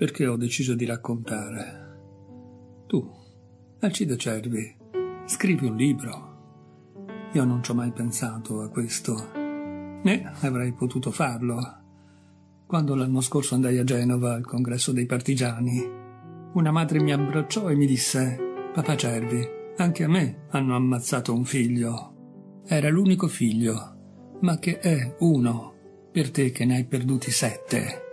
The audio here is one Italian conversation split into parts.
perché ho deciso di raccontare. Tu, Alcide Cervi, scrivi un libro. Io non ci ho mai pensato a questo, né avrei potuto farlo. Quando l'anno scorso andai a Genova al congresso dei partigiani, una madre mi abbracciò e mi disse: Papà Cervi, anche a me hanno ammazzato un figlio. Era l'unico figlio, ma che è uno, per te che ne hai perduti sette.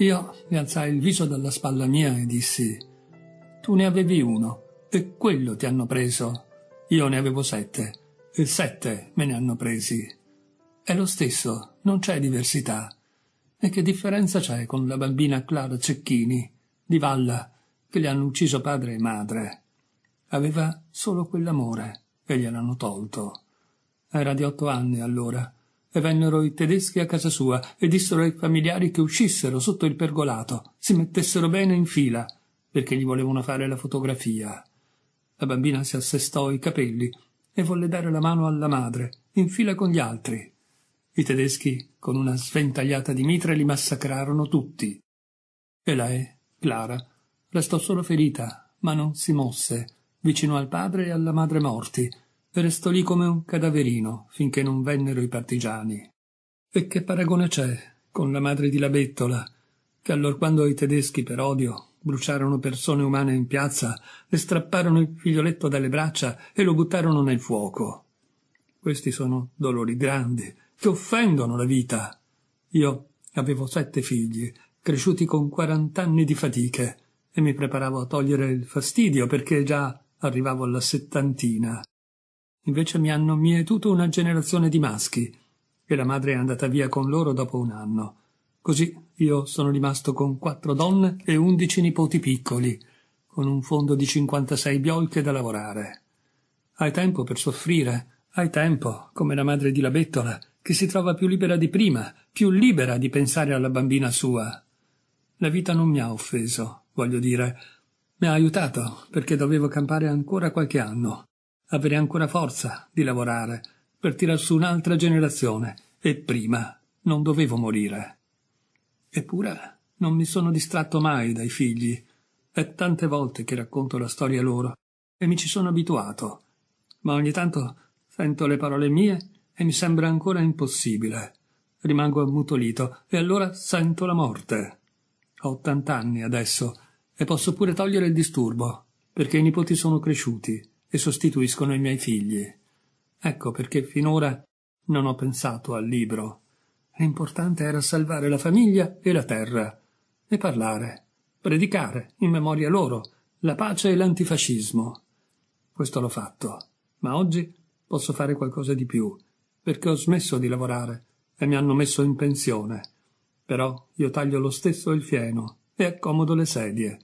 Io alzai il viso dalla spalla mia e dissi Tu ne avevi uno, e quello ti hanno preso. Io ne avevo sette, e sette me ne hanno presi. È lo stesso, non c'è diversità. E che differenza c'è con la bambina Clara Cecchini, di Valla, che le hanno ucciso padre e madre? Aveva solo quell'amore, e gliel'hanno tolto. Era di otto anni allora, e vennero i tedeschi a casa sua e dissero ai familiari che uscissero sotto il pergolato, si mettessero bene in fila, perché gli volevano fare la fotografia. La bambina si assestò i capelli e volle dare la mano alla madre, in fila con gli altri. I tedeschi, con una sventagliata di mitra, li massacrarono tutti. E lei, Clara, restò solo ferita, ma non si mosse, vicino al padre e alla madre morti, e restò lì come un cadaverino finché non vennero i partigiani. E che paragone c'è con la madre di la bettola, che allorquando i tedeschi per odio bruciarono persone umane in piazza, le strapparono il figlioletto dalle braccia e lo buttarono nel fuoco. Questi sono dolori grandi, che offendono la vita. Io avevo sette figli, cresciuti con quarant'anni di fatiche, e mi preparavo a togliere il fastidio perché già arrivavo alla settantina. Invece mi hanno mietuto una generazione di maschi e la madre è andata via con loro dopo un anno. Così io sono rimasto con quattro donne e undici nipoti piccoli, con un fondo di 56 biolche da lavorare. Hai tempo per soffrire, hai tempo, come la madre di la bettola, che si trova più libera di prima, più libera di pensare alla bambina sua. La vita non mi ha offeso, voglio dire, mi ha aiutato perché dovevo campare ancora qualche anno avere ancora forza di lavorare per tirar su un'altra generazione e prima non dovevo morire. Eppure non mi sono distratto mai dai figli. È tante volte che racconto la storia loro e mi ci sono abituato. Ma ogni tanto sento le parole mie e mi sembra ancora impossibile. Rimango ammutolito e allora sento la morte. Ho ottant'anni adesso e posso pure togliere il disturbo, perché i nipoti sono cresciuti e sostituiscono i miei figli. Ecco perché finora non ho pensato al libro. L'importante era salvare la famiglia e la terra, e parlare, predicare, in memoria loro, la pace e l'antifascismo. Questo l'ho fatto, ma oggi posso fare qualcosa di più, perché ho smesso di lavorare e mi hanno messo in pensione. Però io taglio lo stesso il fieno e accomodo le sedie.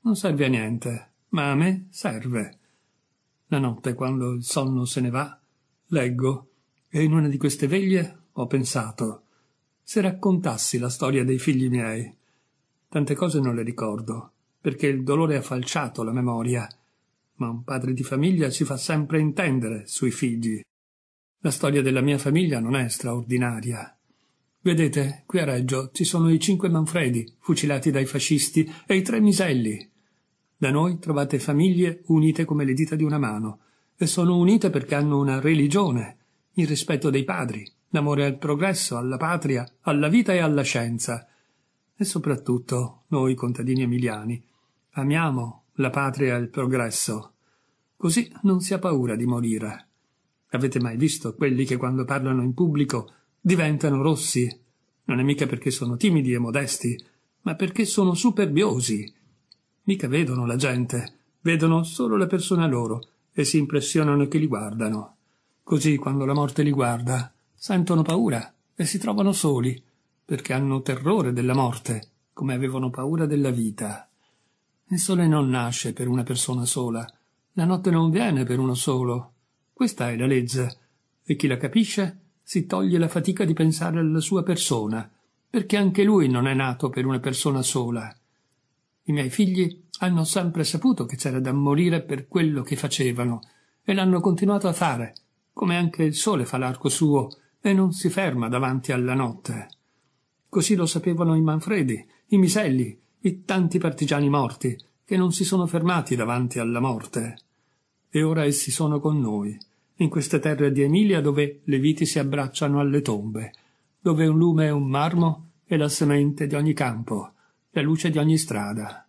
Non serve a niente, ma a me serve. La notte, quando il sonno se ne va, leggo e in una di queste veglie ho pensato se raccontassi la storia dei figli miei. Tante cose non le ricordo, perché il dolore ha falciato la memoria, ma un padre di famiglia si fa sempre intendere sui figli. La storia della mia famiglia non è straordinaria. Vedete, qui a Reggio ci sono i cinque Manfredi, fucilati dai fascisti, e i tre Miselli, da noi trovate famiglie unite come le dita di una mano, e sono unite perché hanno una religione, il rispetto dei padri, l'amore al progresso, alla patria, alla vita e alla scienza. E soprattutto noi contadini emiliani amiamo la patria e il progresso. Così non si ha paura di morire. Avete mai visto quelli che quando parlano in pubblico diventano rossi? Non è mica perché sono timidi e modesti, ma perché sono superbiosi Mica vedono la gente, vedono solo la persona loro e si impressionano che li guardano. Così quando la morte li guarda, sentono paura e si trovano soli, perché hanno terrore della morte, come avevano paura della vita. Il sole non nasce per una persona sola, la notte non viene per uno solo. Questa è la legge, e chi la capisce si toglie la fatica di pensare alla sua persona, perché anche lui non è nato per una persona sola. I miei figli hanno sempre saputo che c'era da morire per quello che facevano e l'hanno continuato a fare, come anche il sole fa l'arco suo e non si ferma davanti alla notte. Così lo sapevano i Manfredi, i Miselli, i tanti partigiani morti che non si sono fermati davanti alla morte. E ora essi sono con noi, in queste terre di Emilia dove le viti si abbracciano alle tombe, dove un lume è un marmo e la semente di ogni campo, la luce di ogni strada.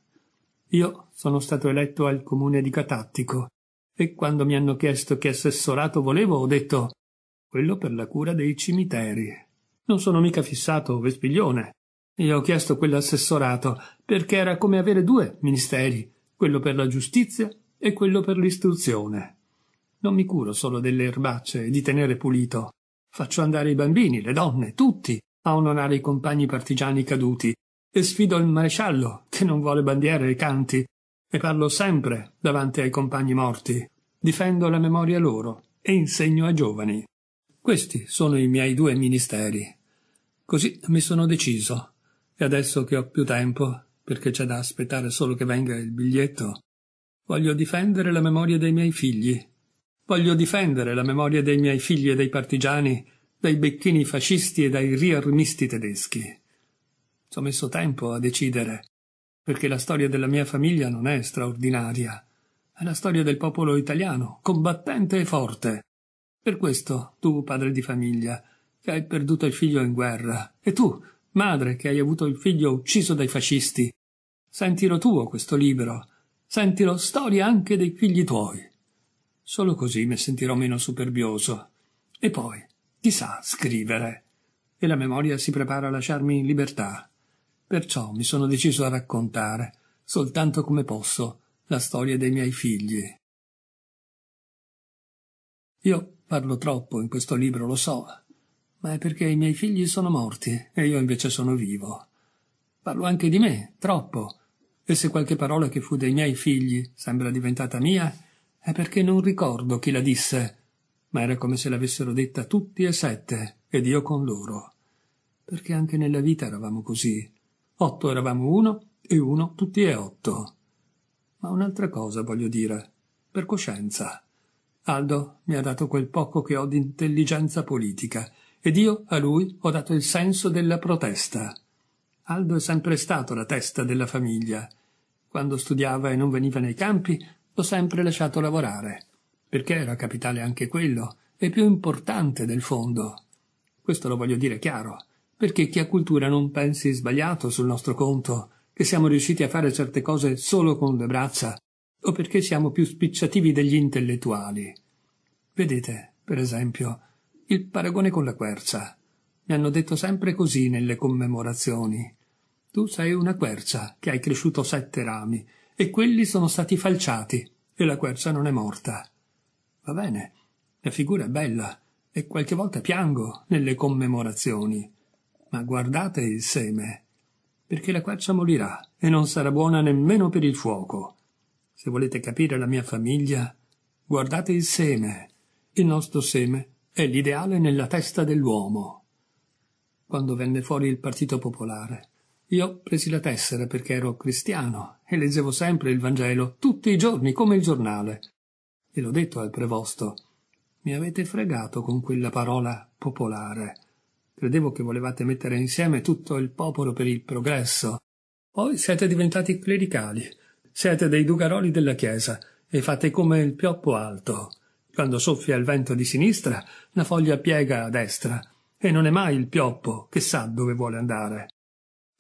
Io sono stato eletto al comune di Catattico e quando mi hanno chiesto che assessorato volevo ho detto quello per la cura dei cimiteri. Non sono mica fissato vespiglione. E ho chiesto quell'assessorato perché era come avere due ministeri, quello per la giustizia e quello per l'istruzione. Non mi curo solo delle erbacce e di tenere pulito. Faccio andare i bambini, le donne, tutti, a onorare i compagni partigiani caduti e sfido il maresciallo, che non vuole bandiere e canti, e parlo sempre davanti ai compagni morti. Difendo la memoria loro e insegno ai giovani. Questi sono i miei due ministeri. Così mi sono deciso. E adesso che ho più tempo, perché c'è da aspettare solo che venga il biglietto, voglio difendere la memoria dei miei figli. Voglio difendere la memoria dei miei figli e dei partigiani, dai becchini fascisti e dai riarmisti tedeschi. Ci ho messo tempo a decidere, perché la storia della mia famiglia non è straordinaria. È la storia del popolo italiano, combattente e forte. Per questo, tu, padre di famiglia, che hai perduto il figlio in guerra, e tu, madre, che hai avuto il figlio ucciso dai fascisti, sentilo tuo questo libro, sentilo storia anche dei figli tuoi. Solo così mi sentirò meno superbioso. E poi, chissà scrivere. E la memoria si prepara a lasciarmi in libertà. Perciò mi sono deciso a raccontare, soltanto come posso, la storia dei miei figli. Io parlo troppo in questo libro, lo so, ma è perché i miei figli sono morti e io invece sono vivo. Parlo anche di me, troppo, e se qualche parola che fu dei miei figli sembra diventata mia, è perché non ricordo chi la disse, ma era come se l'avessero detta tutti e sette, ed io con loro. Perché anche nella vita eravamo così. Otto eravamo uno e uno tutti e otto. Ma un'altra cosa voglio dire, per coscienza. Aldo mi ha dato quel poco che ho di intelligenza politica ed io a lui ho dato il senso della protesta. Aldo è sempre stato la testa della famiglia. Quando studiava e non veniva nei campi, l'ho sempre lasciato lavorare, perché era capitale anche quello, e più importante del fondo. Questo lo voglio dire chiaro perché chi ha cultura non pensi sbagliato sul nostro conto, che siamo riusciti a fare certe cose solo con le braccia, o perché siamo più spicciativi degli intellettuali. Vedete, per esempio, il paragone con la quercia. Mi hanno detto sempre così nelle commemorazioni. Tu sei una quercia che hai cresciuto sette rami, e quelli sono stati falciati, e la quercia non è morta. Va bene, la figura è bella, e qualche volta piango nelle commemorazioni ma guardate il seme, perché la quercia morirà e non sarà buona nemmeno per il fuoco. Se volete capire la mia famiglia, guardate il seme. Il nostro seme è l'ideale nella testa dell'uomo. Quando venne fuori il Partito Popolare, io presi la tessera perché ero cristiano e leggevo sempre il Vangelo tutti i giorni come il giornale. E l'ho detto al prevosto. Mi avete fregato con quella parola popolare. Credevo che volevate mettere insieme tutto il popolo per il progresso. Poi siete diventati clericali. Siete dei dugaroli della Chiesa e fate come il pioppo alto. Quando soffia il vento di sinistra, la foglia piega a destra e non è mai il pioppo che sa dove vuole andare.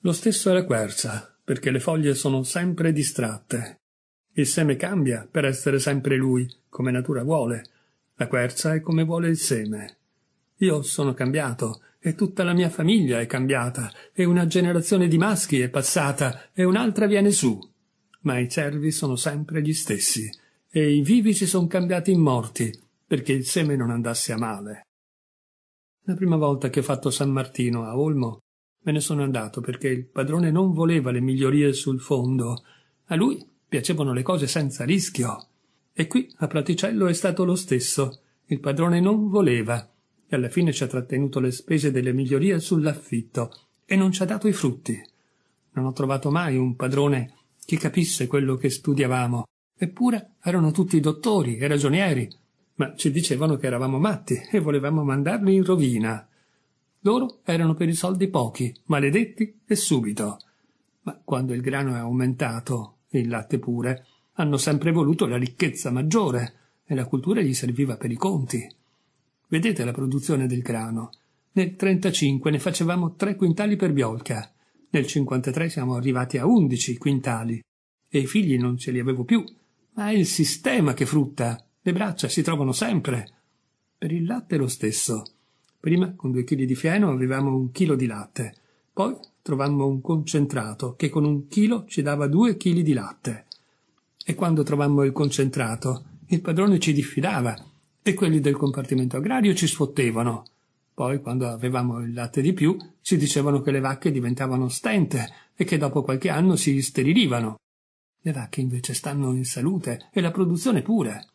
Lo stesso è la quercia, perché le foglie sono sempre distratte. Il seme cambia per essere sempre lui, come natura vuole. La quercia è come vuole il seme. Io sono cambiato e tutta la mia famiglia è cambiata, e una generazione di maschi è passata, e un'altra viene su. Ma i cervi sono sempre gli stessi, e i vivi si sono cambiati in morti, perché il seme non andasse a male. La prima volta che ho fatto San Martino a Olmo, me ne sono andato perché il padrone non voleva le migliorie sul fondo. A lui piacevano le cose senza rischio. E qui a Praticello è stato lo stesso. Il padrone non voleva e alla fine ci ha trattenuto le spese delle migliorie sull'affitto e non ci ha dato i frutti. Non ho trovato mai un padrone che capisse quello che studiavamo, eppure erano tutti dottori e ragionieri, ma ci dicevano che eravamo matti e volevamo mandarli in rovina. Loro erano per i soldi pochi, maledetti e subito. Ma quando il grano è aumentato, il latte pure, hanno sempre voluto la ricchezza maggiore, e la cultura gli serviva per i conti. Vedete la produzione del grano. Nel 35 ne facevamo 3 quintali per biolca. Nel 53 siamo arrivati a 11 quintali. E i figli non ce li avevo più. Ma è il sistema che frutta. Le braccia si trovano sempre. Per il latte lo stesso. Prima, con due chili di fieno, avevamo un chilo di latte. Poi trovammo un concentrato che con un chilo ci dava due chili di latte. E quando trovammo il concentrato, il padrone ci diffidava e quelli del compartimento agrario ci sfottevano. Poi, quando avevamo il latte di più, ci dicevano che le vacche diventavano stente e che dopo qualche anno si sterilivano. Le vacche invece stanno in salute e la produzione pure.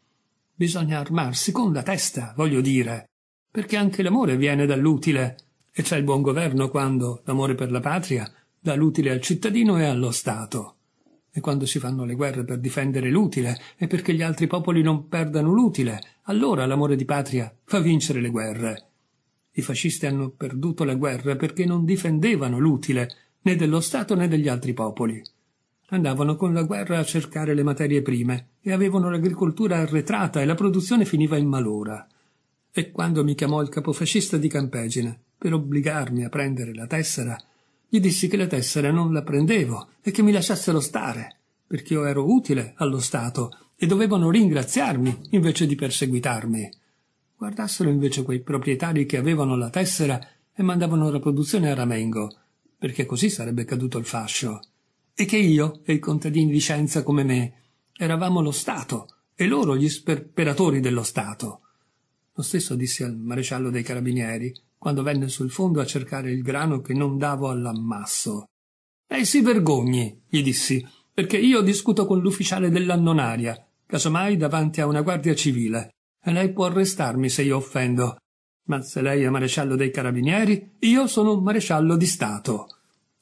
Bisogna armarsi con la testa, voglio dire, perché anche l'amore viene dall'utile e c'è il buon governo quando l'amore per la patria dà l'utile al cittadino e allo Stato. E quando si fanno le guerre per difendere l'utile e perché gli altri popoli non perdano l'utile, allora l'amore di patria fa vincere le guerre. I fascisti hanno perduto le guerre perché non difendevano l'utile né dello Stato né degli altri popoli. Andavano con la guerra a cercare le materie prime e avevano l'agricoltura arretrata e la produzione finiva in malora. E quando mi chiamò il capofascista di Campegine per obbligarmi a prendere la tessera, gli dissi che le tessere non le prendevo e che mi lasciassero stare, perché io ero utile allo Stato e dovevano ringraziarmi invece di perseguitarmi. Guardassero invece quei proprietari che avevano la tessera e mandavano la produzione a Ramengo, perché così sarebbe caduto il fascio. E che io e i contadini di scienza come me eravamo lo Stato e loro gli sperperatori dello Stato. Lo stesso disse al maresciallo dei carabinieri quando venne sul fondo a cercare il grano che non davo all'ammasso. Lei si vergogni, gli dissi, perché io discuto con l'ufficiale dell'annonaria, casomai davanti a una guardia civile, e lei può arrestarmi se io offendo. Ma se lei è maresciallo dei carabinieri, io sono un maresciallo di Stato.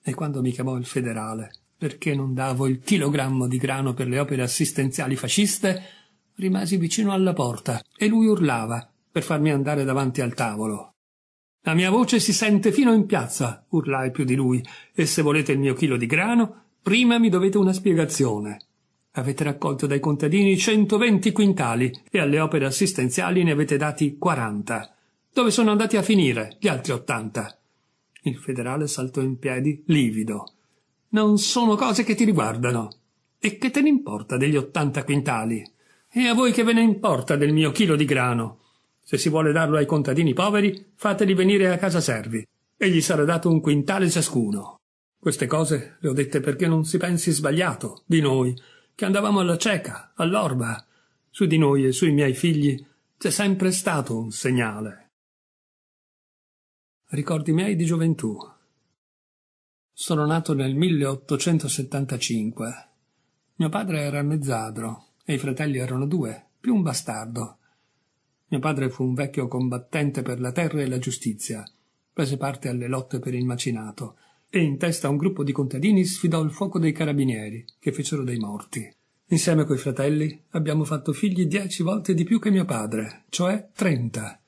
E quando mi chiamò il federale, perché non davo il chilogrammo di grano per le opere assistenziali fasciste, rimasi vicino alla porta e lui urlava per farmi andare davanti al tavolo. La mia voce si sente fino in piazza, urlai più di lui, e se volete il mio chilo di grano, prima mi dovete una spiegazione. Avete raccolto dai contadini 120 quintali e alle opere assistenziali ne avete dati 40. Dove sono andati a finire gli altri 80? Il federale saltò in piedi, livido. Non sono cose che ti riguardano. E che te ne importa degli 80 quintali? E a voi che ve ne importa del mio chilo di grano? Se si vuole darlo ai contadini poveri, fateli venire a casa servi, e gli sarà dato un quintale ciascuno. Queste cose le ho dette perché non si pensi sbagliato di noi, che andavamo alla cieca, all'orba. Su di noi e sui miei figli c'è sempre stato un segnale. Ricordi miei di gioventù. Sono nato nel 1875. Mio padre era mezzadro e i fratelli erano due, più un bastardo. Mio padre fu un vecchio combattente per la terra e la giustizia. Prese parte alle lotte per il macinato e in testa a un gruppo di contadini sfidò il fuoco dei carabinieri, che fecero dei morti. Insieme coi fratelli abbiamo fatto figli dieci volte di più che mio padre, cioè trenta.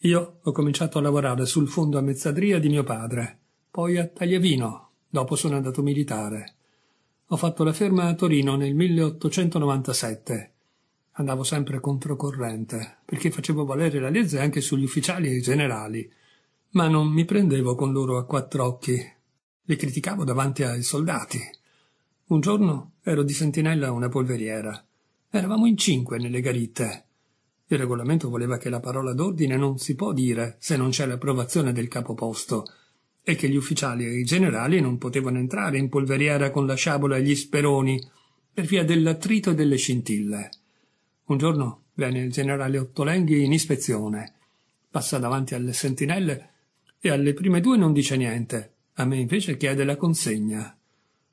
Io ho cominciato a lavorare sul fondo a mezzadria di mio padre, poi a Tagliavino, dopo sono andato militare. Ho fatto la ferma a Torino nel 1897 andavo sempre controcorrente, perché facevo valere la legge anche sugli ufficiali e i generali, ma non mi prendevo con loro a quattro occhi. Li criticavo davanti ai soldati. Un giorno ero di sentinella a una polveriera. Eravamo in cinque nelle garitte. Il regolamento voleva che la parola d'ordine non si può dire se non c'è l'approvazione del capoposto e che gli ufficiali e i generali non potevano entrare in polveriera con la sciabola e gli speroni per via dell'attrito e delle scintille. Un giorno viene il generale Ottolenghi in ispezione. Passa davanti alle sentinelle e alle prime due non dice niente. A me invece chiede la consegna.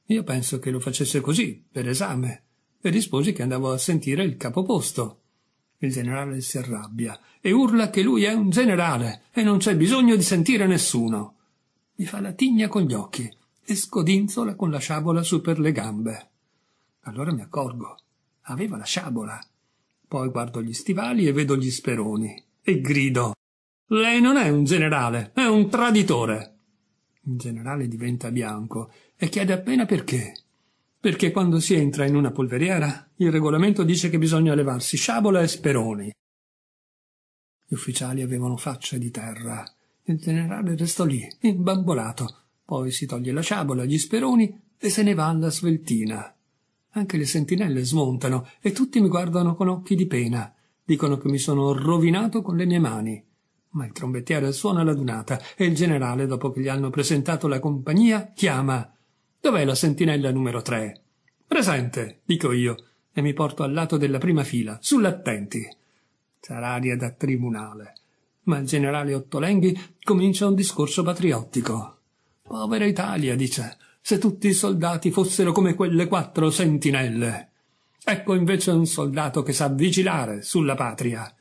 Io penso che lo facesse così, per esame, e risposi che andavo a sentire il capoposto. Il generale si arrabbia e urla che lui è un generale e non c'è bisogno di sentire nessuno. Mi fa la tigna con gli occhi e scodinzola con la sciabola su per le gambe. Allora mi accorgo. Aveva la sciabola poi guardo gli stivali e vedo gli speroni. E grido. Lei non è un generale, è un traditore. Il generale diventa bianco e chiede appena perché. Perché quando si entra in una polveriera, il regolamento dice che bisogna levarsi sciabola e speroni. Gli ufficiali avevano facce di terra. Il generale restò lì, imbambolato. Poi si toglie la sciabola, gli speroni e se ne va alla sveltina. Anche le sentinelle smontano e tutti mi guardano con occhi di pena. Dicono che mi sono rovinato con le mie mani. Ma il trombettiere suona la dunata e il generale, dopo che gli hanno presentato la compagnia, chiama. Dov'è la sentinella numero tre? Presente, dico io, e mi porto al lato della prima fila, sull'attenti. Sarà aria da tribunale. Ma il generale Ottolenghi comincia un discorso patriottico. Povera Italia, dice, se tutti i soldati fossero come quelle quattro sentinelle. Ecco invece un soldato che sa vigilare sulla patria.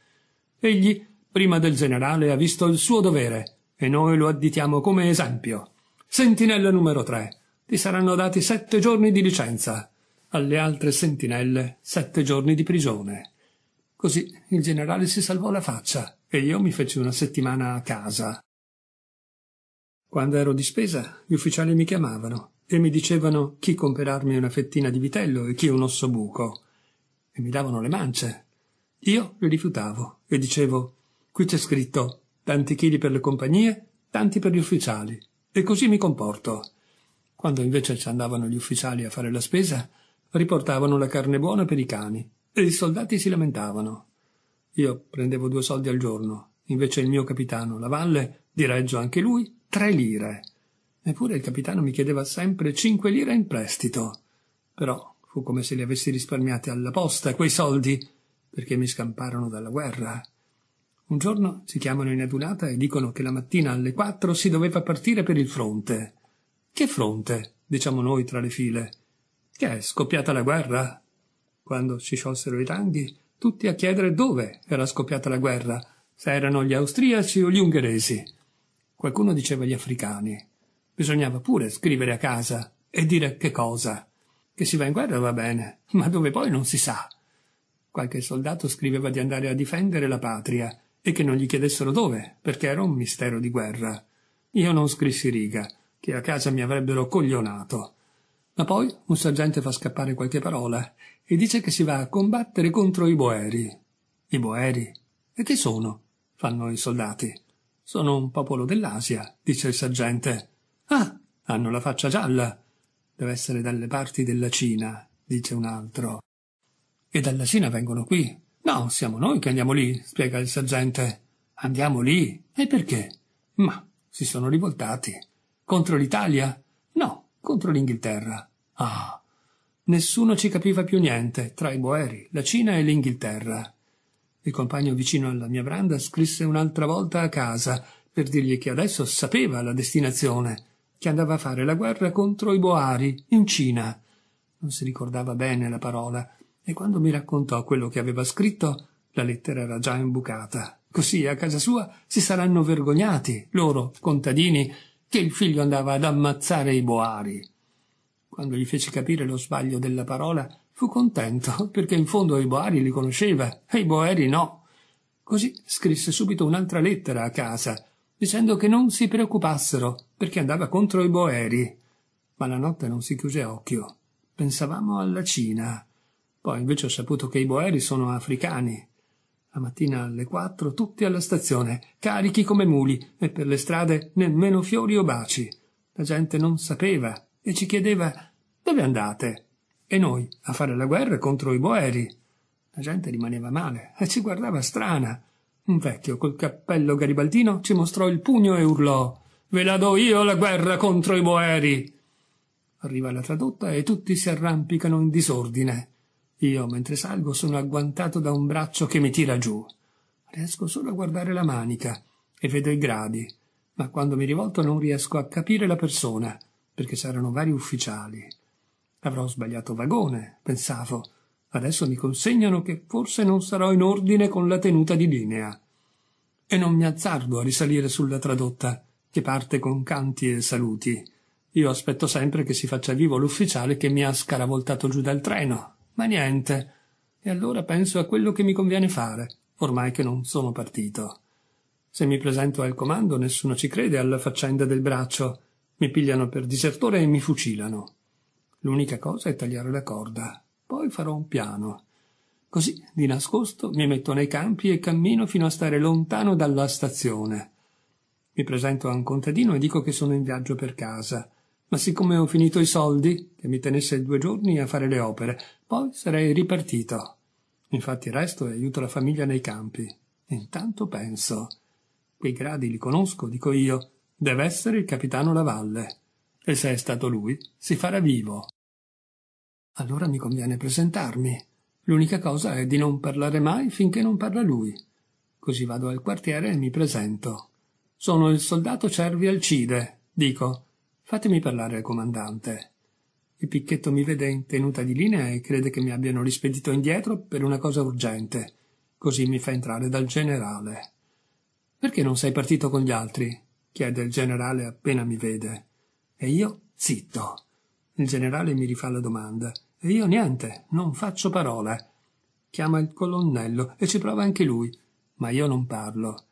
Egli, prima del generale, ha visto il suo dovere e noi lo additiamo come esempio. Sentinella numero tre. Ti saranno dati sette giorni di licenza. Alle altre sentinelle sette giorni di prigione. Così il generale si salvò la faccia e io mi feci una settimana a casa. Quando ero di spesa, gli ufficiali mi chiamavano e mi dicevano chi comperarmi una fettina di vitello e chi un osso buco e mi davano le mance. Io le rifiutavo e dicevo qui c'è scritto tanti chili per le compagnie, tanti per gli ufficiali, e così mi comporto. Quando invece ci andavano gli ufficiali a fare la spesa, riportavano la carne buona per i cani, e i soldati si lamentavano. Io prendevo due soldi al giorno, invece il mio capitano, la Valle, di Reggio anche lui, tre lire. Eppure il capitano mi chiedeva sempre cinque lire in prestito. Però fu come se li avessi risparmiati alla posta quei soldi, perché mi scamparono dalla guerra. Un giorno si chiamano in adunata e dicono che la mattina alle quattro si doveva partire per il fronte. Che fronte? diciamo noi tra le file. Che è scoppiata la guerra? Quando si sciolsero i ranghi, tutti a chiedere dove era scoppiata la guerra, se erano gli austriaci o gli ungheresi. Qualcuno diceva gli africani, Bisognava pure scrivere a casa e dire che cosa. Che si va in guerra va bene, ma dove poi non si sa. Qualche soldato scriveva di andare a difendere la patria e che non gli chiedessero dove, perché era un mistero di guerra. Io non scrissi riga, che a casa mi avrebbero coglionato. Ma poi un sergente fa scappare qualche parola e dice che si va a combattere contro i boeri. I boeri? E che sono? fanno i soldati. Sono un popolo dell'Asia, dice il sergente. Ah, hanno la faccia gialla. Deve essere dalle parti della Cina, dice un altro. E dalla Cina vengono qui. No, siamo noi che andiamo lì, spiega il sergente. Andiamo lì. E perché? Ma si sono rivoltati. Contro l'Italia? No, contro l'Inghilterra. Ah. Nessuno ci capiva più niente tra i boeri, la Cina e l'Inghilterra. Il compagno vicino alla mia branda scrisse un'altra volta a casa per dirgli che adesso sapeva la destinazione che andava a fare la guerra contro i Boari in Cina. Non si ricordava bene la parola, e quando mi raccontò quello che aveva scritto, la lettera era già imbucata. Così a casa sua si saranno vergognati, loro, contadini, che il figlio andava ad ammazzare i Boari. Quando gli feci capire lo sbaglio della parola, fu contento, perché in fondo i Boari li conosceva, e i Boeri no. Così scrisse subito un'altra lettera a casa, dicendo che non si preoccupassero perché andava contro i boeri. Ma la notte non si chiuse occhio. Pensavamo alla Cina. Poi invece ho saputo che i boeri sono africani. La mattina alle quattro tutti alla stazione, carichi come muli, e per le strade nemmeno fiori o baci. La gente non sapeva e ci chiedeva dove andate? E noi a fare la guerra contro i boeri. La gente rimaneva male e ci guardava strana. Un vecchio col cappello garibaldino ci mostrò il pugno e urlò Ve la do io la guerra contro i moeri. Arriva la tradotta e tutti si arrampicano in disordine. Io, mentre salgo, sono agguantato da un braccio che mi tira giù. Riesco solo a guardare la manica e vedo i gradi, ma quando mi rivolto non riesco a capire la persona, perché c'erano vari ufficiali. Avrò sbagliato vagone, pensavo, Adesso mi consegnano che forse non sarò in ordine con la tenuta di linea. E non mi azzardo a risalire sulla tradotta, che parte con canti e saluti. Io aspetto sempre che si faccia vivo l'ufficiale che mi ha scaravoltato giù dal treno. Ma niente. E allora penso a quello che mi conviene fare, ormai che non sono partito. Se mi presento al comando nessuno ci crede alla faccenda del braccio. Mi pigliano per disertore e mi fucilano. L'unica cosa è tagliare la corda. Poi farò un piano. Così, di nascosto, mi metto nei campi e cammino fino a stare lontano dalla stazione. Mi presento a un contadino e dico che sono in viaggio per casa. Ma siccome ho finito i soldi, che mi tenesse due giorni a fare le opere, poi sarei ripartito. Infatti resto e aiuto la famiglia nei campi. Intanto penso. Quei gradi li conosco, dico io. Deve essere il capitano Lavalle. E se è stato lui, si farà vivo. Allora mi conviene presentarmi. L'unica cosa è di non parlare mai finché non parla lui. Così vado al quartiere e mi presento. Sono il soldato Cervi Alcide, dico. Fatemi parlare al comandante. Il picchetto mi vede in tenuta di linea e crede che mi abbiano rispedito indietro per una cosa urgente. Così mi fa entrare dal generale. Perché non sei partito con gli altri? chiede il generale appena mi vede. E io zitto. Il generale mi rifà la domanda e io niente, non faccio parola. Chiama il colonnello e ci prova anche lui, ma io non parlo.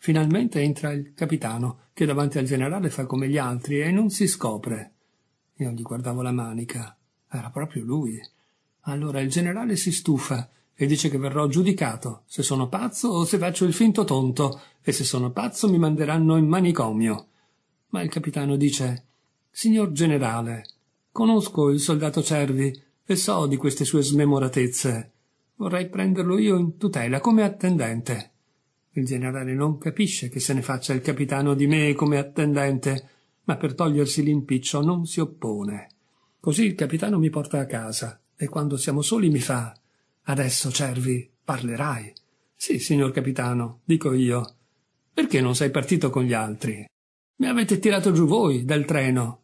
Finalmente entra il capitano, che davanti al generale fa come gli altri e non si scopre. Io gli guardavo la manica. Era proprio lui. Allora il generale si stufa e dice che verrò giudicato se sono pazzo o se faccio il finto tonto e se sono pazzo mi manderanno in manicomio. Ma il capitano dice Signor generale, Conosco il soldato Cervi e so di queste sue smemoratezze. Vorrei prenderlo io in tutela come attendente. Il generale non capisce che se ne faccia il capitano di me come attendente, ma per togliersi l'impiccio non si oppone. Così il capitano mi porta a casa e quando siamo soli mi fa Adesso, Cervi, parlerai. Sì, signor capitano, dico io. Perché non sei partito con gli altri? Mi avete tirato giù voi dal treno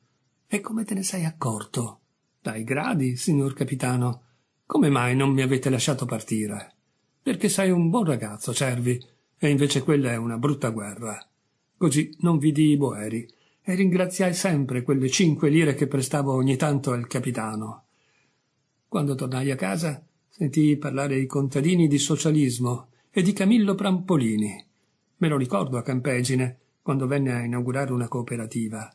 e come te ne sei accorto? Dai gradi, signor capitano. Come mai non mi avete lasciato partire? Perché sei un buon ragazzo, Cervi, e invece quella è una brutta guerra. Così non vidi i boeri, e ringraziai sempre quelle cinque lire che prestavo ogni tanto al capitano. Quando tornai a casa, sentii parlare i contadini di socialismo e di Camillo Prampolini. Me lo ricordo a Campegine, quando venne a inaugurare una cooperativa.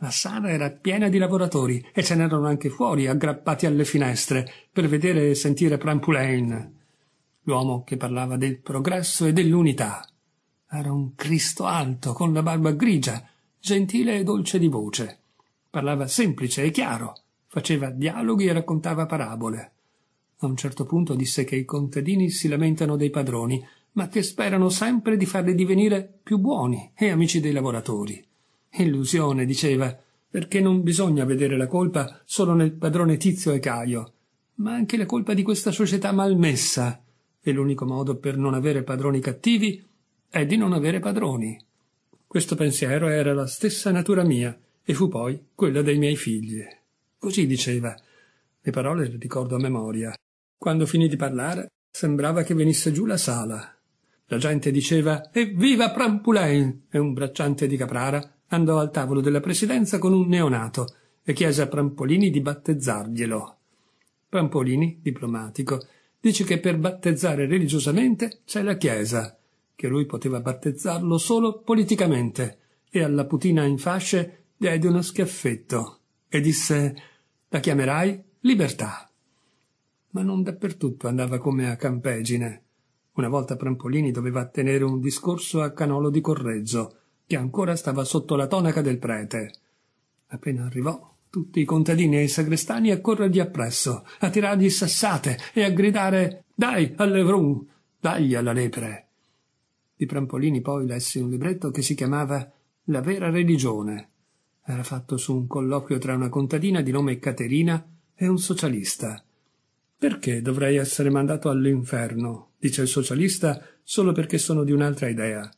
La sala era piena di lavoratori e ce n'erano anche fuori, aggrappati alle finestre, per vedere e sentire Prampoulain, l'uomo che parlava del progresso e dell'unità. Era un Cristo alto, con la barba grigia, gentile e dolce di voce. Parlava semplice e chiaro, faceva dialoghi e raccontava parabole. A un certo punto disse che i contadini si lamentano dei padroni, ma che sperano sempre di farli divenire più buoni e amici dei lavoratori. Illusione, diceva, perché non bisogna vedere la colpa solo nel padrone Tizio e Caio, ma anche la colpa di questa società malmessa. E l'unico modo per non avere padroni cattivi è di non avere padroni. Questo pensiero era la stessa natura mia e fu poi quella dei miei figli. Così diceva. Le parole le ricordo a memoria. Quando finì di parlare, sembrava che venisse giù la sala. La gente diceva Evviva Prampulain!» e un bracciante di Caprara andò al tavolo della presidenza con un neonato e chiese a Prampolini di battezzarglielo. Prampolini, diplomatico, dice che per battezzare religiosamente c'è la Chiesa, che lui poteva battezzarlo solo politicamente, e alla putina in fasce diede uno schiaffetto e disse la chiamerai libertà. Ma non dappertutto andava come a campegine. Una volta Prampolini doveva tenere un discorso a Canolo di Correggio, che ancora stava sotto la tonaca del prete. Appena arrivò, tutti i contadini e i sagrestani a corrergli appresso, a tirargli sassate e a gridare Dai all'Evrun, dagli alla lepre. Di Prampolini poi lessi un libretto che si chiamava La vera religione. Era fatto su un colloquio tra una contadina di nome Caterina e un socialista. Perché dovrei essere mandato all'inferno? dice il socialista solo perché sono di un'altra idea.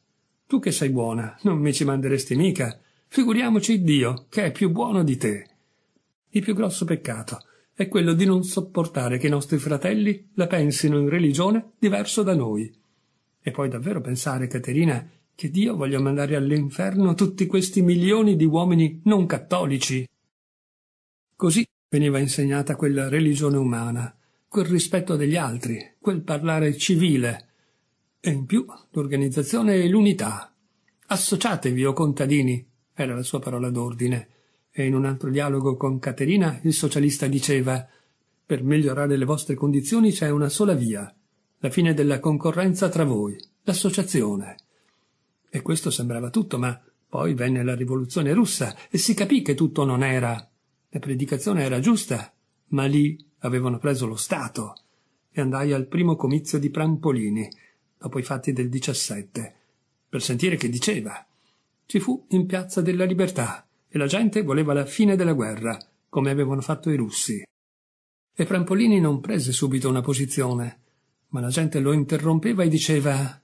Tu che sei buona, non mi ci manderesti mica. Figuriamoci Dio, che è più buono di te. Il più grosso peccato è quello di non sopportare che i nostri fratelli la pensino in religione diverso da noi. E puoi davvero pensare, Caterina, che Dio voglia mandare all'inferno tutti questi milioni di uomini non cattolici? Così veniva insegnata quella religione umana, quel rispetto degli altri, quel parlare civile, e in più l'organizzazione e l'unità. Associatevi, o contadini, era la sua parola d'ordine. E in un altro dialogo con Caterina il socialista diceva Per migliorare le vostre condizioni c'è una sola via, la fine della concorrenza tra voi, l'associazione. E questo sembrava tutto, ma poi venne la rivoluzione russa e si capì che tutto non era. La predicazione era giusta, ma lì avevano preso lo Stato. E andai al primo comizio di Prampolini dopo i fatti del 17, per sentire che diceva. Ci fu in Piazza della Libertà e la gente voleva la fine della guerra, come avevano fatto i russi. E Prampolini non prese subito una posizione, ma la gente lo interrompeva e diceva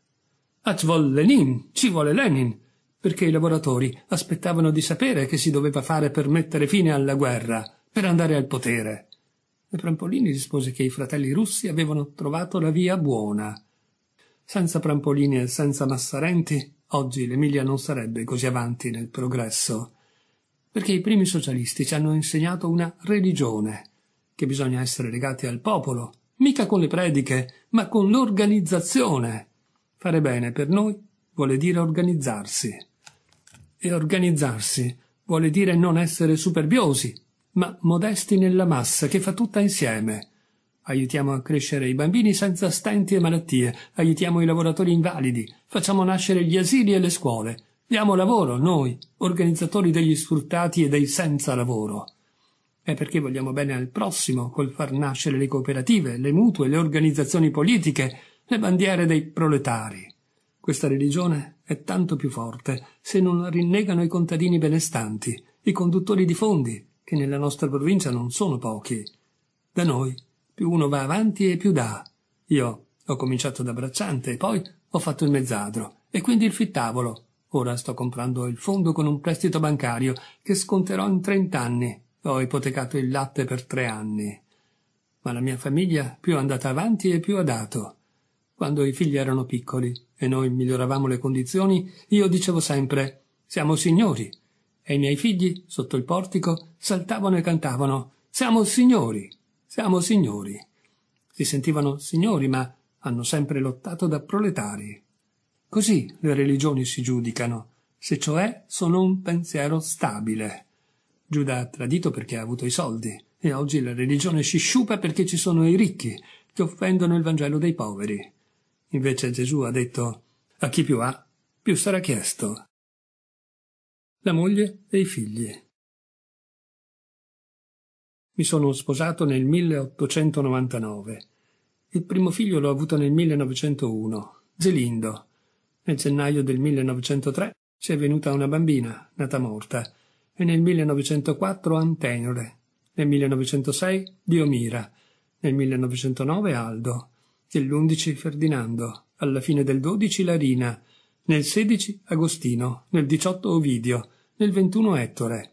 «At vol Lenin, ci vuole Lenin!» perché i lavoratori aspettavano di sapere che si doveva fare per mettere fine alla guerra, per andare al potere. E Prampolini rispose che i fratelli russi avevano trovato la via buona, senza Prampolini e senza Massarenti, oggi l'Emilia non sarebbe così avanti nel progresso, perché i primi socialisti ci hanno insegnato una religione, che bisogna essere legati al popolo, mica con le prediche, ma con l'organizzazione. Fare bene per noi vuole dire organizzarsi. E organizzarsi vuole dire non essere superbiosi, ma modesti nella massa che fa tutta insieme, Aiutiamo a crescere i bambini senza stenti e malattie, aiutiamo i lavoratori invalidi, facciamo nascere gli asili e le scuole, diamo lavoro noi, organizzatori degli sfruttati e dei senza lavoro. È perché vogliamo bene al prossimo col far nascere le cooperative, le mutue, le organizzazioni politiche, le bandiere dei proletari. Questa religione è tanto più forte se non rinnegano i contadini benestanti, i conduttori di fondi, che nella nostra provincia non sono pochi. Da noi più uno va avanti e più dà. Io ho cominciato da bracciante, poi ho fatto il mezzadro e quindi il fittavolo. Ora sto comprando il fondo con un prestito bancario che sconterò in trent'anni. Ho ipotecato il latte per tre anni. Ma la mia famiglia più è andata avanti e più ha dato. Quando i figli erano piccoli e noi miglioravamo le condizioni, io dicevo sempre siamo signori. E i miei figli, sotto il portico, saltavano e cantavano Siamo signori. Siamo signori. Si sentivano signori, ma hanno sempre lottato da proletari. Così le religioni si giudicano, se cioè sono un pensiero stabile. Giuda ha tradito perché ha avuto i soldi, e oggi la religione si sciupa perché ci sono i ricchi, che offendono il Vangelo dei poveri. Invece Gesù ha detto a chi più ha, più sarà chiesto. La moglie e i figli. Mi sono sposato nel 1899. Il primo figlio l'ho avuto nel 1901, Zelindo. Nel gennaio del 1903 si è venuta una bambina, nata morta, e nel 1904 Antenore, nel 1906 Diomira, nel 1909 Aldo, nell'11 Ferdinando, alla fine del 12 Larina, nel 16 Agostino, nel 18 Ovidio, nel 21 Ettore.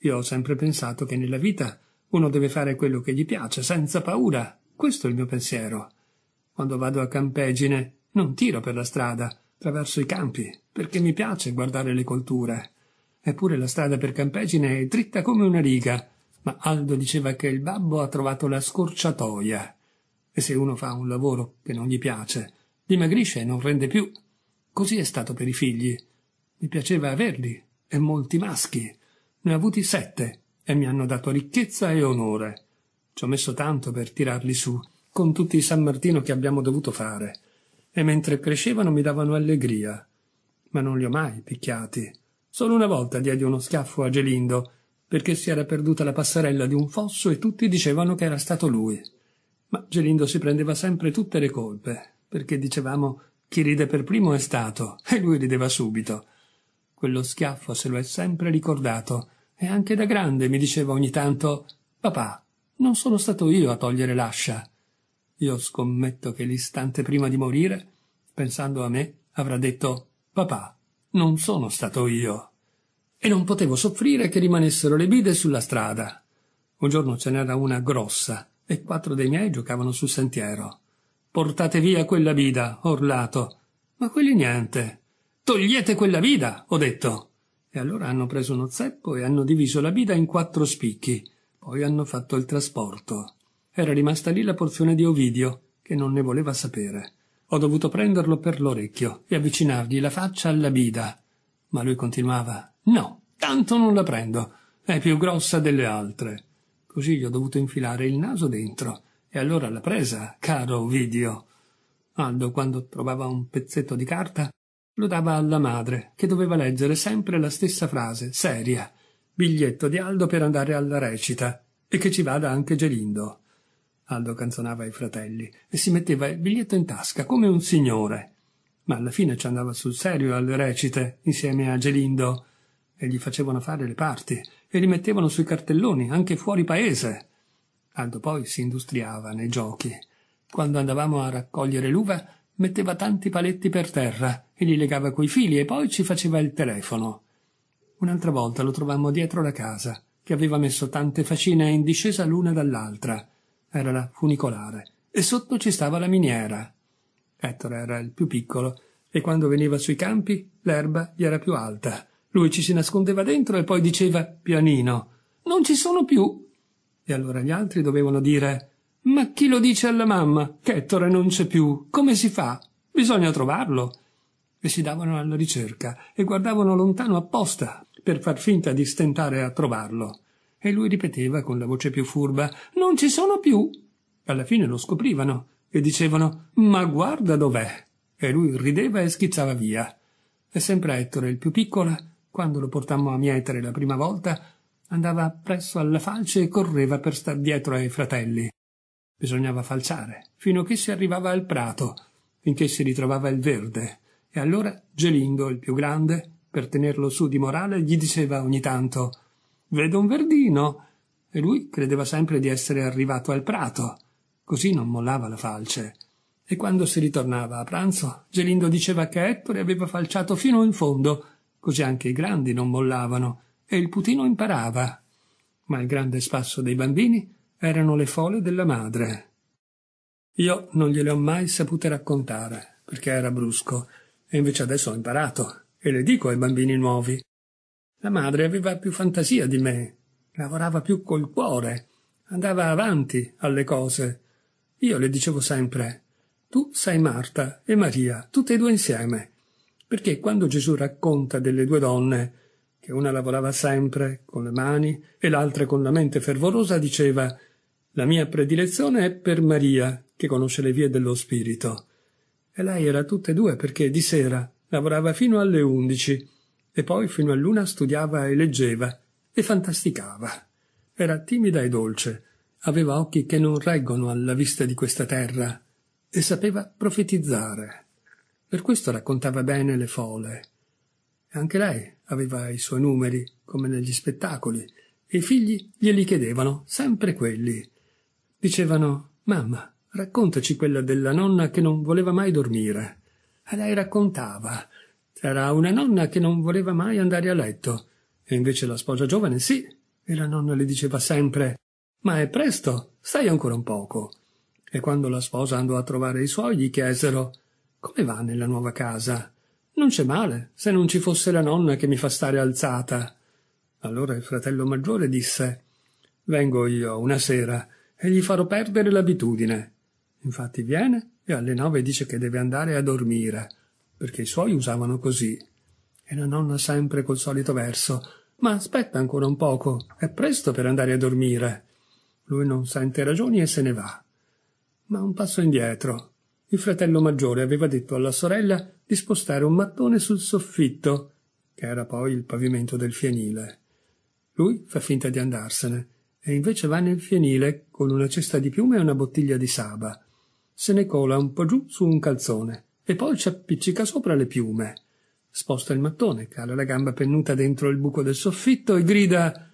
Io ho sempre pensato che nella vita uno deve fare quello che gli piace, senza paura. Questo è il mio pensiero. Quando vado a campegine, non tiro per la strada, attraverso i campi, perché mi piace guardare le colture. Eppure la strada per campegine è dritta come una riga, ma Aldo diceva che il babbo ha trovato la scorciatoia. E se uno fa un lavoro che non gli piace, dimagrisce e non rende più. Così è stato per i figli. Mi piaceva averli, e molti maschi. Ne ho avuti sette, e mi hanno dato ricchezza e onore. Ci ho messo tanto per tirarli su, con tutti i San Martino che abbiamo dovuto fare, e mentre crescevano mi davano allegria. Ma non li ho mai picchiati. Solo una volta diedi uno schiaffo a Gelindo, perché si era perduta la passerella di un fosso e tutti dicevano che era stato lui. Ma Gelindo si prendeva sempre tutte le colpe, perché dicevamo chi ride per primo è stato, e lui rideva subito. Quello schiaffo se lo è sempre ricordato, e anche da grande mi diceva ogni tanto Papà, non sono stato io a togliere l'ascia. Io scommetto che l'istante prima di morire, pensando a me, avrà detto Papà, non sono stato io. E non potevo soffrire che rimanessero le bide sulla strada. Un giorno ce n'era una grossa e quattro dei miei giocavano sul sentiero. Portate via quella bida, ho urlato. Ma quelli niente. Togliete quella bida, ho detto. E allora hanno preso uno zeppo e hanno diviso la bida in quattro spicchi. Poi hanno fatto il trasporto. Era rimasta lì la porzione di Ovidio, che non ne voleva sapere. Ho dovuto prenderlo per l'orecchio e avvicinargli la faccia alla bida. Ma lui continuava: No, tanto non la prendo. È più grossa delle altre. Così gli ho dovuto infilare il naso dentro. E allora l'ha presa, caro Ovidio. Aldo, quando trovava un pezzetto di carta, lo dava alla madre, che doveva leggere sempre la stessa frase, seria, biglietto di Aldo per andare alla recita, e che ci vada anche Gelindo. Aldo canzonava i fratelli e si metteva il biglietto in tasca come un signore. Ma alla fine ci andava sul serio alle recite, insieme a Gelindo, e gli facevano fare le parti, e li mettevano sui cartelloni, anche fuori paese. Aldo poi si industriava nei giochi. Quando andavamo a raccogliere l'uva, metteva tanti paletti per terra e li legava coi fili e poi ci faceva il telefono. Un'altra volta lo trovammo dietro la casa, che aveva messo tante fascine in discesa l'una dall'altra. Era la funicolare. E sotto ci stava la miniera. Ettore era il più piccolo e quando veniva sui campi l'erba gli era più alta. Lui ci si nascondeva dentro e poi diceva pianino: Non ci sono più. E allora gli altri dovevano dire ma chi lo dice alla mamma? Che Ettore non c'è più. Come si fa? Bisogna trovarlo. E si davano alla ricerca e guardavano lontano apposta per far finta di stentare a trovarlo. E lui ripeteva con la voce più furba Non ci sono più. Alla fine lo scoprivano e dicevano Ma guarda dov'è. E lui rideva e schizzava via. E sempre Ettore, il più piccolo, quando lo portammo a mietere la prima volta, andava presso alla falce e correva per star dietro ai fratelli. Bisognava falciare, fino a che si arrivava al prato, finché si ritrovava il verde. E allora Gelindo, il più grande, per tenerlo su di morale, gli diceva ogni tanto Vedo un verdino. E lui credeva sempre di essere arrivato al prato. Così non mollava la falce. E quando si ritornava a pranzo, Gelindo diceva che Ettore aveva falciato fino in fondo, così anche i grandi non mollavano, e il putino imparava. Ma il grande spasso dei bambini erano le fole della madre. Io non gliele ho mai sapute raccontare, perché era brusco, e invece adesso ho imparato, e le dico ai bambini nuovi. La madre aveva più fantasia di me, lavorava più col cuore, andava avanti alle cose. Io le dicevo sempre, tu sei Marta e Maria, tutte e due insieme, perché quando Gesù racconta delle due donne, che una lavorava sempre con le mani e l'altra con la mente fervorosa, diceva la mia predilezione è per Maria, che conosce le vie dello spirito. E lei era tutte e due perché di sera lavorava fino alle undici e poi fino a luna studiava e leggeva e fantasticava. Era timida e dolce, aveva occhi che non reggono alla vista di questa terra e sapeva profetizzare. Per questo raccontava bene le fole. E anche lei aveva i suoi numeri, come negli spettacoli, e i figli glieli chiedevano, sempre quelli. Dicevano Mamma, raccontaci quella della nonna che non voleva mai dormire. E lei raccontava. C'era una nonna che non voleva mai andare a letto. E invece la sposa giovane sì. E la nonna le diceva sempre Ma è presto, stai ancora un poco. E quando la sposa andò a trovare i suoi gli chiesero Come va nella nuova casa? Non c'è male, se non ci fosse la nonna che mi fa stare alzata. Allora il fratello maggiore disse Vengo io una sera e gli farò perdere l'abitudine. Infatti viene e alle nove dice che deve andare a dormire, perché i suoi usavano così. E la nonna sempre col solito verso Ma aspetta ancora un poco, è presto per andare a dormire. Lui non sente ragioni e se ne va. Ma un passo indietro. Il fratello maggiore aveva detto alla sorella di spostare un mattone sul soffitto, che era poi il pavimento del fienile. Lui fa finta di andarsene e invece va nel fienile con una cesta di piume e una bottiglia di saba. Se ne cola un po' giù su un calzone e poi ci appiccica sopra le piume. Sposta il mattone, cala la gamba pennuta dentro il buco del soffitto e grida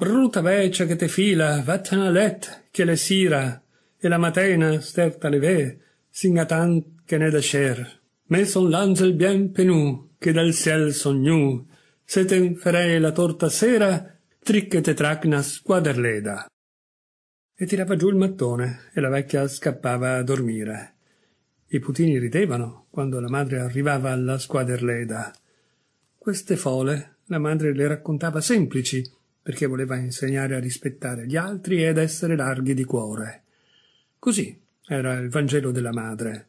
Bruta veccia che te fila, vattene a let, che le sira, e la matena sterta le ve, singatan che ne da scer. Me son l'angel bien penu, che dal ciel son se ten te la torta sera, Tricchetetracnas quaderleda. E tirava giù il mattone e la vecchia scappava a dormire. I putini ridevano quando la madre arrivava alla squaderleda. Queste fole la madre le raccontava semplici perché voleva insegnare a rispettare gli altri ed essere larghi di cuore. Così era il Vangelo della madre.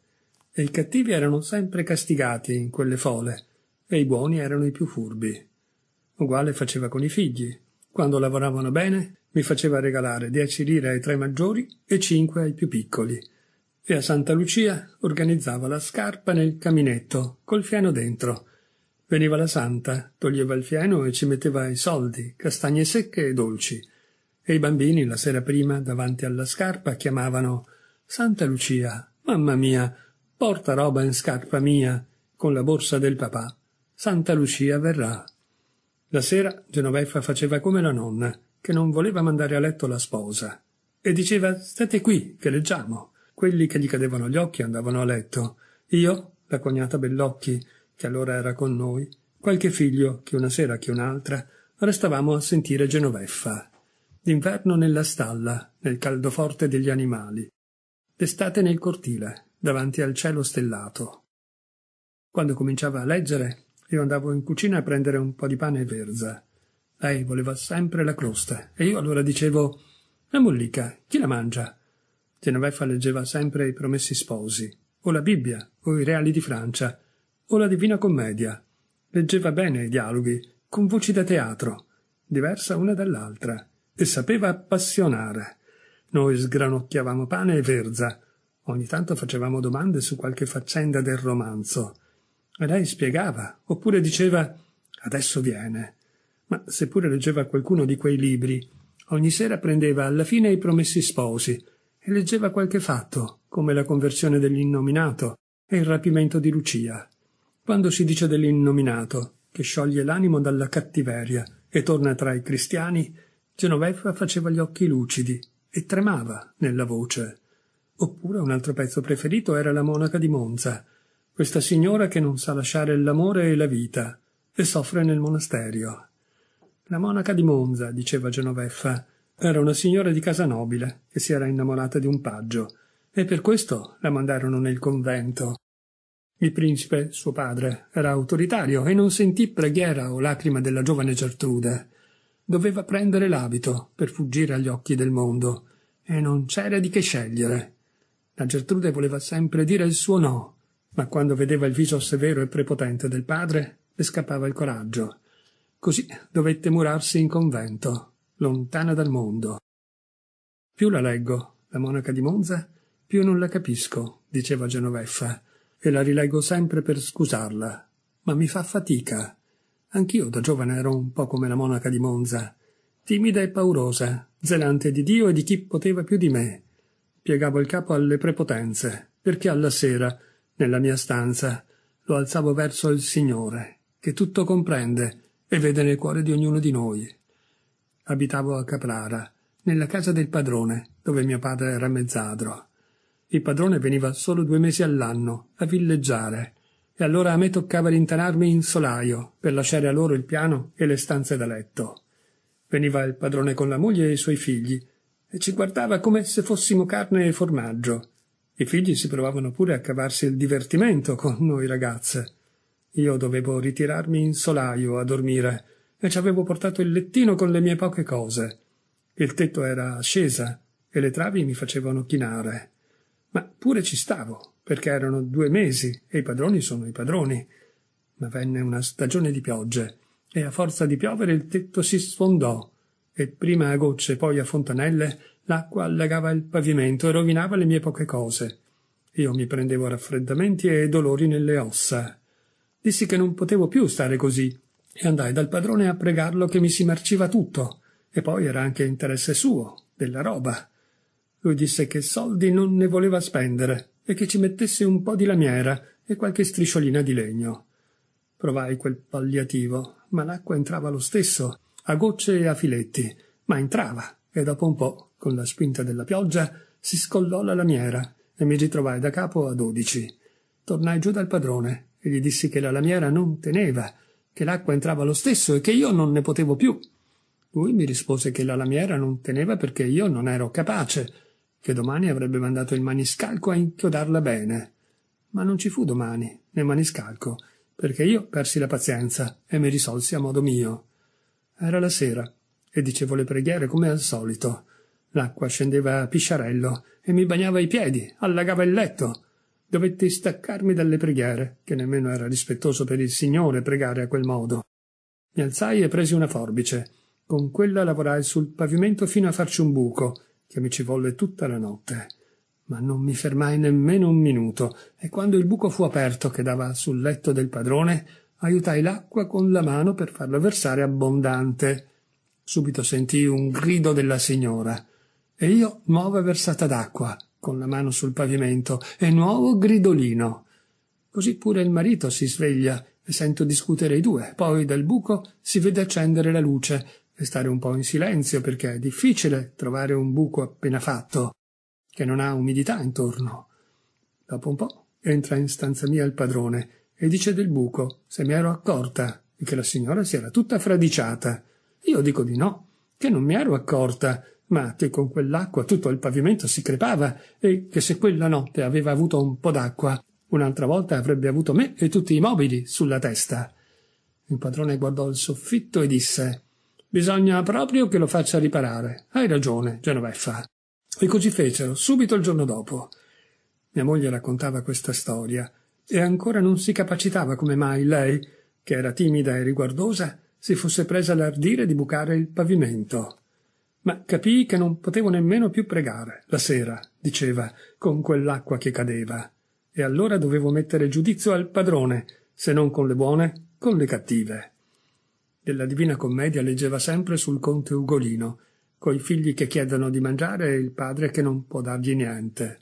E i cattivi erano sempre castigati in quelle fole e i buoni erano i più furbi. Uguale faceva con i figli, quando lavoravano bene, mi faceva regalare 10 lire ai tre maggiori e 5 ai più piccoli. E a Santa Lucia organizzava la scarpa nel caminetto, col fieno dentro. Veniva la santa, toglieva il fieno e ci metteva i soldi, castagne secche e dolci. E i bambini la sera prima, davanti alla scarpa, chiamavano Santa Lucia, mamma mia, porta roba in scarpa mia, con la borsa del papà. Santa Lucia verrà. La sera Genoveffa faceva come la nonna, che non voleva mandare a letto la sposa, e diceva state qui, che leggiamo. Quelli che gli cadevano gli occhi andavano a letto. Io, la cognata Bellocchi, che allora era con noi, qualche figlio, che una sera che un'altra, restavamo a sentire Genoveffa. D'inverno nella stalla, nel caldo forte degli animali. D'estate nel cortile, davanti al cielo stellato. Quando cominciava a leggere, io andavo in cucina a prendere un po' di pane e verza. Lei voleva sempre la crosta, e io allora dicevo La mollica, chi la mangia? Genoveffa leggeva sempre i promessi sposi, o la Bibbia, o i reali di Francia, o la Divina Commedia. Leggeva bene i dialoghi, con voci da teatro, diversa una dall'altra, e sapeva appassionare. Noi sgranocchiavamo pane e verza. Ogni tanto facevamo domande su qualche faccenda del romanzo e lei spiegava, oppure diceva adesso viene. Ma seppure leggeva qualcuno di quei libri, ogni sera prendeva alla fine i promessi sposi e leggeva qualche fatto, come la conversione dell'innominato e il rapimento di Lucia. Quando si dice dell'innominato, che scioglie l'animo dalla cattiveria e torna tra i cristiani, Genoveffa faceva gli occhi lucidi e tremava nella voce. Oppure un altro pezzo preferito era la monaca di Monza, questa signora che non sa lasciare l'amore e la vita, e soffre nel monasterio. La monaca di Monza, diceva Genoveffa, era una signora di casa nobile che si era innamorata di un paggio, e per questo la mandarono nel convento. Il principe, suo padre, era autoritario e non sentì preghiera o lacrima della giovane Gertrude. Doveva prendere l'abito per fuggire agli occhi del mondo, e non c'era di che scegliere. La Gertrude voleva sempre dire il suo no, ma quando vedeva il viso severo e prepotente del padre, le scappava il coraggio. Così dovette murarsi in convento, lontana dal mondo. Più la leggo, la monaca di Monza, più non la capisco, diceva Genoveffa, e la rileggo sempre per scusarla, ma mi fa fatica. Anch'io da giovane ero un po' come la monaca di Monza, timida e paurosa, zelante di Dio e di chi poteva più di me. Piegavo il capo alle prepotenze, perché alla sera nella mia stanza, lo alzavo verso il Signore, che tutto comprende e vede nel cuore di ognuno di noi. Abitavo a Caprara, nella casa del padrone, dove mio padre era mezzadro. Il padrone veniva solo due mesi all'anno a villeggiare, e allora a me toccava rintanarmi in solaio per lasciare a loro il piano e le stanze da letto. Veniva il padrone con la moglie e i suoi figli, e ci guardava come se fossimo carne e formaggio, i figli si provavano pure a cavarsi il divertimento con noi ragazze. Io dovevo ritirarmi in solaio a dormire e ci avevo portato il lettino con le mie poche cose. Il tetto era ascesa e le travi mi facevano chinare. Ma pure ci stavo, perché erano due mesi e i padroni sono i padroni. Ma venne una stagione di piogge e a forza di piovere il tetto si sfondò e prima a gocce poi a fontanelle L'acqua allagava il pavimento e rovinava le mie poche cose. Io mi prendevo raffreddamenti e dolori nelle ossa. Dissi che non potevo più stare così e andai dal padrone a pregarlo che mi si marciva tutto. E poi era anche interesse suo, della roba. Lui disse che soldi non ne voleva spendere e che ci mettesse un po' di lamiera e qualche strisciolina di legno. Provai quel palliativo, ma l'acqua entrava lo stesso, a gocce e a filetti, ma entrava e dopo un po' Con la spinta della pioggia si scollò la lamiera e mi ritrovai da capo a dodici. Tornai giù dal padrone e gli dissi che la lamiera non teneva, che l'acqua entrava lo stesso e che io non ne potevo più. Lui mi rispose che la lamiera non teneva perché io non ero capace, che domani avrebbe mandato il maniscalco a inchiodarla bene. Ma non ci fu domani, né maniscalco, perché io persi la pazienza e mi risolsi a modo mio. Era la sera e dicevo le preghiere come al solito. L'acqua scendeva a pisciarello e mi bagnava i piedi, allagava il letto. Dovetti staccarmi dalle preghiere, che nemmeno era rispettoso per il Signore pregare a quel modo. Mi alzai e presi una forbice. Con quella lavorai sul pavimento fino a farci un buco, che mi ci volle tutta la notte. Ma non mi fermai nemmeno un minuto, e quando il buco fu aperto che dava sul letto del padrone, aiutai l'acqua con la mano per farla versare abbondante. Subito sentii un grido della signora e io nuova versata d'acqua, con la mano sul pavimento, e nuovo gridolino. Così pure il marito si sveglia e sento discutere i due. Poi dal buco si vede accendere la luce e stare un po' in silenzio perché è difficile trovare un buco appena fatto, che non ha umidità intorno. Dopo un po' entra in stanza mia il padrone e dice del buco, se mi ero accorta, e che la signora si era tutta fradiciata. Io dico di no, che non mi ero accorta, ma che con quell'acqua tutto il pavimento si crepava e che se quella notte aveva avuto un po d'acqua, un'altra volta avrebbe avuto me e tutti i mobili sulla testa. Il padrone guardò il soffitto e disse Bisogna proprio che lo faccia riparare. Hai ragione, Genoveffa. E così fecero, subito il giorno dopo. Mia moglie raccontava questa storia e ancora non si capacitava come mai lei, che era timida e riguardosa, si fosse presa l'ardire di bucare il pavimento ma capii che non potevo nemmeno più pregare la sera, diceva, con quell'acqua che cadeva. E allora dovevo mettere giudizio al padrone, se non con le buone, con le cattive. Della Divina Commedia leggeva sempre sul conte Ugolino, coi figli che chiedono di mangiare e il padre che non può dargli niente.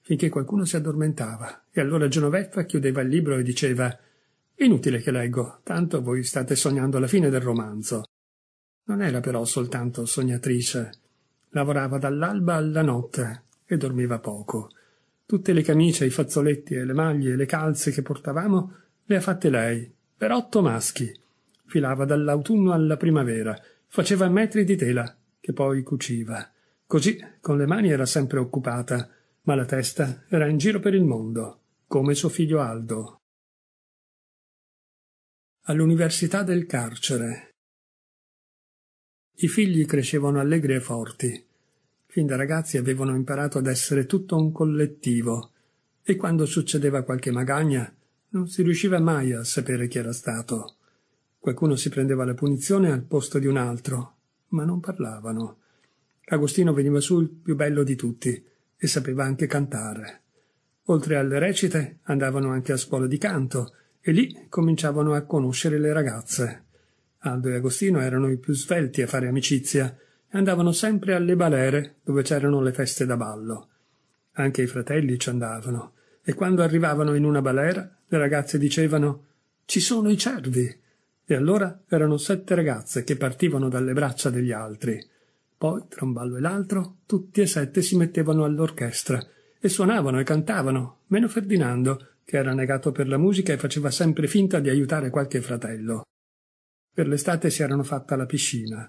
Finché qualcuno si addormentava, e allora Genoveffa chiudeva il libro e diceva Inutile che leggo, tanto voi state sognando la fine del romanzo. Non era però soltanto sognatrice. Lavorava dall'alba alla notte e dormiva poco. Tutte le camicie, i fazzoletti e le maglie e le calze che portavamo le ha fatte lei, per otto maschi. Filava dall'autunno alla primavera, faceva metri di tela, che poi cuciva. Così con le mani era sempre occupata, ma la testa era in giro per il mondo, come suo figlio Aldo. All'università del carcere i figli crescevano allegri e forti. Fin da ragazzi avevano imparato ad essere tutto un collettivo e quando succedeva qualche magagna non si riusciva mai a sapere chi era stato. Qualcuno si prendeva la punizione al posto di un altro, ma non parlavano. Agostino veniva su il più bello di tutti e sapeva anche cantare. Oltre alle recite andavano anche a scuola di canto e lì cominciavano a conoscere le ragazze. Aldo e Agostino erano i più svelti a fare amicizia e andavano sempre alle balere dove c'erano le feste da ballo. Anche i fratelli ci andavano e quando arrivavano in una balera le ragazze dicevano ci sono i cervi e allora erano sette ragazze che partivano dalle braccia degli altri. Poi, tra un ballo e l'altro, tutti e sette si mettevano all'orchestra e suonavano e cantavano, meno Ferdinando, che era negato per la musica e faceva sempre finta di aiutare qualche fratello. Per l'estate si erano fatta la piscina.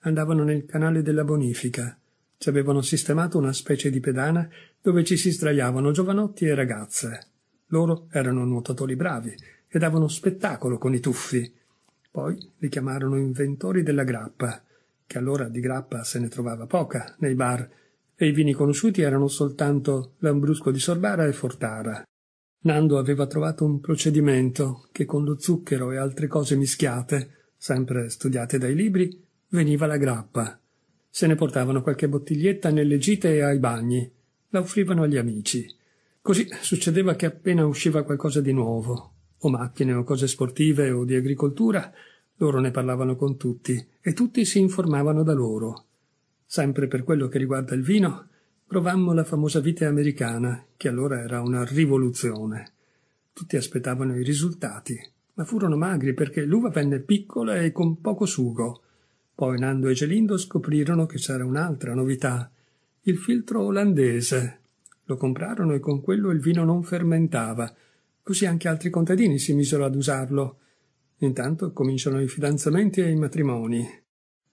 Andavano nel canale della bonifica. Ci avevano sistemato una specie di pedana dove ci si sdraiavano giovanotti e ragazze. Loro erano nuotatori bravi e davano spettacolo con i tuffi. Poi li chiamarono inventori della grappa, che allora di grappa se ne trovava poca nei bar, e i vini conosciuti erano soltanto Lambrusco di Sorbara e Fortara. Nando aveva trovato un procedimento che con lo zucchero e altre cose mischiate sempre studiate dai libri, veniva la grappa. Se ne portavano qualche bottiglietta nelle gite e ai bagni, la offrivano agli amici. Così succedeva che appena usciva qualcosa di nuovo, o macchine o cose sportive o di agricoltura, loro ne parlavano con tutti e tutti si informavano da loro. Sempre per quello che riguarda il vino, provammo la famosa vite americana, che allora era una rivoluzione. Tutti aspettavano i risultati ma furono magri perché l'uva venne piccola e con poco sugo. Poi Nando e Gelindo scoprirono che c'era un'altra novità, il filtro olandese. Lo comprarono e con quello il vino non fermentava. Così anche altri contadini si misero ad usarlo. Intanto cominciano i fidanzamenti e i matrimoni.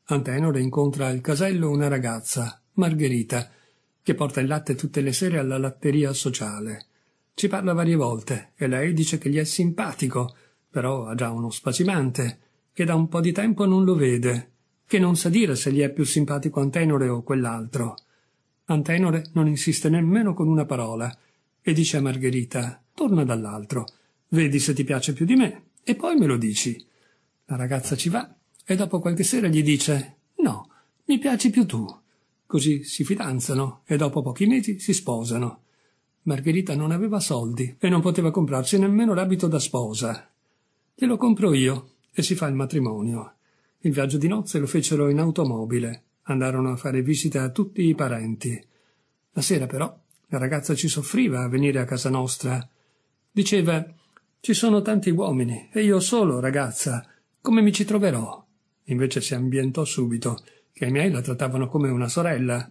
Antenore incontra al casello una ragazza, Margherita, che porta il latte tutte le sere alla latteria sociale. Ci parla varie volte e lei dice che gli è simpatico però ha già uno spasimante, che da un po' di tempo non lo vede, che non sa dire se gli è più simpatico Antenore o quell'altro. Antenore non insiste nemmeno con una parola e dice a Margherita: Torna dall'altro, vedi se ti piace più di me e poi me lo dici. La ragazza ci va e dopo qualche sera gli dice: No, mi piaci più tu. Così si fidanzano e dopo pochi mesi si sposano. Margherita non aveva soldi e non poteva comprarsi nemmeno l'abito da sposa, Glielo compro io e si fa il matrimonio. Il viaggio di nozze lo fecero in automobile. Andarono a fare visita a tutti i parenti. La sera però la ragazza ci soffriva a venire a casa nostra. Diceva Ci sono tanti uomini e io solo, ragazza. Come mi ci troverò? Invece si ambientò subito, che i miei la trattavano come una sorella.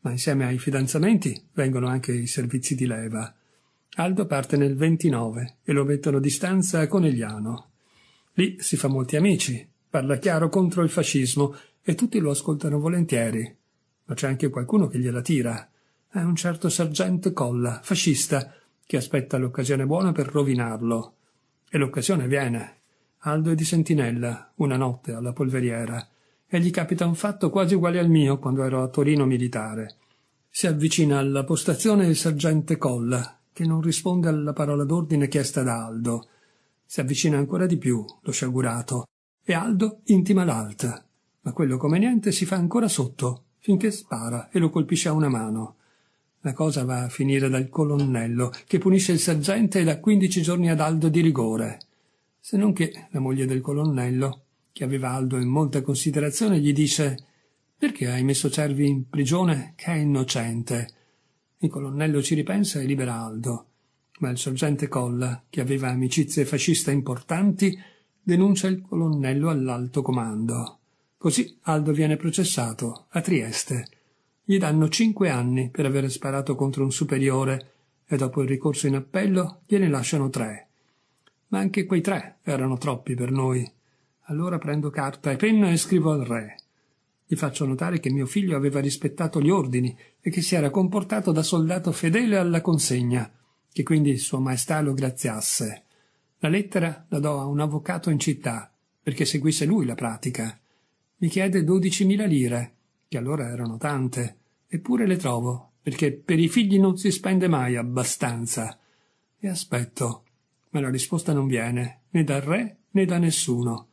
Ma insieme ai fidanzamenti vengono anche i servizi di leva. Aldo parte nel 29 e lo mettono di stanza a Conegliano. Lì si fa molti amici, parla chiaro contro il fascismo e tutti lo ascoltano volentieri. Ma c'è anche qualcuno che gliela tira. È un certo sergente Colla, fascista, che aspetta l'occasione buona per rovinarlo. E l'occasione viene. Aldo è di sentinella, una notte alla polveriera, e gli capita un fatto quasi uguale al mio quando ero a Torino militare. Si avvicina alla postazione il sergente Colla, che non risponde alla parola d'ordine chiesta da Aldo si avvicina ancora di più, lo sciagurato, e Aldo intima l'alta, ma quello come niente si fa ancora sotto, finché spara e lo colpisce a una mano. La cosa va a finire dal colonnello, che punisce il sergente e dà quindici giorni ad Aldo di rigore. Se non che la moglie del colonnello, che aveva Aldo in molta considerazione, gli dice «Perché hai messo Cervi in prigione, che è innocente?» Il colonnello ci ripensa e libera Aldo ma il sergente Colla, che aveva amicizie fasciste importanti, denuncia il colonnello all'alto comando. Così Aldo viene processato a Trieste. Gli danno cinque anni per aver sparato contro un superiore e dopo il ricorso in appello gliene lasciano tre. Ma anche quei tre erano troppi per noi. Allora prendo carta e penna e scrivo al re. Gli faccio notare che mio figlio aveva rispettato gli ordini e che si era comportato da soldato fedele alla consegna che quindi Sua Maestà lo graziasse. La lettera la do a un avvocato in città, perché seguisse lui la pratica. Mi chiede dodicimila lire, che allora erano tante, eppure le trovo, perché per i figli non si spende mai abbastanza. E aspetto, ma la risposta non viene, né dal re né da nessuno.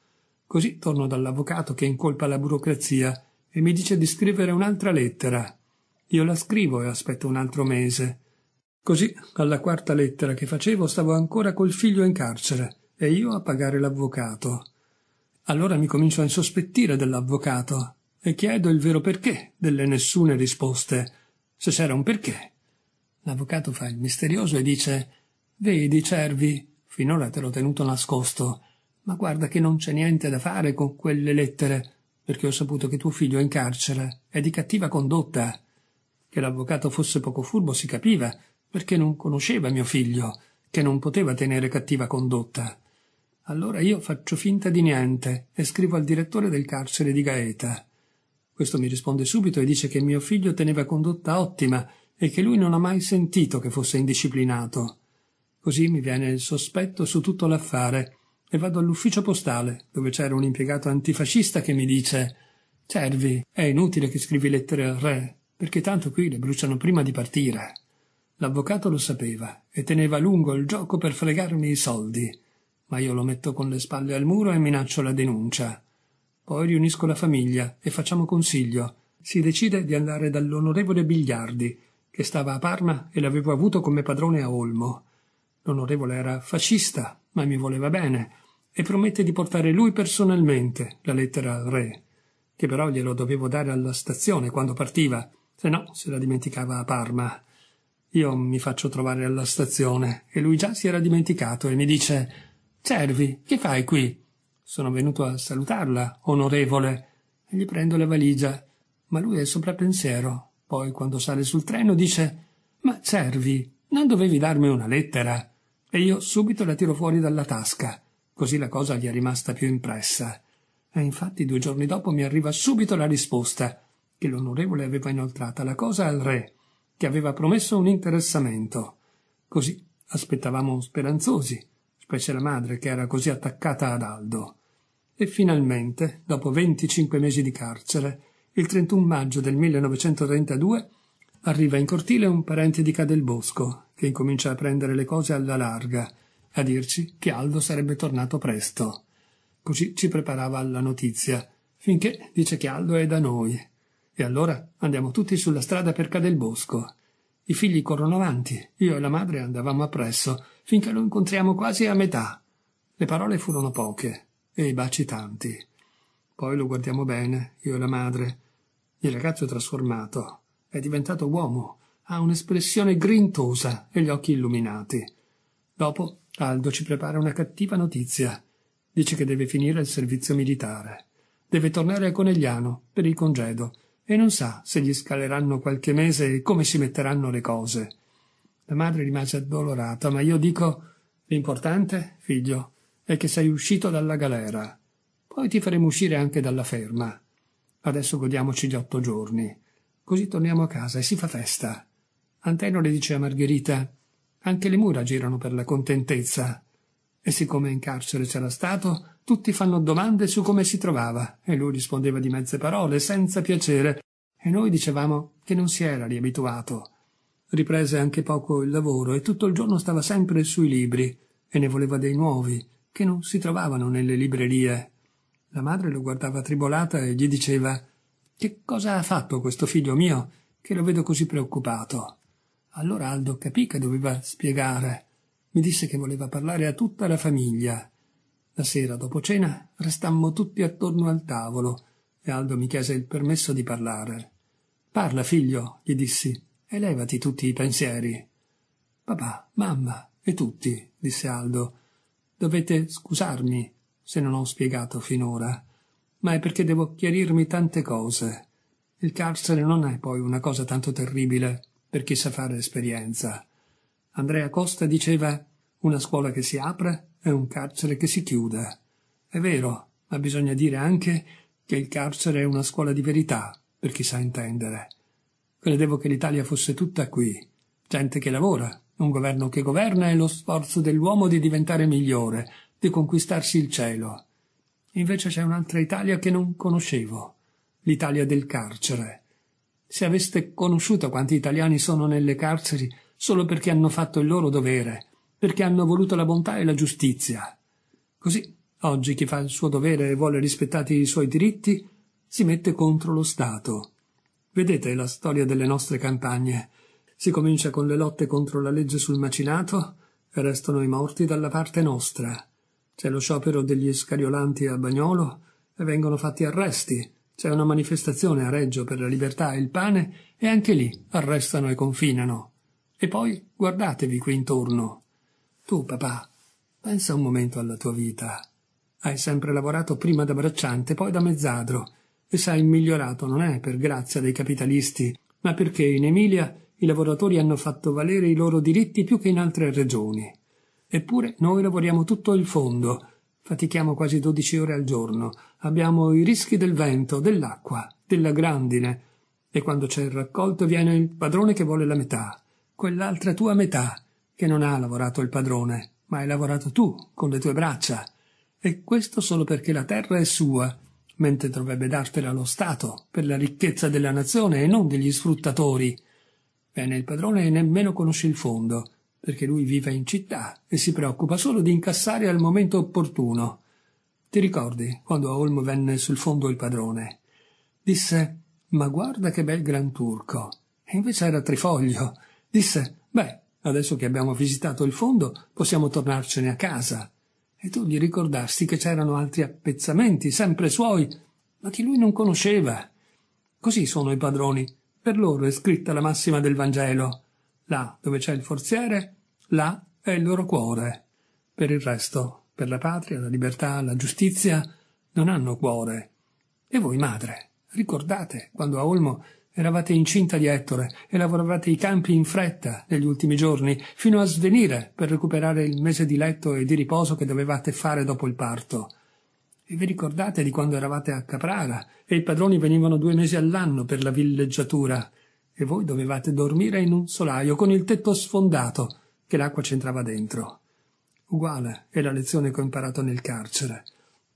Così torno dall'avvocato che incolpa la burocrazia e mi dice di scrivere un'altra lettera. Io la scrivo e aspetto un altro mese. Così, alla quarta lettera che facevo, stavo ancora col figlio in carcere e io a pagare l'avvocato. Allora mi comincio a insospettire dell'avvocato e chiedo il vero perché delle nessune risposte, se c'era un perché. L'avvocato fa il misterioso e dice Vedi, cervi, finora te l'ho tenuto nascosto, ma guarda che non c'è niente da fare con quelle lettere, perché ho saputo che tuo figlio è in carcere, è di cattiva condotta. Che l'avvocato fosse poco furbo si capiva, perché non conosceva mio figlio, che non poteva tenere cattiva condotta. Allora io faccio finta di niente e scrivo al direttore del carcere di Gaeta. Questo mi risponde subito e dice che mio figlio teneva condotta ottima e che lui non ha mai sentito che fosse indisciplinato. Così mi viene il sospetto su tutto l'affare e vado all'ufficio postale, dove c'era un impiegato antifascista che mi dice Cervi, è inutile che scrivi lettere al re, perché tanto qui le bruciano prima di partire. L'avvocato lo sapeva e teneva a lungo il gioco per fregarmi i soldi, ma io lo metto con le spalle al muro e minaccio la denuncia. Poi riunisco la famiglia e facciamo consiglio. Si decide di andare dall'onorevole Bigliardi, che stava a Parma e l'avevo avuto come padrone a Olmo. L'onorevole era fascista, ma mi voleva bene, e promette di portare lui personalmente la lettera al re, che però glielo dovevo dare alla stazione quando partiva, se no se la dimenticava a Parma. Io mi faccio trovare alla stazione e lui già si era dimenticato e mi dice Cervi, che fai qui? Sono venuto a salutarla, onorevole. E gli prendo la valigia, ma lui è sopra pensiero. Poi, quando sale sul treno, dice Ma Cervi, non dovevi darmi una lettera? E io subito la tiro fuori dalla tasca, così la cosa gli è rimasta più impressa. E infatti due giorni dopo mi arriva subito la risposta che l'onorevole aveva inoltrata la cosa al re che aveva promesso un interessamento. Così aspettavamo speranzosi, specie la madre che era così attaccata ad Aldo. E finalmente, dopo 25 mesi di carcere, il 31 maggio del 1932 arriva in cortile un parente di Cadelbosco che incomincia a prendere le cose alla larga, a dirci che Aldo sarebbe tornato presto. Così ci preparava alla notizia, finché dice che Aldo è da noi e allora andiamo tutti sulla strada per Cadelbosco. I figli corrono avanti, io e la madre andavamo appresso, finché lo incontriamo quasi a metà. Le parole furono poche e i baci tanti. Poi lo guardiamo bene, io e la madre. Il ragazzo è trasformato, è diventato uomo, ha un'espressione grintosa e gli occhi illuminati. Dopo Aldo ci prepara una cattiva notizia. Dice che deve finire il servizio militare. Deve tornare a Conegliano per il congedo e non sa se gli scaleranno qualche mese e come si metteranno le cose. La madre rimase addolorata, ma io dico l'importante, figlio, è che sei uscito dalla galera. Poi ti faremo uscire anche dalla ferma. Adesso godiamoci gli otto giorni. Così torniamo a casa e si fa festa. Anteno le dice a Margherita anche le mura girano per la contentezza. E siccome in carcere c'era stato, tutti fanno domande su come si trovava, e lui rispondeva di mezze parole, senza piacere, e noi dicevamo che non si era riabituato. Riprese anche poco il lavoro e tutto il giorno stava sempre sui libri, e ne voleva dei nuovi, che non si trovavano nelle librerie. La madre lo guardava tribolata e gli diceva Che cosa ha fatto questo figlio mio, che lo vedo così preoccupato? Allora Aldo capì che doveva spiegare. Mi disse che voleva parlare a tutta la famiglia. La sera, dopo cena, restammo tutti attorno al tavolo e Aldo mi chiese il permesso di parlare. Parla, figlio, gli dissi, e levati tutti i pensieri. Papà, mamma e tutti, disse Aldo. Dovete scusarmi se non ho spiegato finora, ma è perché devo chiarirmi tante cose. Il carcere non è poi una cosa tanto terribile per chi sa fare esperienza. Andrea Costa diceva una scuola che si apre è un carcere che si chiude. È vero, ma bisogna dire anche che il carcere è una scuola di verità, per chi sa intendere. Credevo che l'Italia fosse tutta qui, gente che lavora, un governo che governa e lo sforzo dell'uomo di diventare migliore, di conquistarsi il cielo. Invece c'è un'altra Italia che non conoscevo, l'Italia del carcere. Se aveste conosciuto quanti italiani sono nelle carceri solo perché hanno fatto il loro dovere, perché hanno voluto la bontà e la giustizia. Così, oggi chi fa il suo dovere e vuole rispettati i suoi diritti si mette contro lo Stato. Vedete la storia delle nostre campagne. Si comincia con le lotte contro la legge sul macinato e restano i morti dalla parte nostra. C'è lo sciopero degli scariolanti a Bagnolo e vengono fatti arresti. C'è una manifestazione a Reggio per la libertà e il pane e anche lì arrestano e confinano. E poi guardatevi qui intorno. Tu, papà, pensa un momento alla tua vita. Hai sempre lavorato prima da bracciante, poi da mezzadro, e sei migliorato non è per grazia dei capitalisti, ma perché in Emilia i lavoratori hanno fatto valere i loro diritti più che in altre regioni. Eppure noi lavoriamo tutto il fondo, fatichiamo quasi dodici ore al giorno, abbiamo i rischi del vento, dell'acqua, della grandine, e quando c'è il raccolto viene il padrone che vuole la metà, quell'altra tua metà, che non ha lavorato il padrone, ma hai lavorato tu, con le tue braccia. E questo solo perché la terra è sua, mentre dovrebbe dartela lo Stato, per la ricchezza della nazione e non degli sfruttatori. Bene, il padrone nemmeno conosce il fondo, perché lui vive in città e si preoccupa solo di incassare al momento opportuno. Ti ricordi quando a Olmo venne sul fondo il padrone? Disse: Ma guarda che bel gran turco! E invece era trifoglio. Disse: Beh, Adesso che abbiamo visitato il fondo, possiamo tornarcene a casa. E tu gli ricordasti che c'erano altri appezzamenti, sempre suoi, ma che lui non conosceva. Così sono i padroni. Per loro è scritta la massima del Vangelo. Là dove c'è il forziere, là è il loro cuore. Per il resto, per la patria, la libertà, la giustizia, non hanno cuore. E voi, madre, ricordate quando a Olmo Eravate incinta di Ettore e lavoravate i campi in fretta negli ultimi giorni, fino a svenire per recuperare il mese di letto e di riposo che dovevate fare dopo il parto. E vi ricordate di quando eravate a Caprara e i padroni venivano due mesi all'anno per la villeggiatura e voi dovevate dormire in un solaio con il tetto sfondato che l'acqua c'entrava dentro. Uguale è la lezione che ho imparato nel carcere.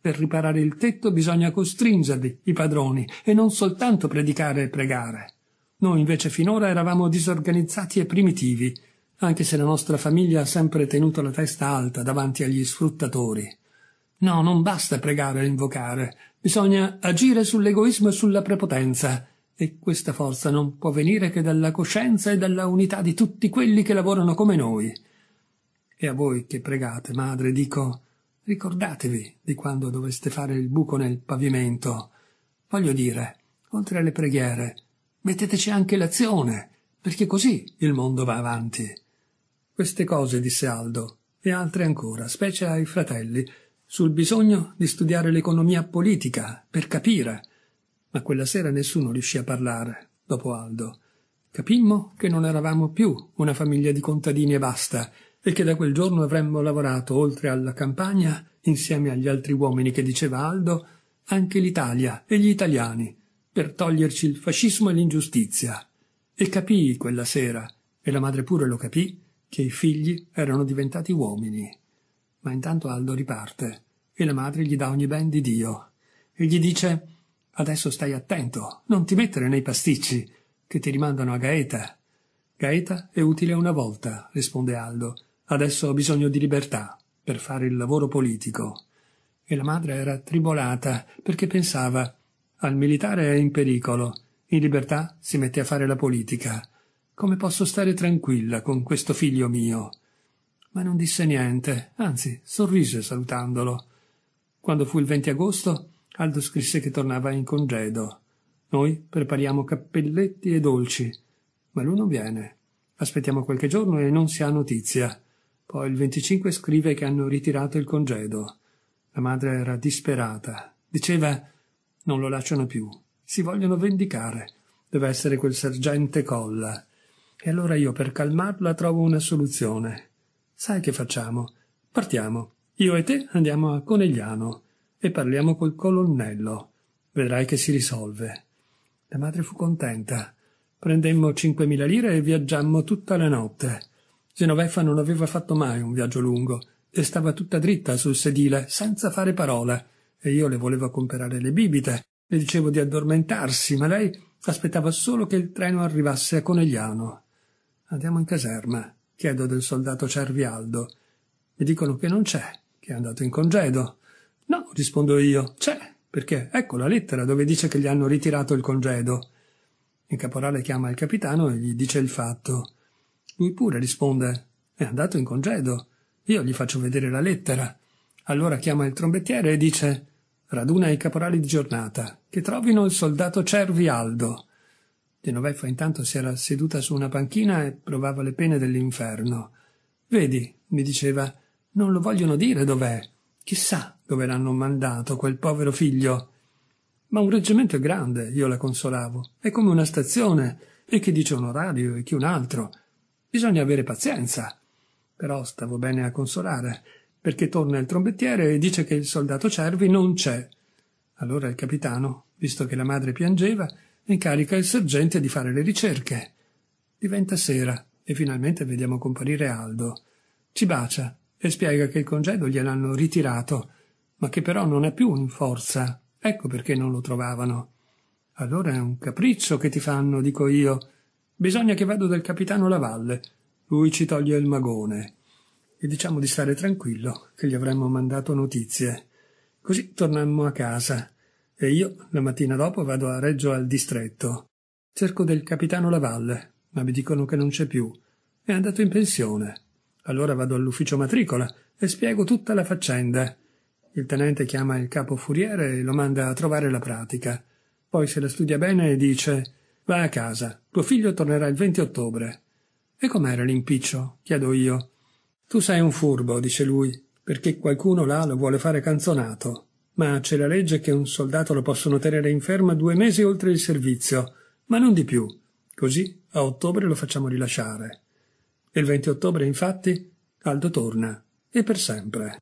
Per riparare il tetto bisogna costringerli, i padroni, e non soltanto predicare e pregare. Noi invece finora eravamo disorganizzati e primitivi, anche se la nostra famiglia ha sempre tenuto la testa alta davanti agli sfruttatori. No, non basta pregare e invocare, bisogna agire sull'egoismo e sulla prepotenza, e questa forza non può venire che dalla coscienza e dalla unità di tutti quelli che lavorano come noi. E a voi che pregate, madre, dico, Ricordatevi di quando doveste fare il buco nel pavimento. Voglio dire, oltre alle preghiere, metteteci anche l'azione, perché così il mondo va avanti. Queste cose disse Aldo, e altre ancora, specie ai fratelli, sul bisogno di studiare l'economia politica per capire. Ma quella sera nessuno riuscì a parlare, dopo Aldo. Capimmo che non eravamo più una famiglia di contadini e basta, e che da quel giorno avremmo lavorato, oltre alla campagna, insieme agli altri uomini che diceva Aldo, anche l'Italia e gli italiani, per toglierci il fascismo e l'ingiustizia. E capii quella sera, e la madre pure lo capì, che i figli erano diventati uomini. Ma intanto Aldo riparte, e la madre gli dà ogni ben di Dio, e gli dice «Adesso stai attento, non ti mettere nei pasticci, che ti rimandano a Gaeta». «Gaeta è utile una volta», risponde Aldo, Adesso ho bisogno di libertà per fare il lavoro politico. E la madre era tribolata perché pensava al militare è in pericolo, in libertà si mette a fare la politica. Come posso stare tranquilla con questo figlio mio? Ma non disse niente, anzi sorrise salutandolo. Quando fu il 20 agosto, Aldo scrisse che tornava in congedo. Noi prepariamo cappelletti e dolci, ma lui non viene. Aspettiamo qualche giorno e non si ha notizia. Poi il 25 scrive che hanno ritirato il congedo. La madre era disperata. Diceva non lo lasciano più. Si vogliono vendicare. Deve essere quel sergente Colla. E allora io per calmarla trovo una soluzione. Sai che facciamo? Partiamo. Io e te andiamo a Conegliano e parliamo col colonnello. Vedrai che si risolve. La madre fu contenta. Prendemmo 5.000 lire e viaggiammo tutta la notte. Genoveffa non aveva fatto mai un viaggio lungo e stava tutta dritta sul sedile, senza fare parola. E io le volevo comprare le bibite, le dicevo di addormentarsi, ma lei aspettava solo che il treno arrivasse a Conegliano. Andiamo in caserma, chiedo del soldato Cervialdo. Mi dicono che non c'è, che è andato in congedo. No, rispondo io, c'è, perché ecco la lettera dove dice che gli hanno ritirato il congedo. Il caporale chiama il capitano e gli dice il fatto. Lui pure risponde È andato in congedo. Io gli faccio vedere la lettera. Allora chiama il trombettiere e dice Raduna i caporali di giornata, che trovino il soldato Cervi Aldo. Genoveffa intanto si era seduta su una panchina e provava le pene dell'inferno. Vedi, mi diceva, non lo vogliono dire dov'è. Chissà dove l'hanno mandato quel povero figlio. Ma un reggimento è grande, io la consolavo. È come una stazione, e chi dice un orario e chi un altro. Bisogna avere pazienza. Però stavo bene a consolare, perché torna il trombettiere e dice che il soldato Cervi non c'è. Allora il capitano, visto che la madre piangeva, incarica il sergente di fare le ricerche. Diventa sera e finalmente vediamo comparire Aldo. Ci bacia e spiega che il congedo gliel'hanno ritirato, ma che però non è più in forza. Ecco perché non lo trovavano. Allora è un capriccio che ti fanno, dico io. Bisogna che vado dal capitano Lavalle. Lui ci toglie il magone. E diciamo di stare tranquillo, che gli avremmo mandato notizie. Così tornammo a casa. E io, la mattina dopo, vado a Reggio al distretto. Cerco del capitano Lavalle, ma mi dicono che non c'è più. È andato in pensione. Allora vado all'ufficio matricola e spiego tutta la faccenda. Il tenente chiama il capo furiere e lo manda a trovare la pratica. Poi se la studia bene dice Va a casa. Tuo figlio tornerà il 20 ottobre. E com'era l'impiccio? chiedo io. Tu sei un furbo, dice lui, perché qualcuno là lo vuole fare canzonato. Ma c'è la legge che un soldato lo possono tenere in ferma due mesi oltre il servizio, ma non di più. Così a ottobre lo facciamo rilasciare. Il 20 ottobre, infatti, Aldo torna, e per sempre.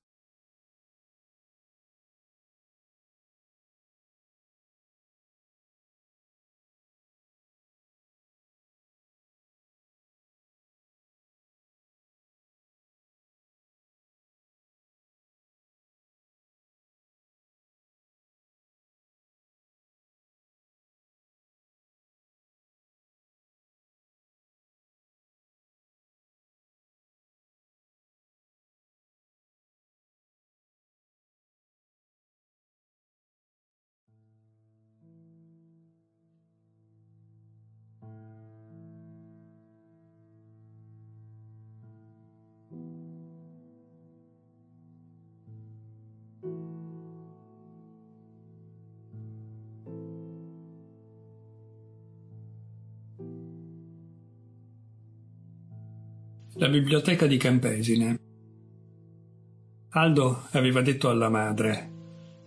la biblioteca di Campesine. Aldo aveva detto alla madre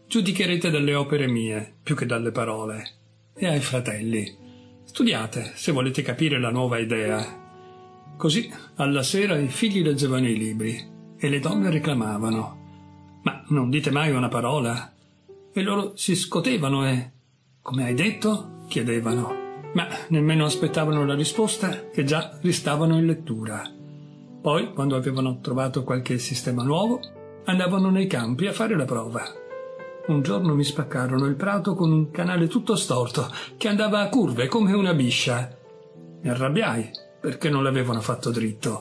Giudicherete dalle opere mie più che dalle parole e ai fratelli. Studiate se volete capire la nuova idea. Così alla sera i figli leggevano i libri e le donne reclamavano Ma non dite mai una parola? E loro si scotevano e Come hai detto? chiedevano ma nemmeno aspettavano la risposta che già ristavano in lettura. Poi, quando avevano trovato qualche sistema nuovo, andavano nei campi a fare la prova. Un giorno mi spaccarono il prato con un canale tutto storto, che andava a curve come una biscia. Mi arrabbiai perché non l'avevano fatto dritto.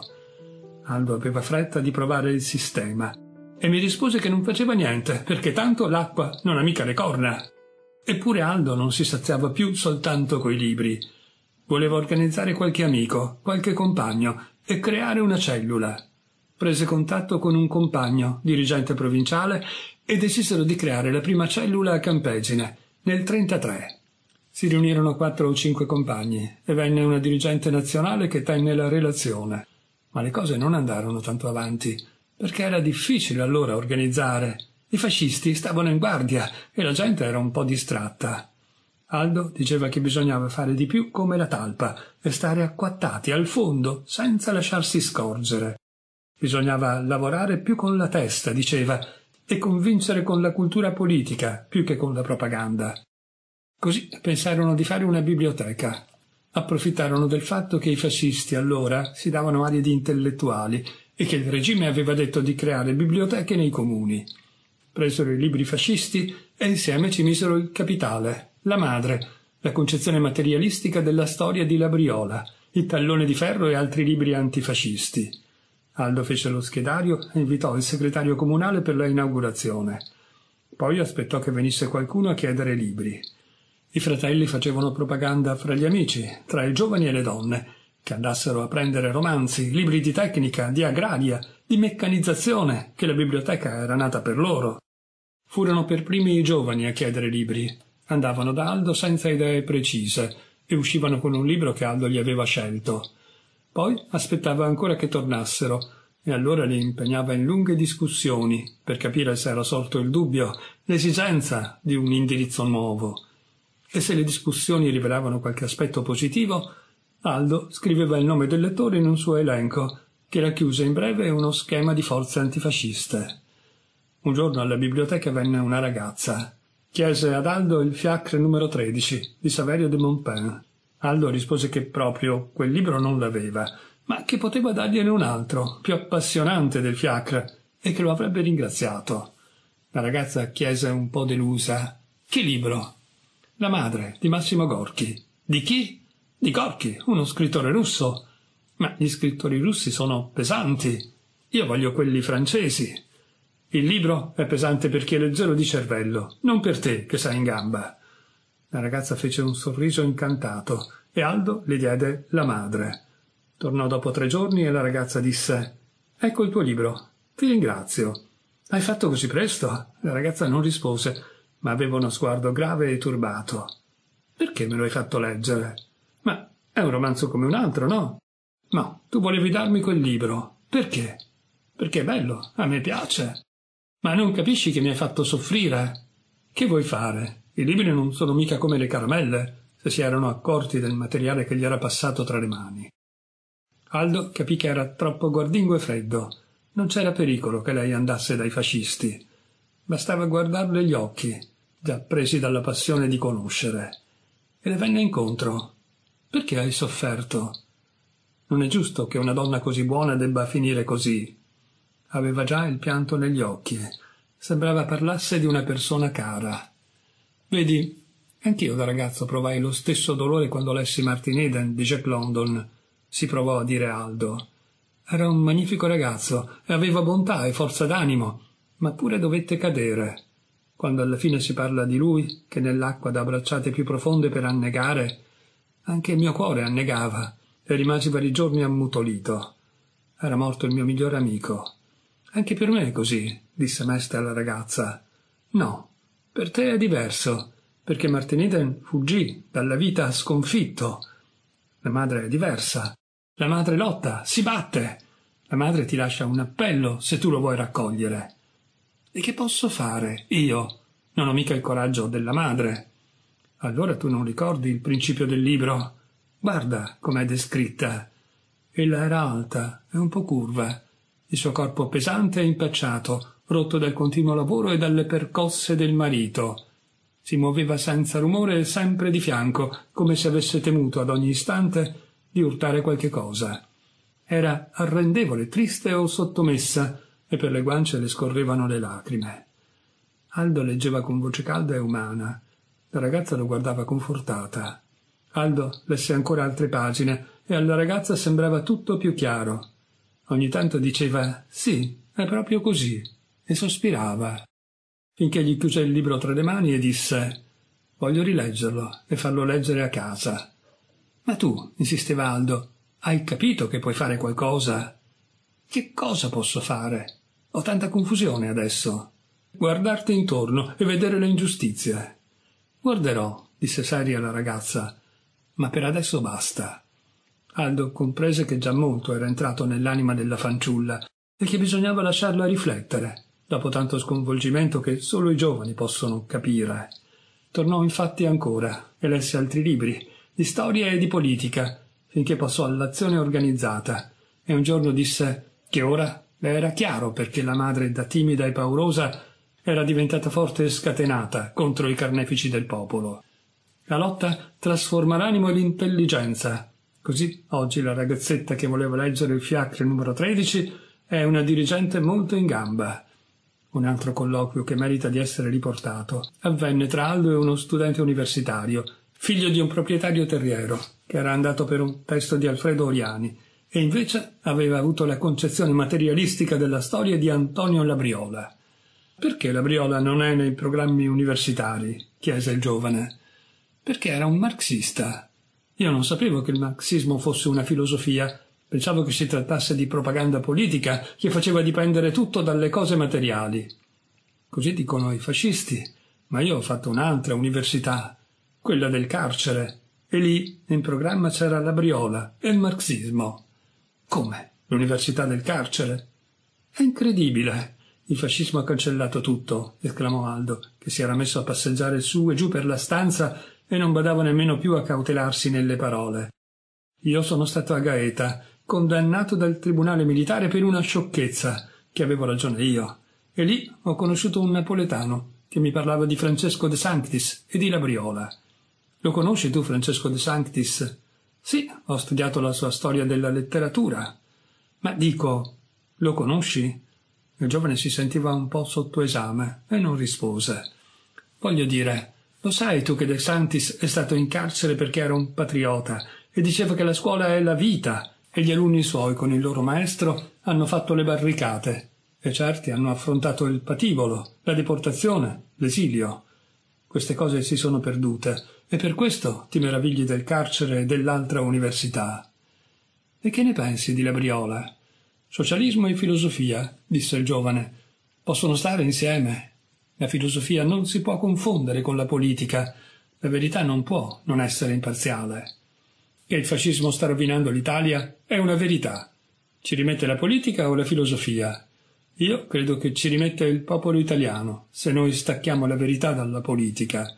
Aldo aveva fretta di provare il sistema e mi rispose che non faceva niente, perché tanto l'acqua non ha mica le corna. Eppure Aldo non si saziava più soltanto coi libri. Voleva organizzare qualche amico, qualche compagno, e creare una cellula. Prese contatto con un compagno, dirigente provinciale, e decisero di creare la prima cellula a Campegine, nel 1933. Si riunirono quattro o cinque compagni e venne una dirigente nazionale che tenne la relazione. Ma le cose non andarono tanto avanti, perché era difficile allora organizzare. I fascisti stavano in guardia e la gente era un po' distratta. Aldo diceva che bisognava fare di più come la talpa e stare acquattati al fondo senza lasciarsi scorgere. Bisognava lavorare più con la testa, diceva, e convincere con la cultura politica più che con la propaganda. Così pensarono di fare una biblioteca. Approfittarono del fatto che i fascisti allora si davano aria di intellettuali e che il regime aveva detto di creare biblioteche nei comuni. Presero i libri fascisti e insieme ci misero il capitale, la madre, la concezione materialistica della storia di Labriola, il tallone di ferro e altri libri antifascisti. Aldo fece lo schedario e invitò il segretario comunale per la inaugurazione. Poi aspettò che venisse qualcuno a chiedere libri. I fratelli facevano propaganda fra gli amici, tra i giovani e le donne, che andassero a prendere romanzi, libri di tecnica, di agraria, di meccanizzazione, che la biblioteca era nata per loro. Furono per primi i giovani a chiedere libri. Andavano da Aldo senza idee precise e uscivano con un libro che Aldo gli aveva scelto. Poi aspettava ancora che tornassero e allora li impegnava in lunghe discussioni per capire se era sorto il dubbio, l'esigenza di un indirizzo nuovo. E se le discussioni rivelavano qualche aspetto positivo, Aldo scriveva il nome del lettore in un suo elenco, che racchiuse in breve uno schema di forze antifasciste. Un giorno alla biblioteca venne una ragazza chiese ad Aldo il fiacre numero 13 di Saverio de Montpin. Aldo rispose che proprio quel libro non l'aveva, ma che poteva dargliene un altro, più appassionante del fiacre, e che lo avrebbe ringraziato. La ragazza chiese un po' delusa: Che libro? La madre di Massimo Gorchi. Di chi? Di Gorchi, uno scrittore russo. Ma gli scrittori russi sono pesanti. Io voglio quelli francesi. Il libro è pesante per chi è leggero di cervello, non per te che sei in gamba. La ragazza fece un sorriso incantato e Aldo le diede la madre. Tornò dopo tre giorni e la ragazza disse Ecco il tuo libro, ti ringrazio. Hai fatto così presto? La ragazza non rispose, ma aveva uno sguardo grave e turbato. Perché me lo hai fatto leggere? Ma è un romanzo come un altro, no? Ma tu volevi darmi quel libro. Perché? Perché è bello, a me piace. Ma non capisci che mi hai fatto soffrire? Che vuoi fare? I libri non sono mica come le caramelle, se si erano accorti del materiale che gli era passato tra le mani. Aldo capì che era troppo guardingo e freddo. Non c'era pericolo che lei andasse dai fascisti. Bastava guardarle gli occhi, già presi dalla passione di conoscere. E le venne incontro. Perché hai sofferto? Non è giusto che una donna così buona debba finire così, Aveva già il pianto negli occhi. Sembrava parlasse di una persona cara. Vedi, anch'io da ragazzo provai lo stesso dolore quando lessi Martin Eden di Jack London, si provò a dire Aldo. Era un magnifico ragazzo e aveva bontà e forza d'animo, ma pure dovette cadere. Quando alla fine si parla di lui, che nell'acqua da bracciate più profonde per annegare, anche il mio cuore annegava e rimasi vari giorni ammutolito. Era morto il mio migliore amico. Anche per me è così, disse mesta alla ragazza. No, per te è diverso, perché Martin Martiniden fuggì dalla vita sconfitto. La madre è diversa. La madre lotta, si batte. La madre ti lascia un appello se tu lo vuoi raccogliere. E che posso fare? Io non ho mica il coraggio della madre. Allora tu non ricordi il principio del libro? Guarda com'è descritta. Ella era alta e un po' curva il suo corpo pesante e impacciato, rotto dal continuo lavoro e dalle percosse del marito. Si muoveva senza rumore e sempre di fianco, come se avesse temuto ad ogni istante di urtare qualche cosa. Era arrendevole, triste o sottomessa, e per le guance le scorrevano le lacrime. Aldo leggeva con voce calda e umana. La ragazza lo guardava confortata. Aldo lesse ancora altre pagine e alla ragazza sembrava tutto più chiaro. Ogni tanto diceva sì, è proprio così, e sospirava, finché gli chiuse il libro tra le mani e disse voglio rileggerlo e farlo leggere a casa. Ma tu, insisteva Aldo, hai capito che puoi fare qualcosa? Che cosa posso fare? Ho tanta confusione adesso. Guardarti intorno e vedere le ingiustizie. Guarderò, disse seria la ragazza, ma per adesso basta. Aldo comprese che già molto era entrato nell'anima della fanciulla e che bisognava lasciarla riflettere, dopo tanto sconvolgimento che solo i giovani possono capire. Tornò infatti ancora e lesse altri libri, di storia e di politica, finché passò all'azione organizzata, e un giorno disse che ora le era chiaro perché la madre da timida e paurosa era diventata forte e scatenata contro i carnefici del popolo. La lotta trasforma l'animo e l'intelligenza, Così oggi la ragazzetta che voleva leggere il fiacre numero 13 è una dirigente molto in gamba. Un altro colloquio che merita di essere riportato avvenne tra Aldo e uno studente universitario, figlio di un proprietario terriero, che era andato per un testo di Alfredo Oriani, e invece aveva avuto la concezione materialistica della storia di Antonio Labriola. Perché Labriola non è nei programmi universitari? chiese il giovane. Perché era un marxista, io non sapevo che il marxismo fosse una filosofia, pensavo che si trattasse di propaganda politica che faceva dipendere tutto dalle cose materiali. Così dicono i fascisti, ma io ho fatto un'altra università, quella del carcere, e lì in programma c'era la briola e il marxismo. Come? L'università del carcere? È incredibile. Il fascismo ha cancellato tutto, esclamò Aldo, che si era messo a passeggiare su e giù per la stanza e non badava nemmeno più a cautelarsi nelle parole. Io sono stato a Gaeta, condannato dal tribunale militare per una sciocchezza, che avevo ragione io, e lì ho conosciuto un napoletano che mi parlava di Francesco de Sanctis e di Labriola. Lo conosci tu, Francesco de Sanctis? Sì, ho studiato la sua storia della letteratura. Ma dico, lo conosci? Il giovane si sentiva un po' sotto esame e non rispose. Voglio dire, lo sai tu che De Santis è stato in carcere perché era un patriota e diceva che la scuola è la vita e gli alunni suoi con il loro maestro hanno fatto le barricate e certi hanno affrontato il patibolo, la deportazione, l'esilio. Queste cose si sono perdute e per questo ti meravigli del carcere e dell'altra università. E che ne pensi di Labriola? Socialismo e filosofia, disse il giovane, possono stare insieme. La filosofia non si può confondere con la politica. La verità non può non essere imparziale. Che il fascismo sta rovinando l'Italia è una verità. Ci rimette la politica o la filosofia? Io credo che ci rimette il popolo italiano, se noi stacchiamo la verità dalla politica.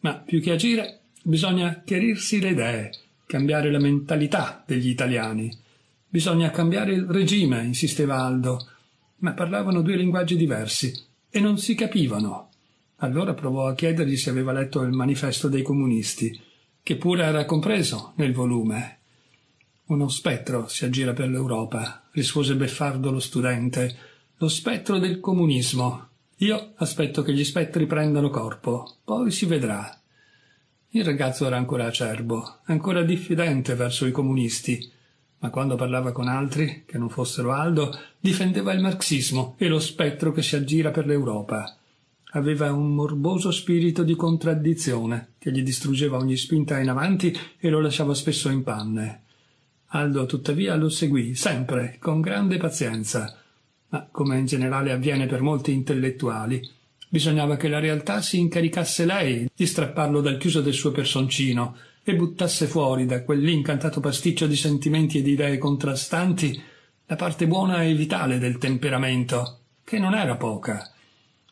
Ma più che agire, bisogna chiarirsi le idee, cambiare la mentalità degli italiani. Bisogna cambiare il regime, insisteva Aldo. Ma parlavano due linguaggi diversi e non si capivano. Allora provò a chiedergli se aveva letto il manifesto dei comunisti, che pure era compreso nel volume. Uno spettro si aggira per l'Europa, rispose Beffardo lo studente, lo spettro del comunismo. Io aspetto che gli spettri prendano corpo, poi si vedrà. Il ragazzo era ancora acerbo, ancora diffidente verso i comunisti, ma quando parlava con altri, che non fossero Aldo, difendeva il marxismo e lo spettro che si aggira per l'Europa. Aveva un morboso spirito di contraddizione che gli distruggeva ogni spinta in avanti e lo lasciava spesso in panne. Aldo tuttavia lo seguì sempre con grande pazienza, ma come in generale avviene per molti intellettuali, bisognava che la realtà si incaricasse lei di strapparlo dal chiuso del suo personcino e buttasse fuori da quell'incantato pasticcio di sentimenti e di idee contrastanti la parte buona e vitale del temperamento, che non era poca.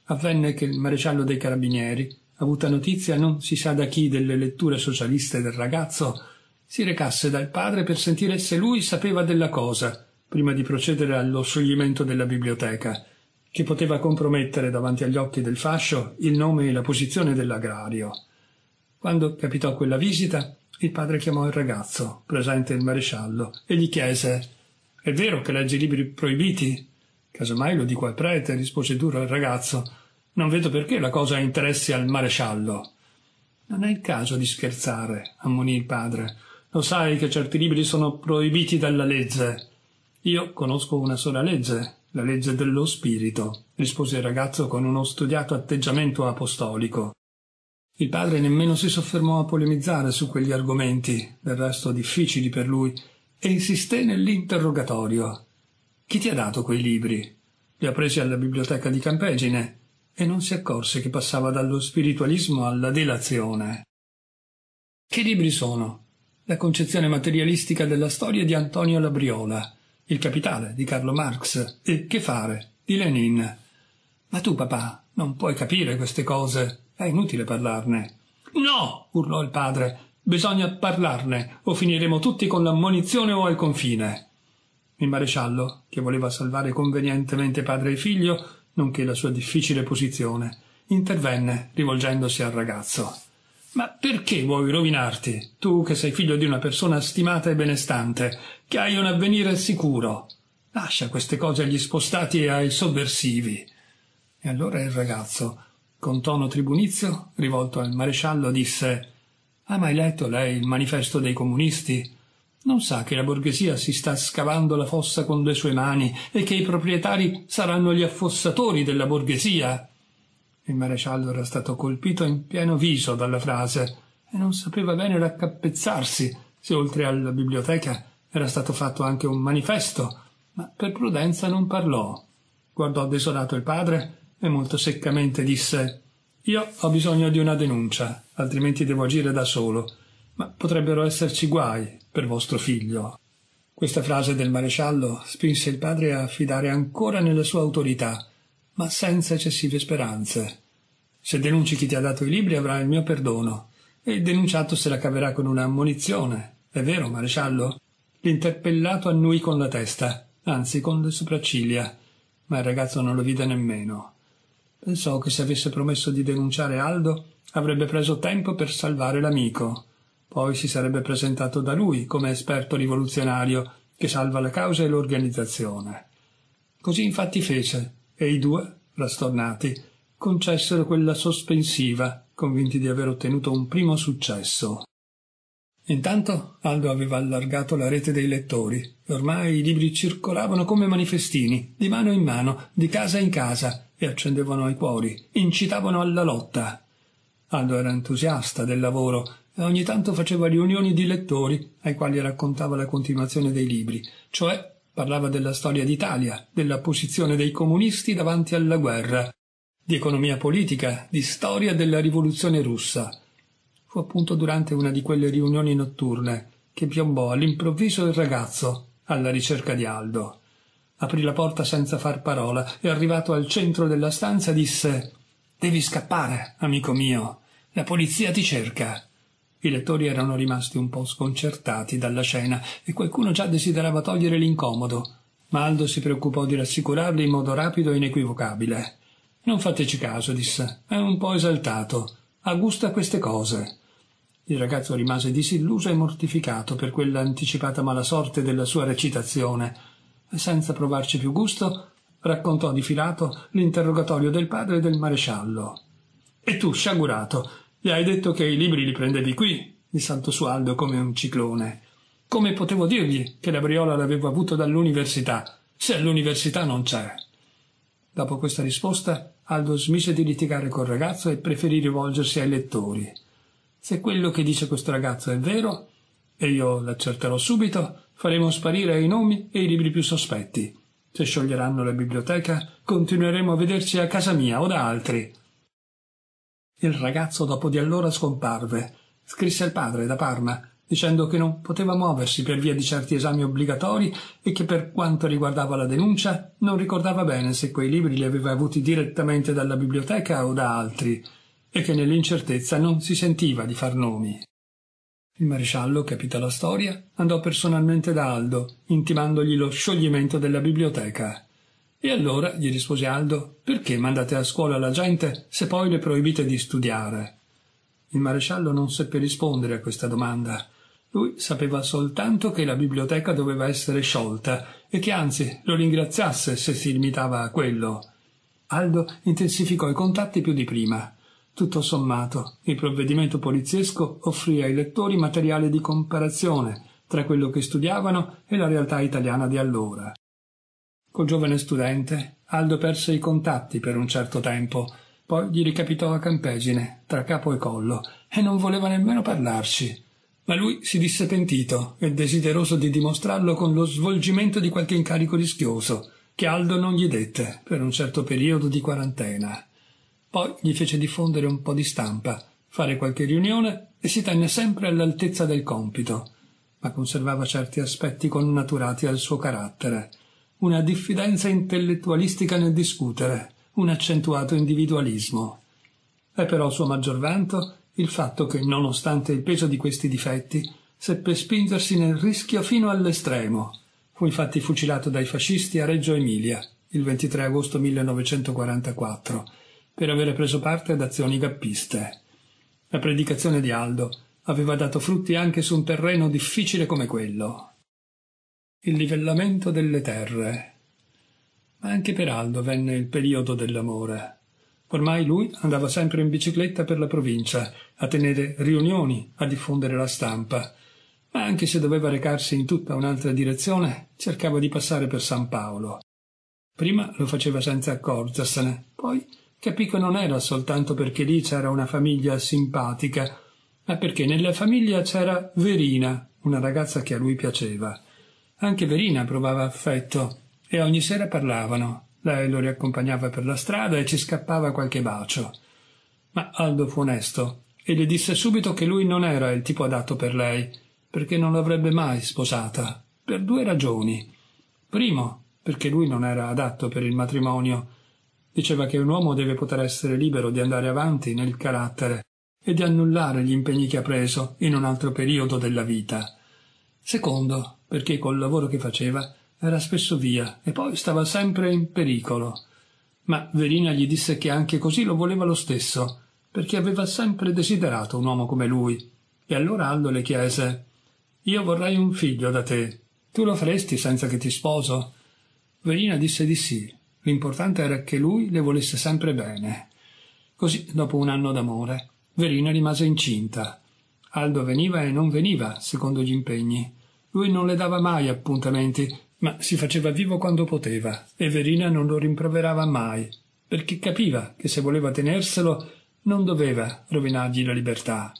Avvenne che il maresciallo dei carabinieri, avuta notizia non si sa da chi delle letture socialiste del ragazzo, si recasse dal padre per sentire se lui sapeva della cosa, prima di procedere allo scioglimento della biblioteca, che poteva compromettere davanti agli occhi del fascio il nome e la posizione dell'agrario. Quando capitò quella visita, il padre chiamò il ragazzo, presente il maresciallo, e gli chiese È vero che leggi libri proibiti? Casomai lo dico al prete, rispose duro il ragazzo. Non vedo perché la cosa interessi al maresciallo. Non è il caso di scherzare, ammonì il padre. Lo sai che certi libri sono proibiti dalla legge. Io conosco una sola legge, la legge dello spirito, rispose il ragazzo con uno studiato atteggiamento apostolico. Il padre nemmeno si soffermò a polemizzare su quegli argomenti, del resto difficili per lui, e insisté nell'interrogatorio. Chi ti ha dato quei libri? Li ha presi alla biblioteca di Campegine e non si accorse che passava dallo spiritualismo alla delazione. Che libri sono? La concezione materialistica della storia di Antonio Labriola, Il capitale di Carlo Marx e Che fare di Lenin. Ma tu, papà, non puoi capire queste cose. È inutile parlarne. No! urlò il padre. Bisogna parlarne, o finiremo tutti con l'ammonizione o al confine. Il maresciallo, che voleva salvare convenientemente padre e figlio, nonché la sua difficile posizione, intervenne, rivolgendosi al ragazzo. Ma perché vuoi rovinarti, tu che sei figlio di una persona stimata e benestante, che hai un avvenire sicuro? Lascia queste cose agli spostati e ai sovversivi. E allora il ragazzo, con tono tribunizio, rivolto al maresciallo, disse «Ha mai letto lei il manifesto dei comunisti? Non sa che la borghesia si sta scavando la fossa con le sue mani e che i proprietari saranno gli affossatori della borghesia?» Il maresciallo era stato colpito in pieno viso dalla frase e non sapeva bene raccapezzarsi se oltre alla biblioteca era stato fatto anche un manifesto, ma per prudenza non parlò. Guardò desolato il padre e molto seccamente disse Io ho bisogno di una denuncia, altrimenti devo agire da solo, ma potrebbero esserci guai per vostro figlio. Questa frase del maresciallo spinse il padre a fidare ancora nella sua autorità, ma senza eccessive speranze. Se denunci chi ti ha dato i libri avrà il mio perdono, e il denunciato se la caverà con una ammonizione. È vero, maresciallo? L'interpellato annui con la testa, anzi con le sopracciglia, ma il ragazzo non lo vide nemmeno. Pensò che se avesse promesso di denunciare Aldo avrebbe preso tempo per salvare l'amico. Poi si sarebbe presentato da lui come esperto rivoluzionario che salva la causa e l'organizzazione. Così infatti fece, e i due, frastornati, concessero quella sospensiva, convinti di aver ottenuto un primo successo. Intanto Aldo aveva allargato la rete dei lettori. e Ormai i libri circolavano come manifestini, di mano in mano, di casa in casa, e accendevano i cuori, incitavano alla lotta. Aldo era entusiasta del lavoro e ogni tanto faceva riunioni di lettori ai quali raccontava la continuazione dei libri, cioè parlava della storia d'Italia, della posizione dei comunisti davanti alla guerra, di economia politica, di storia della rivoluzione russa. Fu appunto durante una di quelle riunioni notturne che piombò all'improvviso il ragazzo alla ricerca di Aldo aprì la porta senza far parola e arrivato al centro della stanza disse Devi scappare, amico mio. La polizia ti cerca. I lettori erano rimasti un po' sconcertati dalla scena e qualcuno già desiderava togliere l'incomodo, ma Aldo si preoccupò di rassicurarli in modo rapido e inequivocabile. Non fateci caso, disse. È un po' esaltato. A gusto a queste cose. Il ragazzo rimase disilluso e mortificato per quella anticipata mala sorte della sua recitazione e senza provarci più gusto raccontò di filato l'interrogatorio del padre e del maresciallo. E tu, sciagurato, gli hai detto che i libri li prendevi qui, di Santo su Aldo come un ciclone. Come potevo dirgli che la Briola l'avevo avuto dall'università, se all'università non c'è? Dopo questa risposta, Aldo smise di litigare col ragazzo e preferì rivolgersi ai lettori. Se quello che dice questo ragazzo è vero, e io l'accerterò subito, faremo sparire i nomi e i libri più sospetti. Se scioglieranno la biblioteca, continueremo a vederci a casa mia o da altri. Il ragazzo dopo di allora scomparve. Scrisse al padre da Parma, dicendo che non poteva muoversi per via di certi esami obbligatori e che per quanto riguardava la denuncia non ricordava bene se quei libri li aveva avuti direttamente dalla biblioteca o da altri, e che nell'incertezza non si sentiva di far nomi. Il maresciallo, capita la storia, andò personalmente da Aldo, intimandogli lo scioglimento della biblioteca. E allora, gli rispose Aldo, perché mandate a scuola la gente se poi le proibite di studiare? Il maresciallo non seppe rispondere a questa domanda. Lui sapeva soltanto che la biblioteca doveva essere sciolta e che anzi lo ringraziasse se si limitava a quello. Aldo intensificò i contatti più di prima. Tutto sommato, il provvedimento poliziesco offrì ai lettori materiale di comparazione tra quello che studiavano e la realtà italiana di allora. Col giovane studente, Aldo perse i contatti per un certo tempo, poi gli ricapitò a Campesine, tra capo e collo, e non voleva nemmeno parlarci. Ma lui si disse pentito e desideroso di dimostrarlo con lo svolgimento di qualche incarico rischioso, che Aldo non gli dette per un certo periodo di quarantena. Poi gli fece diffondere un po' di stampa, fare qualche riunione e si tenne sempre all'altezza del compito, ma conservava certi aspetti connaturati al suo carattere, una diffidenza intellettualistica nel discutere, un accentuato individualismo. È però suo maggior vanto il fatto che, nonostante il peso di questi difetti, seppe spingersi nel rischio fino all'estremo. Fu infatti fucilato dai fascisti a Reggio Emilia il 23 agosto 1944 per aver preso parte ad azioni gappiste. La predicazione di Aldo aveva dato frutti anche su un terreno difficile come quello. Il livellamento delle terre. Ma anche per Aldo venne il periodo dell'amore. Ormai lui andava sempre in bicicletta per la provincia, a tenere riunioni, a diffondere la stampa, ma anche se doveva recarsi in tutta un'altra direzione, cercava di passare per San Paolo. Prima lo faceva senza accorgersene, poi capì che non era soltanto perché lì c'era una famiglia simpatica, ma perché nella famiglia c'era Verina, una ragazza che a lui piaceva. Anche Verina provava affetto e ogni sera parlavano. Lei lo riaccompagnava per la strada e ci scappava qualche bacio. Ma Aldo fu onesto e le disse subito che lui non era il tipo adatto per lei, perché non l'avrebbe mai sposata, per due ragioni. Primo, perché lui non era adatto per il matrimonio, Diceva che un uomo deve poter essere libero di andare avanti nel carattere e di annullare gli impegni che ha preso in un altro periodo della vita. Secondo, perché col lavoro che faceva era spesso via e poi stava sempre in pericolo. Ma Verina gli disse che anche così lo voleva lo stesso, perché aveva sempre desiderato un uomo come lui. E allora Aldo le chiese Io vorrei un figlio da te. Tu lo faresti senza che ti sposo? Verina disse di sì, L'importante era che lui le volesse sempre bene. Così, dopo un anno d'amore, Verina rimase incinta. Aldo veniva e non veniva, secondo gli impegni. Lui non le dava mai appuntamenti, ma si faceva vivo quando poteva, e Verina non lo rimproverava mai, perché capiva che se voleva tenerselo non doveva rovinargli la libertà.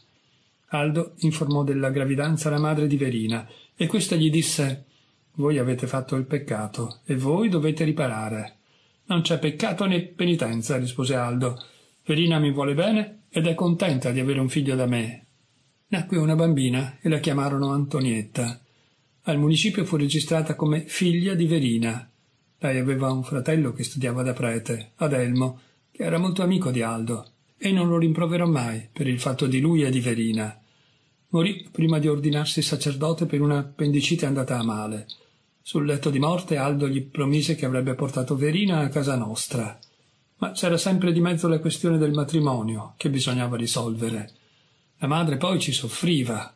Aldo informò della gravidanza la madre di Verina, e questa gli disse Voi avete fatto il peccato, e voi dovete riparare. Non c'è peccato né penitenza, rispose Aldo. Verina mi vuole bene ed è contenta di avere un figlio da me. Nacque una bambina e la chiamarono Antonietta. Al municipio fu registrata come figlia di Verina. Lei aveva un fratello che studiava da prete, Adelmo, che era molto amico di Aldo, e non lo rimproverò mai per il fatto di lui e di Verina. Morì prima di ordinarsi sacerdote per una appendicite andata a male. Sul letto di morte Aldo gli promise che avrebbe portato Verina a casa nostra, ma c'era sempre di mezzo la questione del matrimonio che bisognava risolvere. La madre poi ci soffriva.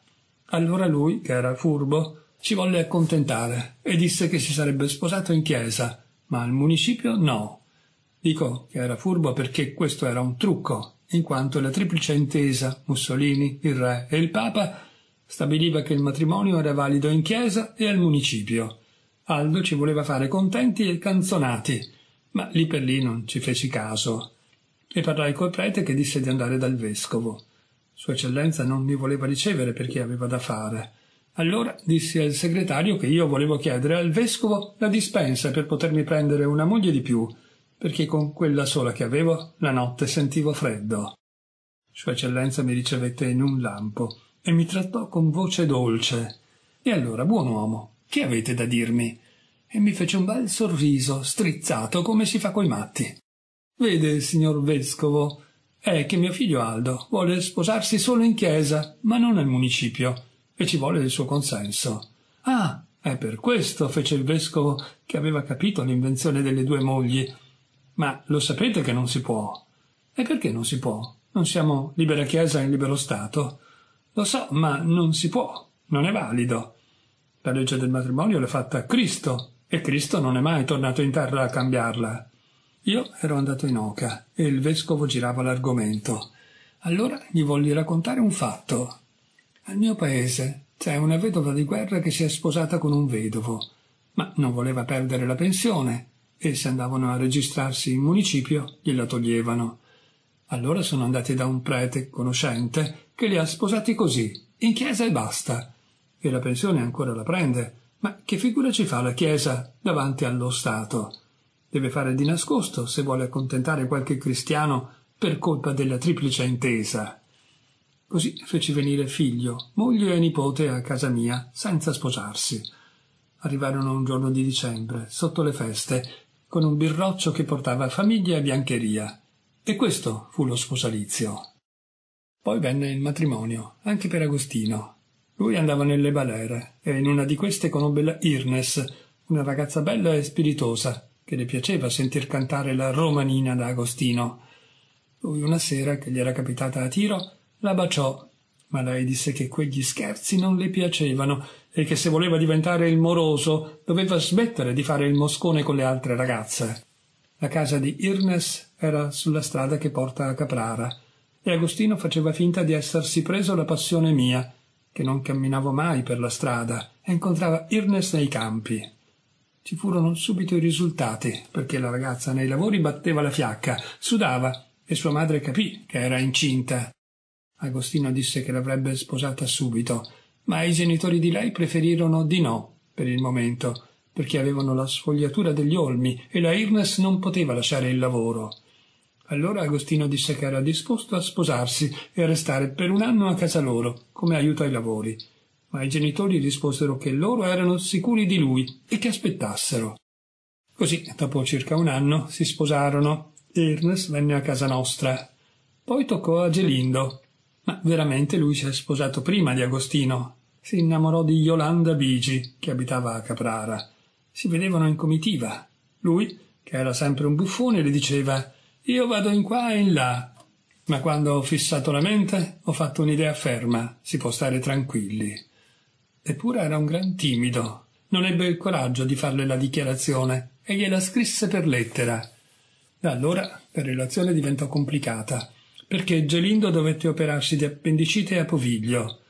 Allora lui, che era furbo, ci volle accontentare e disse che si sarebbe sposato in chiesa, ma al municipio no. Dico che era furbo perché questo era un trucco, in quanto la triplice intesa, Mussolini, il re e il papa, stabiliva che il matrimonio era valido in chiesa e al municipio Aldo ci voleva fare contenti e canzonati, ma lì per lì non ci feci caso. E parlai col prete che disse di andare dal vescovo. Sua Eccellenza non mi voleva ricevere perché aveva da fare. Allora dissi al segretario che io volevo chiedere al vescovo la dispensa per potermi prendere una moglie di più, perché con quella sola che avevo la notte sentivo freddo. Sua Eccellenza mi ricevette in un lampo e mi trattò con voce dolce. E allora, buon uomo, che avete da dirmi? E mi fece un bel sorriso, strizzato come si fa coi matti. Vede, signor vescovo, è che mio figlio Aldo vuole sposarsi solo in chiesa, ma non nel municipio, e ci vuole il suo consenso. Ah, è per questo, fece il vescovo, che aveva capito l'invenzione delle due mogli. Ma lo sapete che non si può. E perché non si può? Non siamo libera chiesa e libero Stato. Lo so, ma non si può, non è valido. La legge del matrimonio l'ha fatta Cristo e Cristo non è mai tornato in terra a cambiarla. Io ero andato in oca e il vescovo girava l'argomento. Allora gli volli raccontare un fatto. Al mio paese c'è una vedova di guerra che si è sposata con un vedovo, ma non voleva perdere la pensione e se andavano a registrarsi in municipio gliela toglievano. Allora sono andati da un prete conoscente che li ha sposati così, in chiesa e basta e la pensione ancora la prende, ma che figura ci fa la Chiesa davanti allo Stato? Deve fare di nascosto se vuole accontentare qualche cristiano per colpa della triplice intesa. Così feci venire figlio, moglie e nipote a casa mia, senza sposarsi. Arrivarono un giorno di dicembre, sotto le feste, con un birroccio che portava famiglia e biancheria. E questo fu lo sposalizio. Poi venne il matrimonio, anche per Agostino, lui andava nelle balere e in una di queste conobbe la Irnes, una ragazza bella e spiritosa, che le piaceva sentir cantare la romanina da Agostino. Lui una sera che gli era capitata a tiro la baciò, ma lei disse che quegli scherzi non le piacevano e che se voleva diventare il moroso doveva smettere di fare il moscone con le altre ragazze. La casa di Irnes era sulla strada che porta a Caprara e Agostino faceva finta di essersi preso la passione mia che non camminavo mai per la strada e incontrava Irnes nei campi. Ci furono subito i risultati, perché la ragazza nei lavori batteva la fiacca, sudava e sua madre capì che era incinta. Agostino disse che l'avrebbe sposata subito, ma i genitori di lei preferirono di no per il momento, perché avevano la sfogliatura degli olmi e la Irnes non poteva lasciare il lavoro. Allora Agostino disse che era disposto a sposarsi e a restare per un anno a casa loro, come aiuto ai lavori. Ma i genitori risposero che loro erano sicuri di lui e che aspettassero. Così, dopo circa un anno, si sposarono e Ernest venne a casa nostra. Poi toccò a Gelindo. Ma veramente lui si è sposato prima di Agostino. Si innamorò di Yolanda Bigi, che abitava a Caprara. Si vedevano in comitiva. Lui, che era sempre un buffone, le diceva io vado in qua e in là, ma quando ho fissato la mente ho fatto un'idea ferma, si può stare tranquilli. Eppure era un gran timido, non ebbe il coraggio di farle la dichiarazione e gliela scrisse per lettera. Da allora la relazione diventò complicata, perché Gelindo dovette operarsi di appendicite a Poviglio.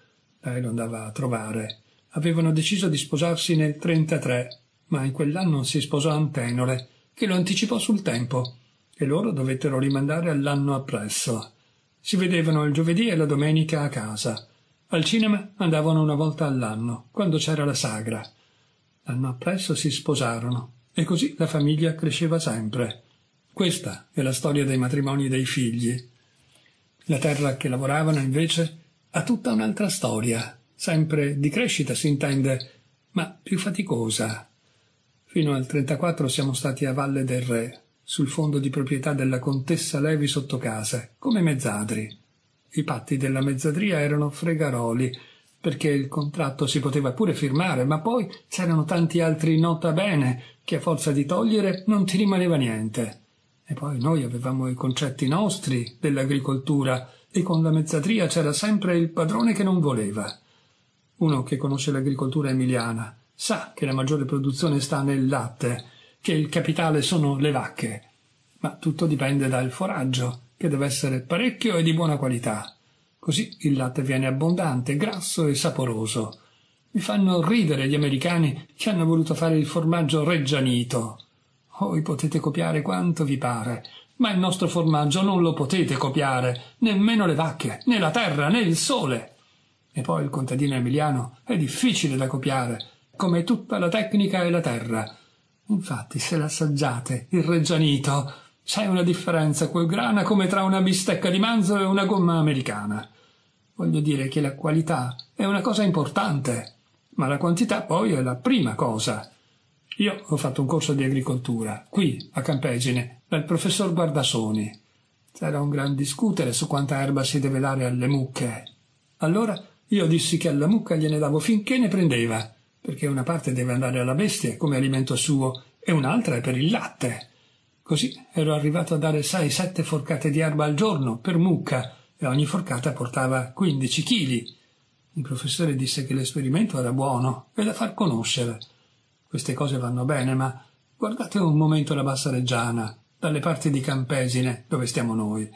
Lei lo andava a trovare. Avevano deciso di sposarsi nel 33, ma in quell'anno si sposò Antenore, che lo anticipò sul tempo e loro dovettero rimandare all'anno appresso. Si vedevano il giovedì e la domenica a casa. Al cinema andavano una volta all'anno, quando c'era la sagra. L'anno appresso si sposarono e così la famiglia cresceva sempre. Questa è la storia dei matrimoni dei figli. La terra che lavoravano invece ha tutta un'altra storia, sempre di crescita si intende, ma più faticosa. Fino al 34 siamo stati a Valle del Re, sul fondo di proprietà della contessa Levi Sottocase, come mezzadri. I patti della mezzadria erano fregaroli, perché il contratto si poteva pure firmare, ma poi c'erano tanti altri nota bene che a forza di togliere non ti rimaneva niente. E poi noi avevamo i concetti nostri dell'agricoltura e con la mezzadria c'era sempre il padrone che non voleva. Uno che conosce l'agricoltura emiliana sa che la maggiore produzione sta nel latte che il capitale sono le vacche, ma tutto dipende dal foraggio, che deve essere parecchio e di buona qualità. Così il latte viene abbondante, grasso e saporoso. Mi fanno ridere gli americani che hanno voluto fare il formaggio reggianito. Oh, Voi potete copiare quanto vi pare, ma il nostro formaggio non lo potete copiare, nemmeno le vacche, né la terra, né il sole. E poi il contadino emiliano è difficile da copiare, come tutta la tecnica e la terra, Infatti, se l'assaggiate, il reggianito, c'è una differenza col grana come tra una bistecca di manzo e una gomma americana. Voglio dire che la qualità è una cosa importante, ma la quantità poi è la prima cosa. Io ho fatto un corso di agricoltura, qui, a Campegine, dal professor Guardasoni. C'era un gran discutere su quanta erba si deve dare alle mucche. Allora io dissi che alla mucca gliene davo finché ne prendeva perché una parte deve andare alla bestia come alimento suo e un'altra è per il latte. Così ero arrivato a dare 6 sette forcate di erba al giorno per mucca e ogni forcata portava 15 chili. Il professore disse che l'esperimento era buono e da far conoscere. Queste cose vanno bene, ma guardate un momento la bassa reggiana, dalle parti di Campesine, dove stiamo noi.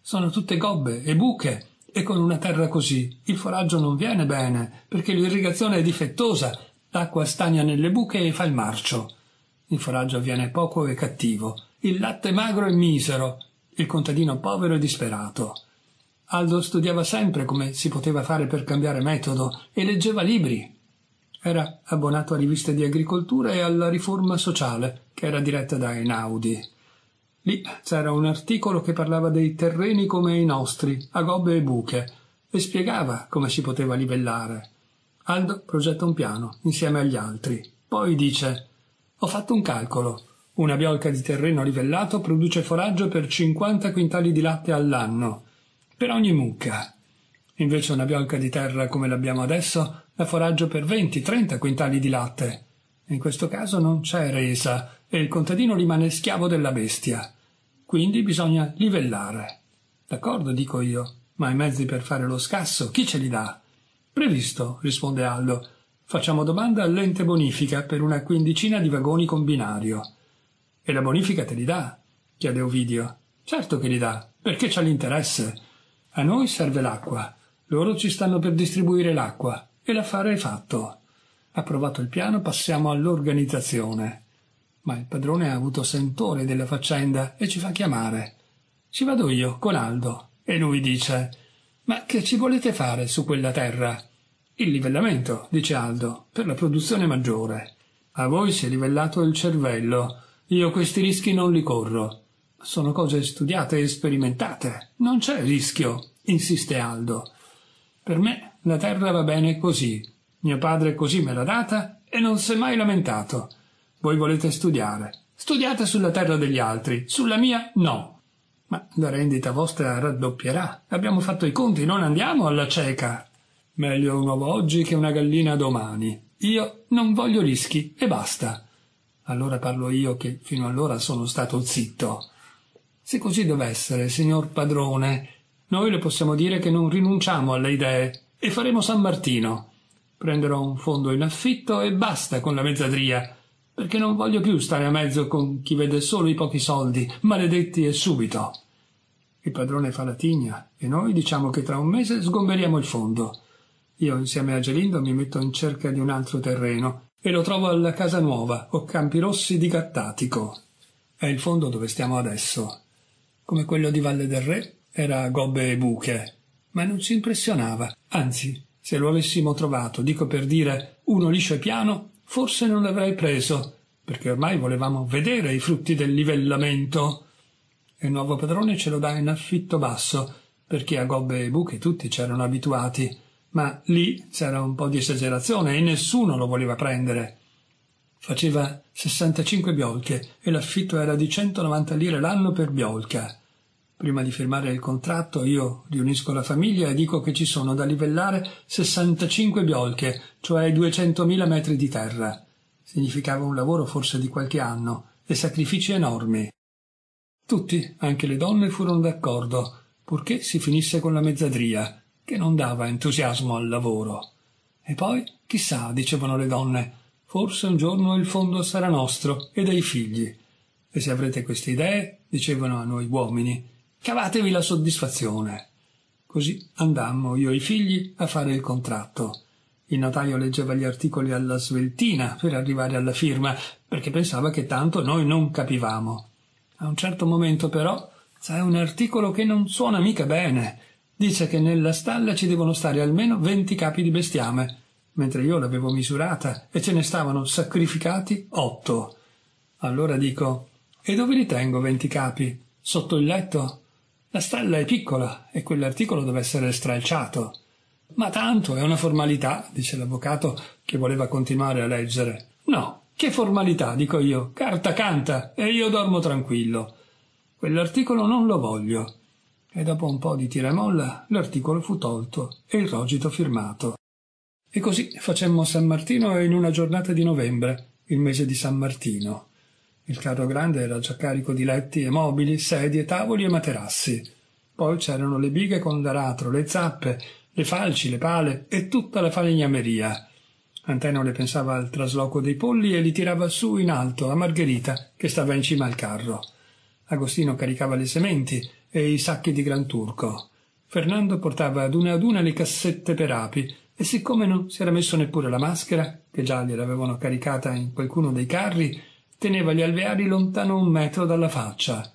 Sono tutte gobbe e buche, e con una terra così il foraggio non viene bene, perché l'irrigazione è difettosa L'acqua stagna nelle buche e fa il marcio. Il foraggio viene poco e cattivo, il latte magro e misero, il contadino povero e disperato. Aldo studiava sempre come si poteva fare per cambiare metodo e leggeva libri. Era abbonato a riviste di agricoltura e alla riforma sociale, che era diretta da Einaudi. Lì c'era un articolo che parlava dei terreni come i nostri, a gobbe e buche, e spiegava come si poteva livellare. Aldo progetta un piano insieme agli altri. Poi dice: Ho fatto un calcolo. Una biolca di terreno livellato produce foraggio per 50 quintali di latte all'anno, per ogni mucca. Invece una biolca di terra come l'abbiamo adesso dà foraggio per 20-30 quintali di latte. In questo caso non c'è resa e il contadino rimane schiavo della bestia. Quindi bisogna livellare. D'accordo, dico io, ma i mezzi per fare lo scasso chi ce li dà? Previsto, risponde Aldo. Facciamo domanda all'ente bonifica per una quindicina di vagoni con binario. E la bonifica te li dà? chiede Ovidio. Certo che li dà, perché c'è l'interesse. A noi serve l'acqua. Loro ci stanno per distribuire l'acqua. E l'affare è fatto. Approvato il piano, passiamo all'organizzazione. Ma il padrone ha avuto sentore della faccenda e ci fa chiamare. Ci vado io, con Aldo. E lui dice ma che ci volete fare su quella terra? Il livellamento, dice Aldo, per la produzione maggiore. A voi si è livellato il cervello. Io questi rischi non li corro. Sono cose studiate e sperimentate. Non c'è rischio, insiste Aldo. Per me la terra va bene così. Mio padre così me l'ha data e non si è mai lamentato. Voi volete studiare. Studiate sulla terra degli altri, sulla mia no. Ma la rendita vostra raddoppierà. Abbiamo fatto i conti, non andiamo alla cieca. Meglio un uovo oggi che una gallina domani. Io non voglio rischi e basta. Allora parlo io che fino allora sono stato zitto. Se così dov'essere, signor padrone, noi le possiamo dire che non rinunciamo alle idee e faremo San Martino. Prenderò un fondo in affitto e basta con la mezzadria perché non voglio più stare a mezzo con chi vede solo i pochi soldi, maledetti e subito. Il padrone fa la tigna e noi diciamo che tra un mese sgomberiamo il fondo. Io insieme a Gelindo mi metto in cerca di un altro terreno e lo trovo alla Casa Nuova o Campi Rossi di Gattatico. È il fondo dove stiamo adesso. Come quello di Valle del Re era gobbe e buche, ma non ci impressionava. Anzi, se lo avessimo trovato, dico per dire uno liscio e piano, forse non l'avrei preso, perché ormai volevamo vedere i frutti del livellamento. il nuovo padrone ce lo dà in affitto basso, perché a gobbe e buche tutti c'erano abituati, ma lì c'era un po' di esagerazione e nessuno lo voleva prendere. Faceva 65 biolche e l'affitto era di 190 lire l'anno per biolca prima di firmare il contratto, io riunisco la famiglia e dico che ci sono da livellare 65 biolche, cioè 200.000 metri di terra. Significava un lavoro forse di qualche anno e sacrifici enormi. Tutti, anche le donne, furono d'accordo, purché si finisse con la mezzadria, che non dava entusiasmo al lavoro. E poi, chissà, dicevano le donne, forse un giorno il fondo sarà nostro e dei figli. E se avrete queste idee, dicevano a noi uomini, Cavatevi la soddisfazione. Così andammo io e i figli a fare il contratto. Il notaio leggeva gli articoli alla sveltina per arrivare alla firma, perché pensava che tanto noi non capivamo. A un certo momento, però, c'è un articolo che non suona mica bene. Dice che nella stalla ci devono stare almeno venti capi di bestiame, mentre io l'avevo misurata e ce ne stavano sacrificati otto. Allora dico: E dove li tengo venti capi? Sotto il letto? La stalla è piccola e quell'articolo deve essere stralciato. Ma tanto è una formalità, dice l'avvocato che voleva continuare a leggere. No, che formalità, dico io. Carta canta e io dormo tranquillo. Quell'articolo non lo voglio. E dopo un po' di tiramolla l'articolo fu tolto e il rogito firmato. E così facemmo San Martino in una giornata di novembre, il mese di San Martino. Il carro grande era già carico di letti e mobili, sedie, tavoli e materassi. Poi c'erano le bighe con l'aratro, le zappe, le falci, le pale e tutta la falegnameria. Antenole pensava al trasloco dei polli e li tirava su in alto a Margherita, che stava in cima al carro. Agostino caricava le sementi e i sacchi di gran turco. Fernando portava ad una ad una le cassette per api e siccome non si era messo neppure la maschera, che già gliel'avevano caricata in qualcuno dei carri, teneva gli alveari lontano un metro dalla faccia.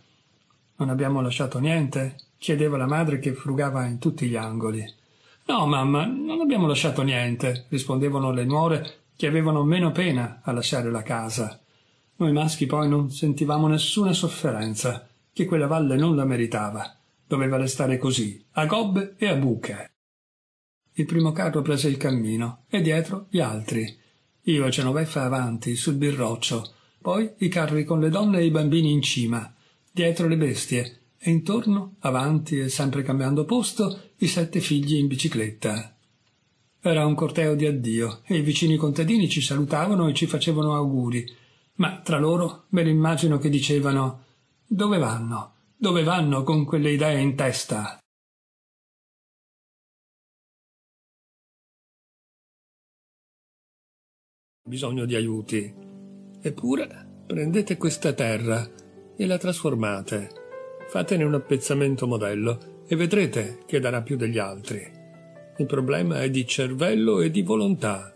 Non abbiamo lasciato niente? chiedeva la madre che frugava in tutti gli angoli. No, mamma, non abbiamo lasciato niente, rispondevano le nuore che avevano meno pena a lasciare la casa. Noi maschi poi non sentivamo nessuna sofferenza, che quella valle non la meritava. Doveva restare così, a gobbe e a buche. Il primo carro prese il cammino e dietro gli altri. Io e Genoveffa avanti, sul birroccio, poi i carri con le donne e i bambini in cima, dietro le bestie, e intorno, avanti e sempre cambiando posto, i sette figli in bicicletta. Era un corteo di addio e i vicini contadini ci salutavano e ci facevano auguri, ma tra loro me immagino che dicevano dove vanno, dove vanno con quelle idee in testa. Bisogno di aiuti. Eppure prendete questa terra e la trasformate. Fatene un appezzamento modello e vedrete che darà più degli altri. Il problema è di cervello e di volontà.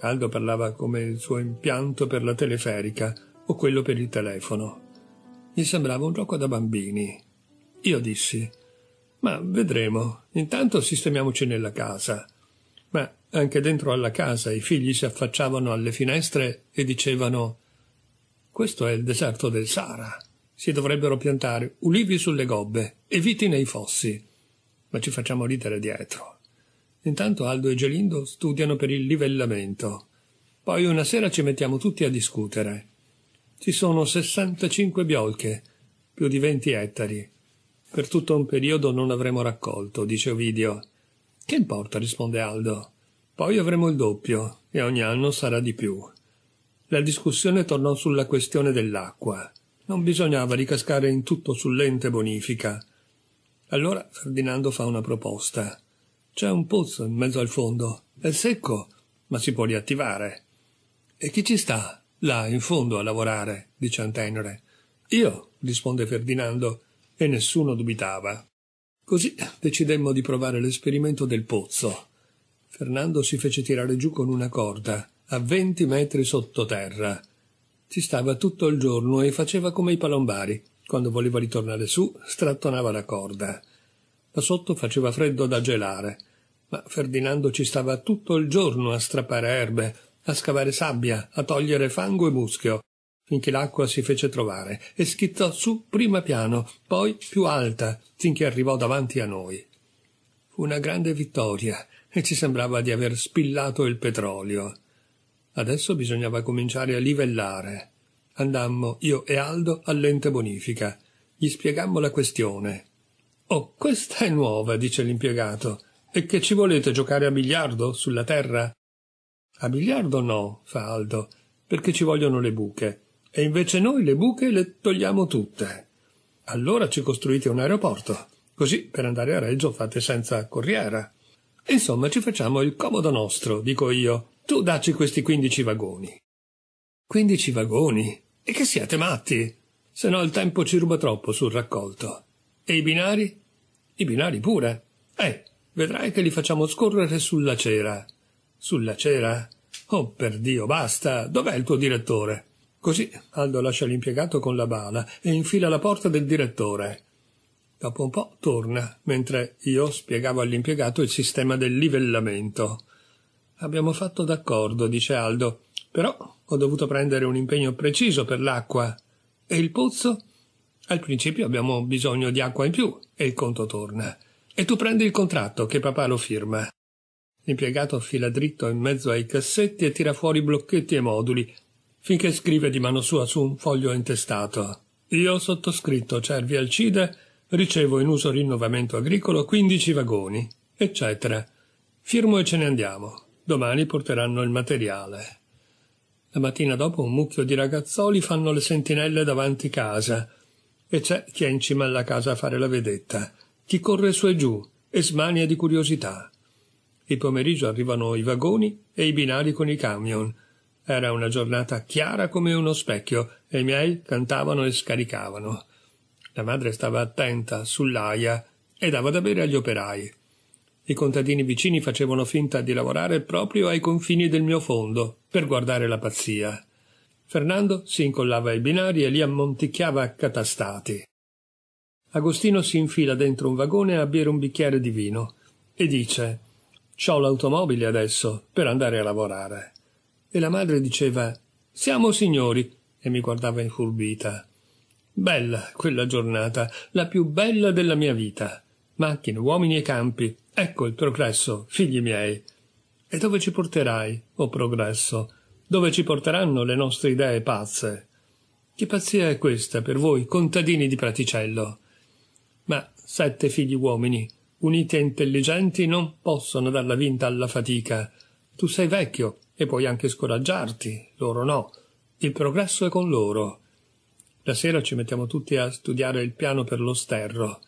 Aldo parlava come il suo impianto per la teleferica o quello per il telefono. Gli sembrava un gioco da bambini. Io dissi: Ma vedremo, intanto sistemiamoci nella casa. Ma anche dentro alla casa i figli si affacciavano alle finestre e dicevano Questo è il deserto del Sahara. Si dovrebbero piantare ulivi sulle gobbe e viti nei fossi. Ma ci facciamo ridere dietro. Intanto Aldo e Gelindo studiano per il livellamento. Poi una sera ci mettiamo tutti a discutere. Ci sono 65 biolche, più di 20 ettari. Per tutto un periodo non avremo raccolto, dice Ovidio. Che importa, risponde Aldo. Poi avremo il doppio e ogni anno sarà di più. La discussione tornò sulla questione dell'acqua. Non bisognava ricascare in tutto sull'ente bonifica. Allora Ferdinando fa una proposta. C'è un pozzo in mezzo al fondo. È secco, ma si può riattivare. E chi ci sta là in fondo a lavorare? dice Antenore. Io, risponde Ferdinando, e nessuno dubitava. Così decidemmo di provare l'esperimento del pozzo. Fernando si fece tirare giù con una corda, a venti metri sottoterra. Ci stava tutto il giorno e faceva come i palombari. Quando voleva ritornare su, strattonava la corda. Da sotto faceva freddo da gelare, ma Ferdinando ci stava tutto il giorno a strappare erbe, a scavare sabbia, a togliere fango e muschio, finché l'acqua si fece trovare, e schizzò su prima piano, poi più alta, finché arrivò davanti a noi. Fu una grande vittoria, e ci sembrava di aver spillato il petrolio. Adesso bisognava cominciare a livellare. Andammo, io e Aldo, all'ente bonifica. Gli spiegammo la questione. Oh, questa è nuova, dice l'impiegato. E che ci volete giocare a biliardo sulla terra? A biliardo no, fa Aldo, perché ci vogliono le buche e invece noi le buche le togliamo tutte. Allora ci costruite un aeroporto, così per andare a Reggio fate senza corriera. Insomma, ci facciamo il comodo nostro, dico io. Tu dacci questi quindici vagoni. Quindici vagoni? E che siete matti? Se no il tempo ci ruba troppo sul raccolto. E i binari? I binari pure. Eh, vedrai che li facciamo scorrere sulla cera. Sulla cera? Oh, per Dio, basta! Dov'è il tuo direttore? Così Aldo lascia l'impiegato con la bala e infila la porta del direttore. Dopo un po' torna, mentre io spiegavo all'impiegato il sistema del livellamento. Abbiamo fatto d'accordo, dice Aldo, però ho dovuto prendere un impegno preciso per l'acqua. E il pozzo? Al principio abbiamo bisogno di acqua in più e il conto torna. E tu prendi il contratto che papà lo firma. L'impiegato fila dritto in mezzo ai cassetti e tira fuori blocchetti e moduli, finché scrive di mano sua su un foglio intestato. Io, sottoscritto Cervi Alcide, ricevo in uso rinnovamento agricolo 15 vagoni, eccetera. Firmo e ce ne andiamo. Domani porteranno il materiale. La mattina dopo un mucchio di ragazzoli fanno le sentinelle davanti casa e c'è chi è in cima alla casa a fare la vedetta, chi corre su e giù e smania di curiosità. Il pomeriggio arrivano i vagoni e i binari con i camion era una giornata chiara come uno specchio e i miei cantavano e scaricavano. La madre stava attenta, sull'aia, e dava da bere agli operai. I contadini vicini facevano finta di lavorare proprio ai confini del mio fondo, per guardare la pazzia. Fernando si incollava ai binari e li ammonticchiava accatastati. Agostino si infila dentro un vagone a bere un bicchiere di vino e dice: C'ho l'automobile adesso per andare a lavorare e la madre diceva Siamo signori e mi guardava infurbita. Bella quella giornata, la più bella della mia vita. Macchine, uomini e campi, ecco il progresso, figli miei. E dove ci porterai, o oh progresso? Dove ci porteranno le nostre idee pazze? Che pazzia è questa per voi, contadini di Praticello? Ma sette figli uomini, uniti e intelligenti, non possono darla vinta alla fatica. Tu sei vecchio, e puoi anche scoraggiarti, loro no. Il progresso è con loro. La sera ci mettiamo tutti a studiare il piano per lo sterro.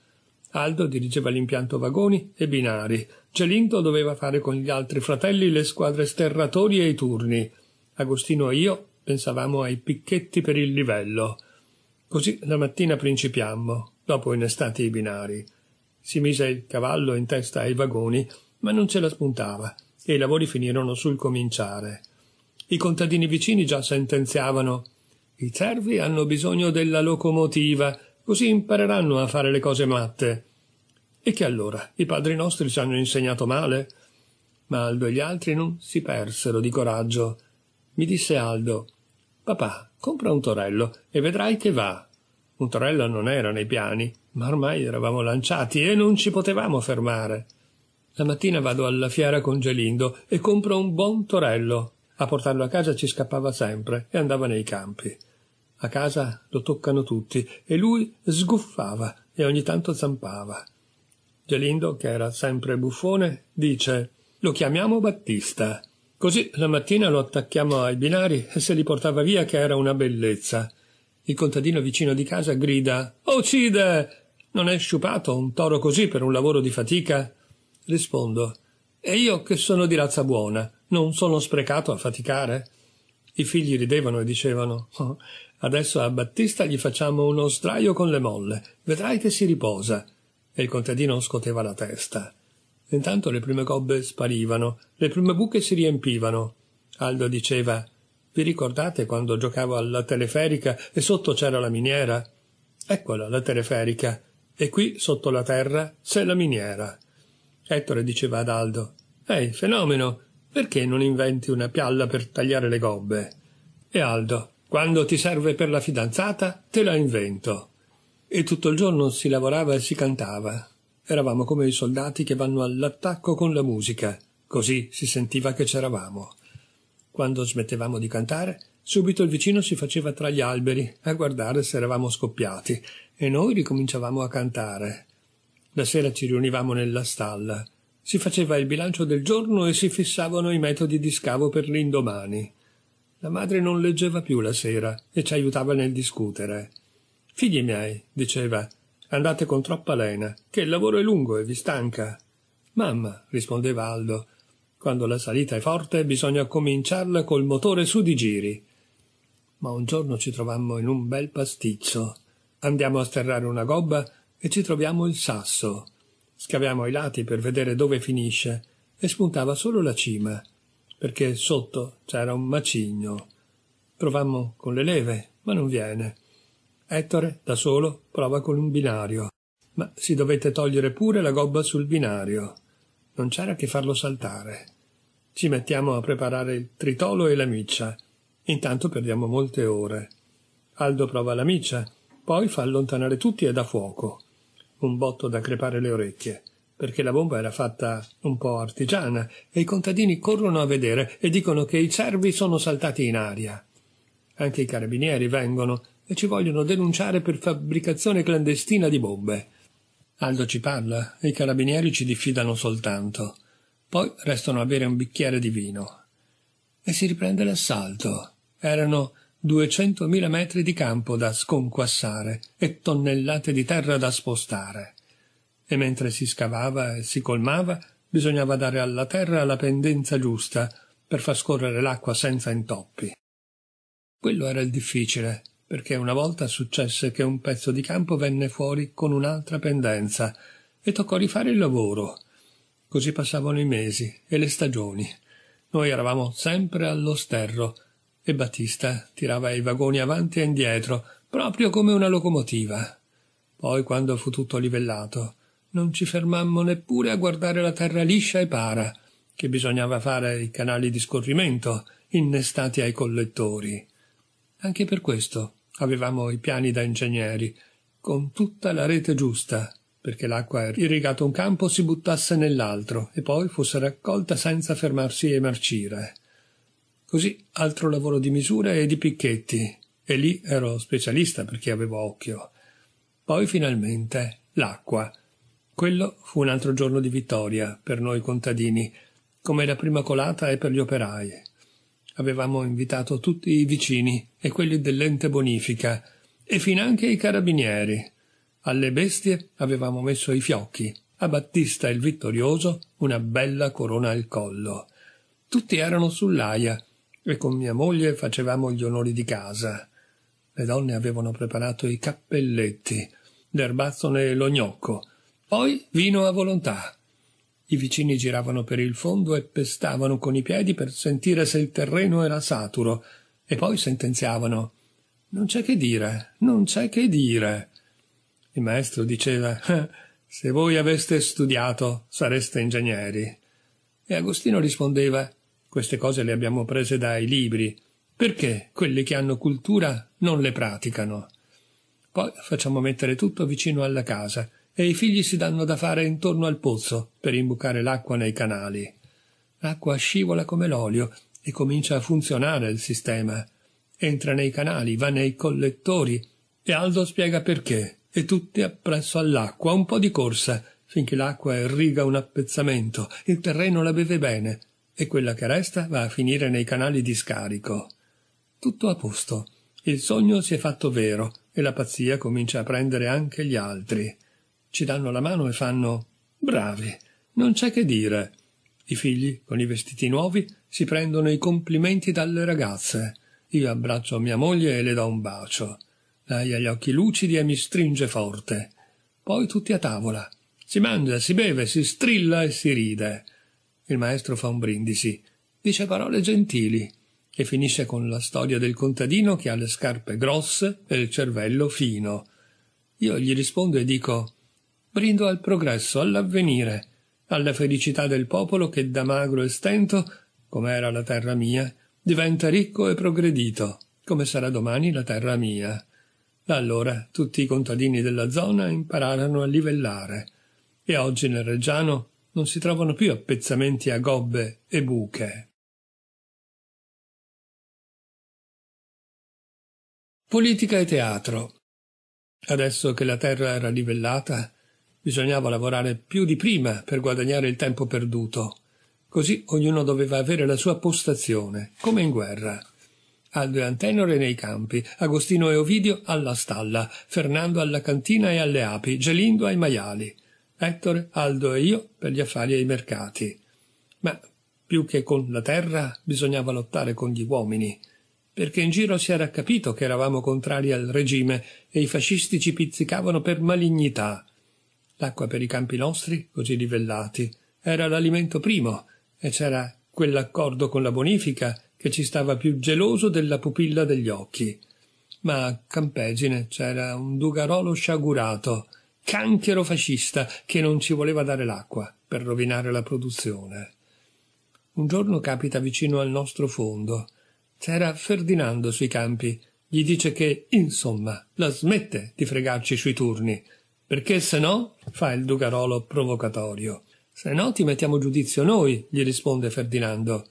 Aldo dirigeva l'impianto vagoni e binari. Gelindo doveva fare con gli altri fratelli le squadre sterratori e i turni. Agostino e io pensavamo ai picchetti per il livello. Così la mattina principiammo, dopo in estate i binari. Si mise il cavallo in testa ai vagoni, ma non ce la spuntava e i lavori finirono sul cominciare. I contadini vicini già sentenziavano i cervi hanno bisogno della locomotiva, così impareranno a fare le cose matte. E che allora? I padri nostri ci hanno insegnato male? Ma Aldo e gli altri non si persero di coraggio. Mi disse Aldo Papà, compra un torello e vedrai che va. Un torello non era nei piani, ma ormai eravamo lanciati e non ci potevamo fermare. La mattina vado alla fiera con Gelindo e compro un buon torello. A portarlo a casa ci scappava sempre e andava nei campi. A casa lo toccano tutti e lui sguffava e ogni tanto zampava. Gelindo, che era sempre buffone, dice Lo chiamiamo Battista. Così la mattina lo attacchiamo ai binari e se li portava via che era una bellezza. Il contadino vicino di casa grida Uccide! Non è sciupato un toro così per un lavoro di fatica? Rispondo E io che sono di razza buona, non sono sprecato a faticare? I figli ridevano e dicevano oh, Adesso a Battista gli facciamo uno sdraio con le molle, vedrai che si riposa. E il contadino scoteva la testa. Intanto le prime gobbe sparivano, le prime buche si riempivano. Aldo diceva Vi ricordate quando giocavo alla teleferica e sotto c'era la miniera? Eccola la teleferica, e qui sotto la terra c'è la miniera. Ettore diceva ad Aldo. Ehi, fenomeno, perché non inventi una pialla per tagliare le gobbe? E Aldo, quando ti serve per la fidanzata, te la invento. E tutto il giorno si lavorava e si cantava. Eravamo come i soldati che vanno all'attacco con la musica. Così si sentiva che c'eravamo. Quando smettevamo di cantare, subito il vicino si faceva tra gli alberi a guardare se eravamo scoppiati e noi ricominciavamo a cantare. La sera ci riunivamo nella stalla. Si faceva il bilancio del giorno e si fissavano i metodi di scavo per l'indomani. La madre non leggeva più la sera e ci aiutava nel discutere. Figli miei, diceva, andate con troppa lena, che il lavoro è lungo e vi stanca. Mamma, rispondeva Aldo, quando la salita è forte bisogna cominciarla col motore su di giri. Ma un giorno ci trovammo in un bel pasticcio. Andiamo a sterrare una gobba e ci troviamo il sasso. Scaviamo i lati per vedere dove finisce e spuntava solo la cima, perché sotto c'era un macigno. Provammo con le leve, ma non viene. Ettore, da solo, prova con un binario, ma si dovette togliere pure la gobba sul binario. Non c'era che farlo saltare. Ci mettiamo a preparare il tritolo e la miccia. Intanto perdiamo molte ore. Aldo prova la miccia, poi fa allontanare tutti e da fuoco un botto da crepare le orecchie, perché la bomba era fatta un po' artigiana e i contadini corrono a vedere e dicono che i cervi sono saltati in aria. Anche i carabinieri vengono e ci vogliono denunciare per fabbricazione clandestina di bombe. Aldo ci parla e i carabinieri ci diffidano soltanto. Poi restano a bere un bicchiere di vino. E si riprende l'assalto. Erano 200.000 metri di campo da sconquassare e tonnellate di terra da spostare. E mentre si scavava e si colmava, bisognava dare alla terra la pendenza giusta per far scorrere l'acqua senza intoppi. Quello era il difficile, perché una volta successe che un pezzo di campo venne fuori con un'altra pendenza e toccò rifare il lavoro. Così passavano i mesi e le stagioni. Noi eravamo sempre allo sterro, e Battista tirava i vagoni avanti e indietro, proprio come una locomotiva. Poi, quando fu tutto livellato, non ci fermammo neppure a guardare la terra liscia e para, che bisognava fare i canali di scorrimento innestati ai collettori. Anche per questo avevamo i piani da ingegneri, con tutta la rete giusta, perché l'acqua era irrigata un campo si buttasse nell'altro e poi fosse raccolta senza fermarsi e marcire. Così altro lavoro di misura e di picchetti, e lì ero specialista perché avevo occhio. Poi finalmente l'acqua. Quello fu un altro giorno di vittoria per noi contadini, come la prima colata e per gli operai. Avevamo invitato tutti i vicini e quelli dell'ente bonifica e finanche i carabinieri. Alle bestie avevamo messo i fiocchi, a Battista il vittorioso una bella corona al collo. Tutti erano sull'aia e con mia moglie facevamo gli onori di casa. Le donne avevano preparato i cappelletti, l'erbazzone e lo gnocco, poi vino a volontà. I vicini giravano per il fondo e pestavano con i piedi per sentire se il terreno era saturo, e poi sentenziavano Non c'è che dire, non c'è che dire. Il maestro diceva eh, Se voi aveste studiato sareste ingegneri. E Agostino rispondeva queste cose le abbiamo prese dai libri. Perché quelli che hanno cultura non le praticano? Poi facciamo mettere tutto vicino alla casa e i figli si danno da fare intorno al pozzo per imbucare l'acqua nei canali. L'acqua scivola come l'olio e comincia a funzionare il sistema. Entra nei canali, va nei collettori e Aldo spiega perché e tutti appresso all'acqua, un po' di corsa, finché l'acqua irriga un appezzamento, il terreno la beve bene, e quella che resta va a finire nei canali di scarico. Tutto a posto. Il sogno si è fatto vero e la pazzia comincia a prendere anche gli altri. Ci danno la mano e fanno bravi, non c'è che dire. I figli, con i vestiti nuovi, si prendono i complimenti dalle ragazze. Io abbraccio mia moglie e le do un bacio. Lei ha gli occhi lucidi e mi stringe forte. Poi tutti a tavola. Si mangia, si beve, si strilla e si ride. Il maestro fa un brindisi. Dice parole gentili e finisce con la storia del contadino che ha le scarpe grosse e il cervello fino. Io gli rispondo e dico brindo al progresso, all'avvenire, alla felicità del popolo che da magro e stento, come era la terra mia, diventa ricco e progredito, come sarà domani la terra mia. Da allora tutti i contadini della zona impararono a livellare, e oggi nel Reggiano non si trovano più appezzamenti a gobbe e buche. Politica e teatro. Adesso che la terra era livellata, bisognava lavorare più di prima per guadagnare il tempo perduto. Così ognuno doveva avere la sua postazione, come in guerra. Aldo e Antenore nei campi, Agostino e Ovidio alla stalla, Fernando alla cantina e alle api, Gelindo ai maiali. Ettore, Aldo e io per gli affari e i mercati. Ma più che con la terra bisognava lottare con gli uomini, perché in giro si era capito che eravamo contrari al regime e i fascisti ci pizzicavano per malignità. L'acqua per i campi nostri, così livellati, era l'alimento primo e c'era quell'accordo con la bonifica che ci stava più geloso della pupilla degli occhi. Ma a Campegine c'era un Dugarolo sciagurato canchero fascista che non ci voleva dare l'acqua per rovinare la produzione. Un giorno capita vicino al nostro fondo. C'era Ferdinando sui campi. Gli dice che, insomma, la smette di fregarci sui turni. Perché se no, fa il Dugarolo provocatorio. Se no ti mettiamo giudizio noi, gli risponde Ferdinando.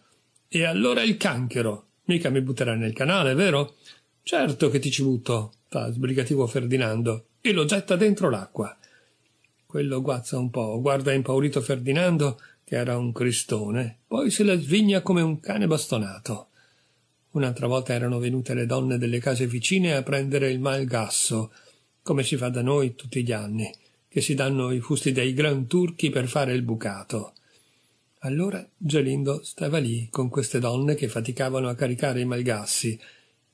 E allora il canchero. Mica mi butterà nel canale, vero? Certo che ti ci butto, fa sbrigativo Ferdinando e lo getta dentro l'acqua. Quello guazza un po', guarda impaurito Ferdinando, che era un cristone, poi se la svigna come un cane bastonato. Un'altra volta erano venute le donne delle case vicine a prendere il malgasso, come si fa da noi tutti gli anni, che si danno i fusti dei gran turchi per fare il bucato. Allora Gelindo stava lì con queste donne che faticavano a caricare i malgassi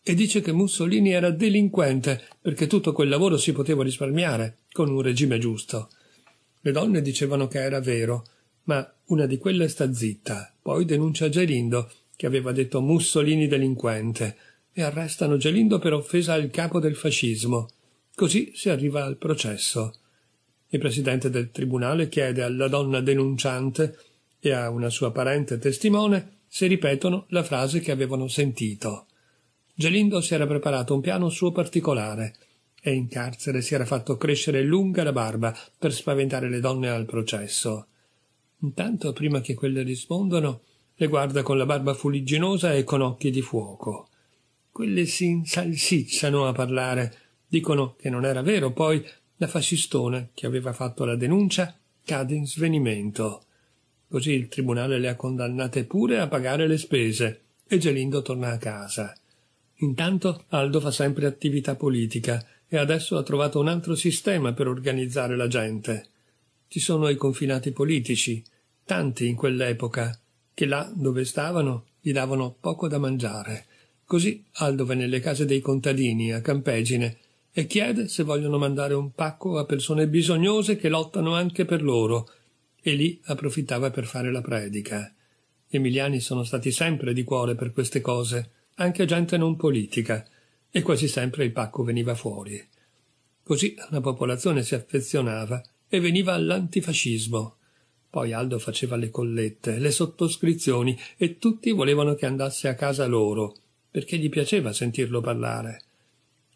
e dice che Mussolini era delinquente perché tutto quel lavoro si poteva risparmiare con un regime giusto. Le donne dicevano che era vero, ma una di quelle sta zitta, poi denuncia Gelindo che aveva detto Mussolini delinquente e arrestano Gelindo per offesa al capo del fascismo. Così si arriva al processo. Il presidente del tribunale chiede alla donna denunciante e a una sua parente testimone se ripetono la frase che avevano sentito. Gelindo si era preparato un piano suo particolare e in carcere si era fatto crescere lunga la barba per spaventare le donne al processo. Intanto, prima che quelle rispondano, le guarda con la barba fuligginosa e con occhi di fuoco. Quelle si insalsicciano a parlare, dicono che non era vero, poi la fascistone che aveva fatto la denuncia cade in svenimento. Così il tribunale le ha condannate pure a pagare le spese e Gelindo torna a casa. Intanto Aldo fa sempre attività politica e adesso ha trovato un altro sistema per organizzare la gente. Ci sono i confinati politici, tanti in quell'epoca, che là dove stavano gli davano poco da mangiare. Così Aldo va nelle case dei contadini a Campegine e chiede se vogliono mandare un pacco a persone bisognose che lottano anche per loro, e lì approfittava per fare la predica. Gli emiliani sono stati sempre di cuore per queste cose anche gente non politica, e quasi sempre il pacco veniva fuori. Così la popolazione si affezionava e veniva all'antifascismo. Poi Aldo faceva le collette, le sottoscrizioni e tutti volevano che andasse a casa loro, perché gli piaceva sentirlo parlare.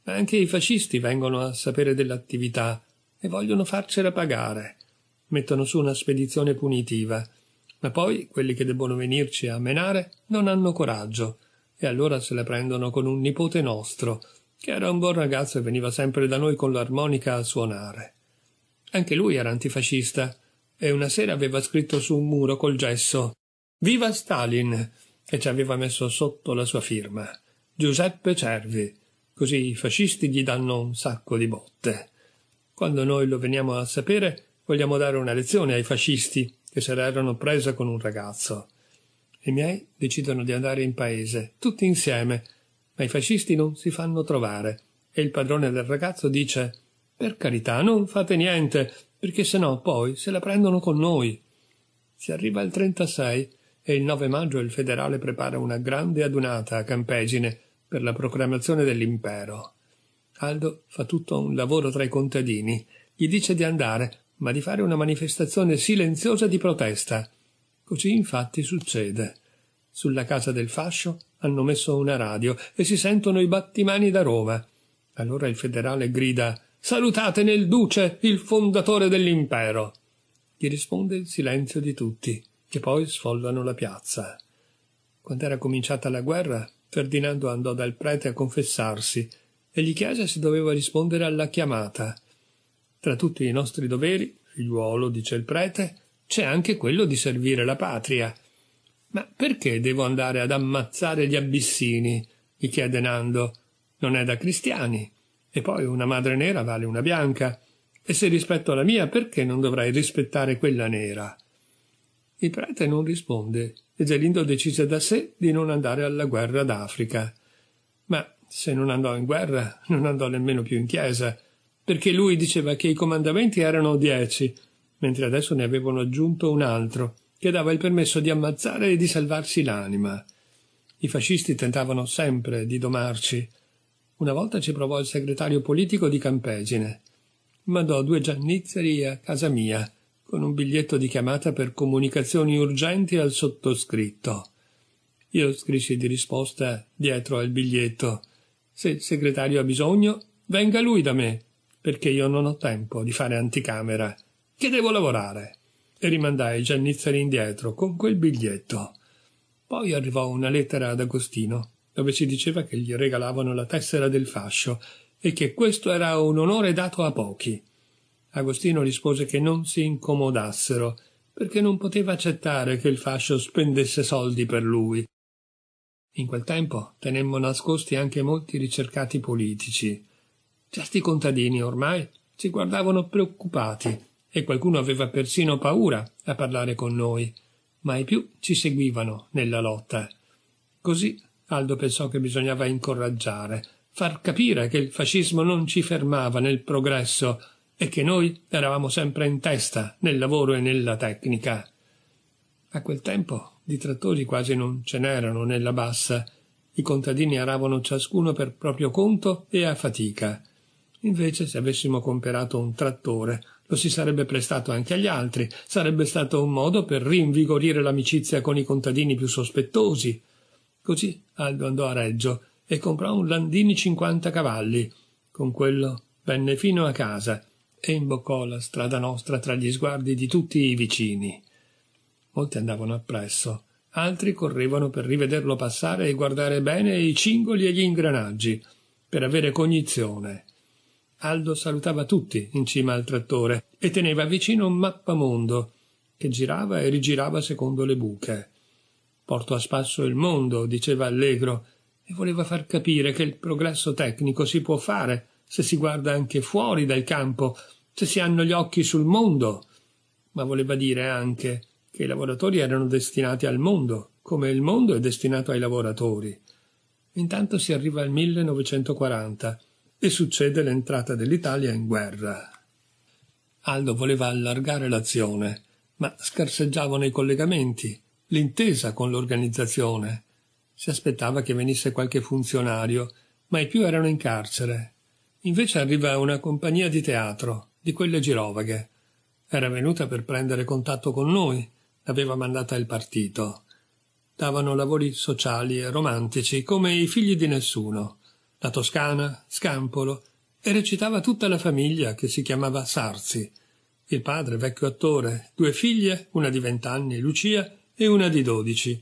Ma Anche i fascisti vengono a sapere dell'attività e vogliono farcela pagare. Mettono su una spedizione punitiva, ma poi quelli che debbono venirci a menare non hanno coraggio e allora se la prendono con un nipote nostro, che era un buon ragazzo e veniva sempre da noi con l'armonica a suonare. Anche lui era antifascista e una sera aveva scritto su un muro col gesso Viva Stalin! e ci aveva messo sotto la sua firma Giuseppe Cervi. Così i fascisti gli danno un sacco di botte. Quando noi lo veniamo a sapere, vogliamo dare una lezione ai fascisti che se l'erano presa con un ragazzo. I miei decidono di andare in paese, tutti insieme, ma i fascisti non si fanno trovare e il padrone del ragazzo dice Per carità, non fate niente, perché se no poi se la prendono con noi. Si arriva il 36 e il 9 maggio il federale prepara una grande adunata a Campegine per la proclamazione dell'impero. Aldo fa tutto un lavoro tra i contadini, gli dice di andare, ma di fare una manifestazione silenziosa di protesta. Così infatti succede. Sulla casa del fascio hanno messo una radio e si sentono i battimani da Roma. Allora il federale grida Salutate nel duce il fondatore dell'impero. Gli risponde il silenzio di tutti, che poi sfollano la piazza. Quando era cominciata la guerra, Ferdinando andò dal prete a confessarsi e gli chiese se doveva rispondere alla chiamata. Tra tutti i nostri doveri, figliuolo, dice il prete, c'è anche quello di servire la patria. Ma perché devo andare ad ammazzare gli abissini? gli chiede Nando. Non è da cristiani. E poi una madre nera vale una bianca. E se rispetto alla mia, perché non dovrai rispettare quella nera? Il prete non risponde e Gelindo decise da sé di non andare alla guerra d'Africa. Ma se non andò in guerra, non andò nemmeno più in chiesa, perché lui diceva che i comandamenti erano dieci mentre adesso ne avevano aggiunto un altro, che dava il permesso di ammazzare e di salvarsi l'anima. I fascisti tentavano sempre di domarci. Una volta ci provò il segretario politico di Campesine. Mandò due giannizzeri a casa mia, con un biglietto di chiamata per comunicazioni urgenti al sottoscritto. Io scrissi di risposta dietro al biglietto. Se il segretario ha bisogno, venga lui da me, perché io non ho tempo di fare anticamera che devo lavorare. E rimandai Giannizzari indietro con quel biglietto. Poi arrivò una lettera ad Agostino, dove si diceva che gli regalavano la tessera del fascio e che questo era un onore dato a pochi. Agostino rispose che non si incomodassero, perché non poteva accettare che il fascio spendesse soldi per lui. In quel tempo tenemmo nascosti anche molti ricercati politici. Certi contadini ormai ci guardavano preoccupati e qualcuno aveva persino paura a parlare con noi, ma i più ci seguivano nella lotta. Così Aldo pensò che bisognava incoraggiare, far capire che il fascismo non ci fermava nel progresso e che noi eravamo sempre in testa nel lavoro e nella tecnica. A quel tempo di trattori quasi non ce n'erano nella bassa, i contadini aravano ciascuno per proprio conto e a fatica. Invece, se avessimo comperato un trattore, lo si sarebbe prestato anche agli altri, sarebbe stato un modo per rinvigorire l'amicizia con i contadini più sospettosi. Così Aldo andò a Reggio e comprò un Landini 50 cavalli. Con quello venne fino a casa e imboccò la strada nostra tra gli sguardi di tutti i vicini. Molti andavano appresso, altri correvano per rivederlo passare e guardare bene i cingoli e gli ingranaggi, per avere cognizione. Aldo salutava tutti in cima al trattore e teneva vicino un mappamondo che girava e rigirava secondo le buche. Porto a spasso il mondo, diceva Allegro, e voleva far capire che il progresso tecnico si può fare se si guarda anche fuori dal campo, se si hanno gli occhi sul mondo. Ma voleva dire anche che i lavoratori erano destinati al mondo, come il mondo è destinato ai lavoratori. Intanto si arriva al 1940 e succede l'entrata dell'Italia in guerra. Aldo voleva allargare l'azione, ma scarseggiavano i collegamenti, l'intesa con l'organizzazione. Si aspettava che venisse qualche funzionario, ma i più erano in carcere. Invece arriva una compagnia di teatro, di quelle girovaghe. Era venuta per prendere contatto con noi, l'aveva mandata il partito. Davano lavori sociali e romantici come i figli di nessuno la Toscana, Scampolo, e recitava tutta la famiglia che si chiamava Sarzi. Il padre, vecchio attore, due figlie, una di vent'anni, Lucia, e una di dodici.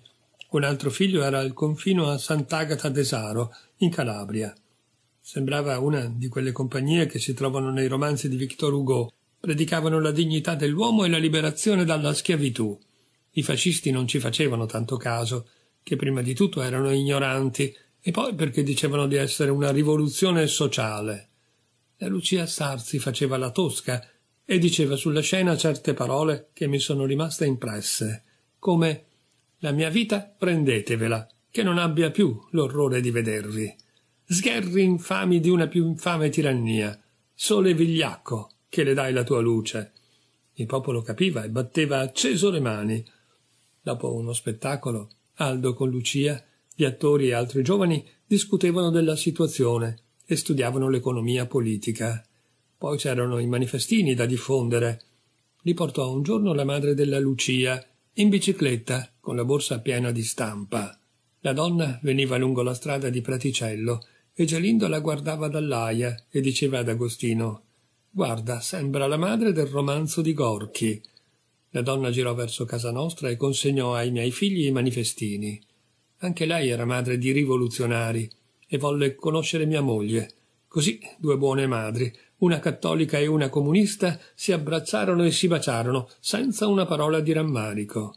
Un altro figlio era al confino a Sant'Agata d'Esaro, in Calabria. Sembrava una di quelle compagnie che si trovano nei romanzi di Victor Hugo. Predicavano la dignità dell'uomo e la liberazione dalla schiavitù. I fascisti non ci facevano tanto caso, che prima di tutto erano ignoranti e poi perché dicevano di essere una rivoluzione sociale. La Lucia Sarzi faceva la tosca e diceva sulla scena certe parole che mi sono rimaste impresse, come la mia vita prendetevela, che non abbia più l'orrore di vedervi. Sgherri infami di una più infame tirannia, sole vigliacco, che le dai la tua luce. Il popolo capiva e batteva acceso le mani. Dopo uno spettacolo, Aldo con Lucia gli attori e altri giovani discutevano della situazione e studiavano l'economia politica. Poi c'erano i manifestini da diffondere. Li portò un giorno la madre della Lucia, in bicicletta, con la borsa piena di stampa. La donna veniva lungo la strada di Praticello e Gelindo la guardava dall'aia e diceva ad Agostino Guarda, sembra la madre del romanzo di Gorchi. La donna girò verso casa nostra e consegnò ai miei figli i manifestini. Anche lei era madre di rivoluzionari e volle conoscere mia moglie. Così due buone madri, una cattolica e una comunista, si abbracciarono e si baciarono, senza una parola di rammarico.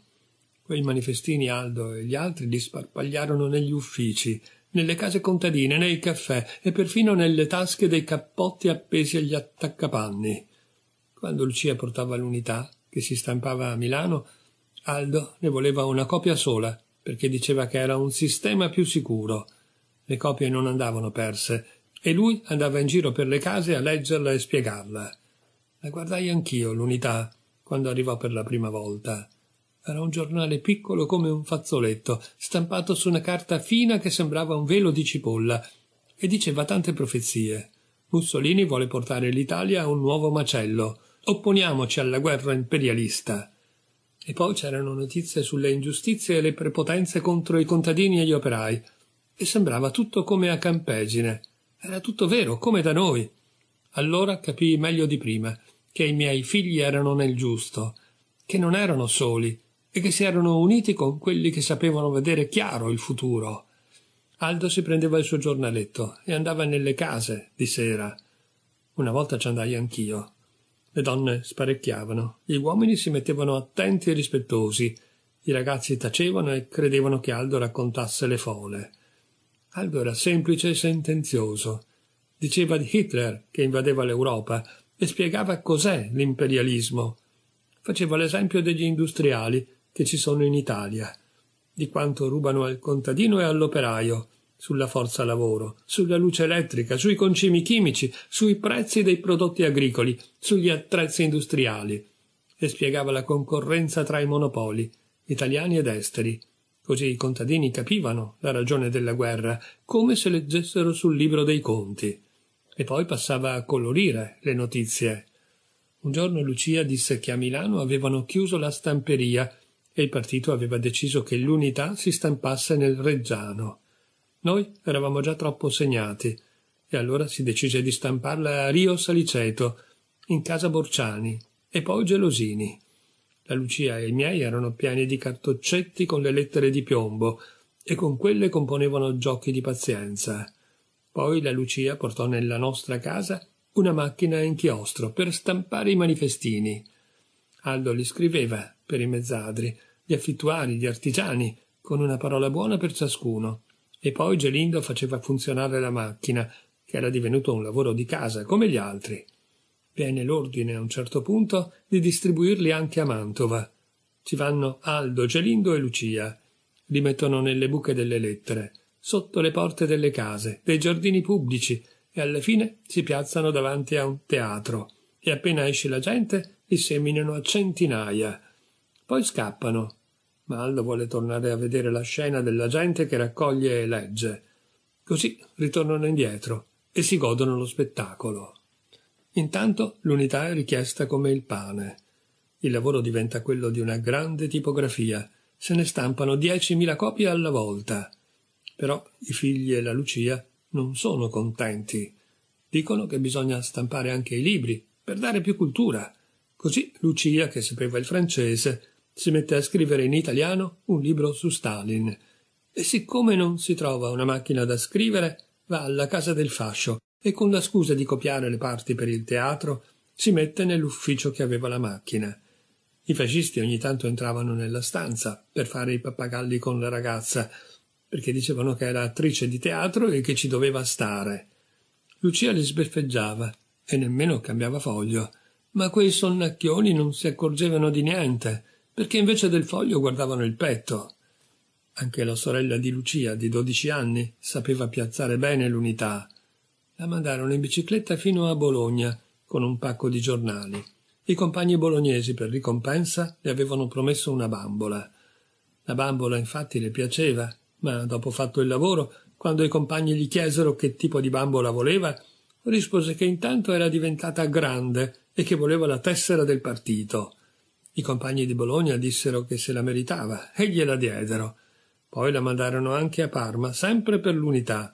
Quei manifestini Aldo e gli altri li sparpagliarono negli uffici, nelle case contadine, nei caffè e perfino nelle tasche dei cappotti appesi agli attaccapanni. Quando Lucia portava l'unità, che si stampava a Milano, Aldo ne voleva una copia sola perché diceva che era un sistema più sicuro. Le copie non andavano perse, e lui andava in giro per le case a leggerla e spiegarla. La guardai anch'io, l'unità, quando arrivò per la prima volta. Era un giornale piccolo come un fazzoletto, stampato su una carta fina che sembrava un velo di cipolla, e diceva tante profezie. Mussolini vuole portare l'Italia a un nuovo macello. Opponiamoci alla guerra imperialista. E poi c'erano notizie sulle ingiustizie e le prepotenze contro i contadini e gli operai. E sembrava tutto come a Campegine. Era tutto vero, come da noi. Allora capii meglio di prima che i miei figli erano nel giusto, che non erano soli e che si erano uniti con quelli che sapevano vedere chiaro il futuro. Aldo si prendeva il suo giornaletto e andava nelle case di sera. Una volta ci andai anch'io. Le donne sparecchiavano, gli uomini si mettevano attenti e rispettosi, i ragazzi tacevano e credevano che Aldo raccontasse le fole. Aldo era semplice e sentenzioso. Diceva di Hitler che invadeva l'Europa e spiegava cos'è l'imperialismo. Faceva l'esempio degli industriali che ci sono in Italia, di quanto rubano al contadino e all'operaio, sulla forza lavoro, sulla luce elettrica, sui concimi chimici, sui prezzi dei prodotti agricoli, sugli attrezzi industriali. E spiegava la concorrenza tra i monopoli, italiani ed esteri. Così i contadini capivano la ragione della guerra, come se leggessero sul libro dei conti. E poi passava a colorire le notizie. Un giorno Lucia disse che a Milano avevano chiuso la stamperia e il partito aveva deciso che l'unità si stampasse nel Reggiano. Noi eravamo già troppo segnati e allora si decise di stamparla a Rio Saliceto, in casa Borciani e poi Gelosini. La Lucia e i miei erano piani di cartoccetti con le lettere di piombo e con quelle componevano giochi di pazienza. Poi la Lucia portò nella nostra casa una macchina in chiostro per stampare i manifestini. Aldo li scriveva per i mezzadri, gli affittuari, gli artigiani, con una parola buona per ciascuno. E poi Gelindo faceva funzionare la macchina, che era divenuto un lavoro di casa come gli altri. Viene l'ordine a un certo punto di distribuirli anche a Mantova. Ci vanno Aldo, Gelindo e Lucia. Li mettono nelle buche delle lettere, sotto le porte delle case, dei giardini pubblici e alla fine si piazzano davanti a un teatro e appena esce la gente li seminano a centinaia. Poi scappano ma Aldo vuole tornare a vedere la scena della gente che raccoglie e legge. Così ritornano indietro e si godono lo spettacolo. Intanto l'unità è richiesta come il pane. Il lavoro diventa quello di una grande tipografia. Se ne stampano 10.000 copie alla volta. Però i figli e la Lucia non sono contenti. Dicono che bisogna stampare anche i libri per dare più cultura. Così Lucia, che sapeva il francese, si mette a scrivere in italiano un libro su Stalin. E siccome non si trova una macchina da scrivere, va alla casa del fascio e con la scusa di copiare le parti per il teatro si mette nell'ufficio che aveva la macchina. I fascisti ogni tanto entravano nella stanza per fare i pappagalli con la ragazza, perché dicevano che era attrice di teatro e che ci doveva stare. Lucia li sbeffeggiava e nemmeno cambiava foglio, ma quei sonnacchioni non si accorgevano di niente perché invece del foglio guardavano il petto. Anche la sorella di Lucia, di dodici anni, sapeva piazzare bene l'unità. La mandarono in bicicletta fino a Bologna con un pacco di giornali. I compagni bolognesi, per ricompensa, le avevano promesso una bambola. La bambola, infatti, le piaceva, ma dopo fatto il lavoro, quando i compagni gli chiesero che tipo di bambola voleva, rispose che intanto era diventata grande e che voleva la tessera del partito. I compagni di Bologna dissero che se la meritava e gliela diedero. Poi la mandarono anche a Parma, sempre per l'unità.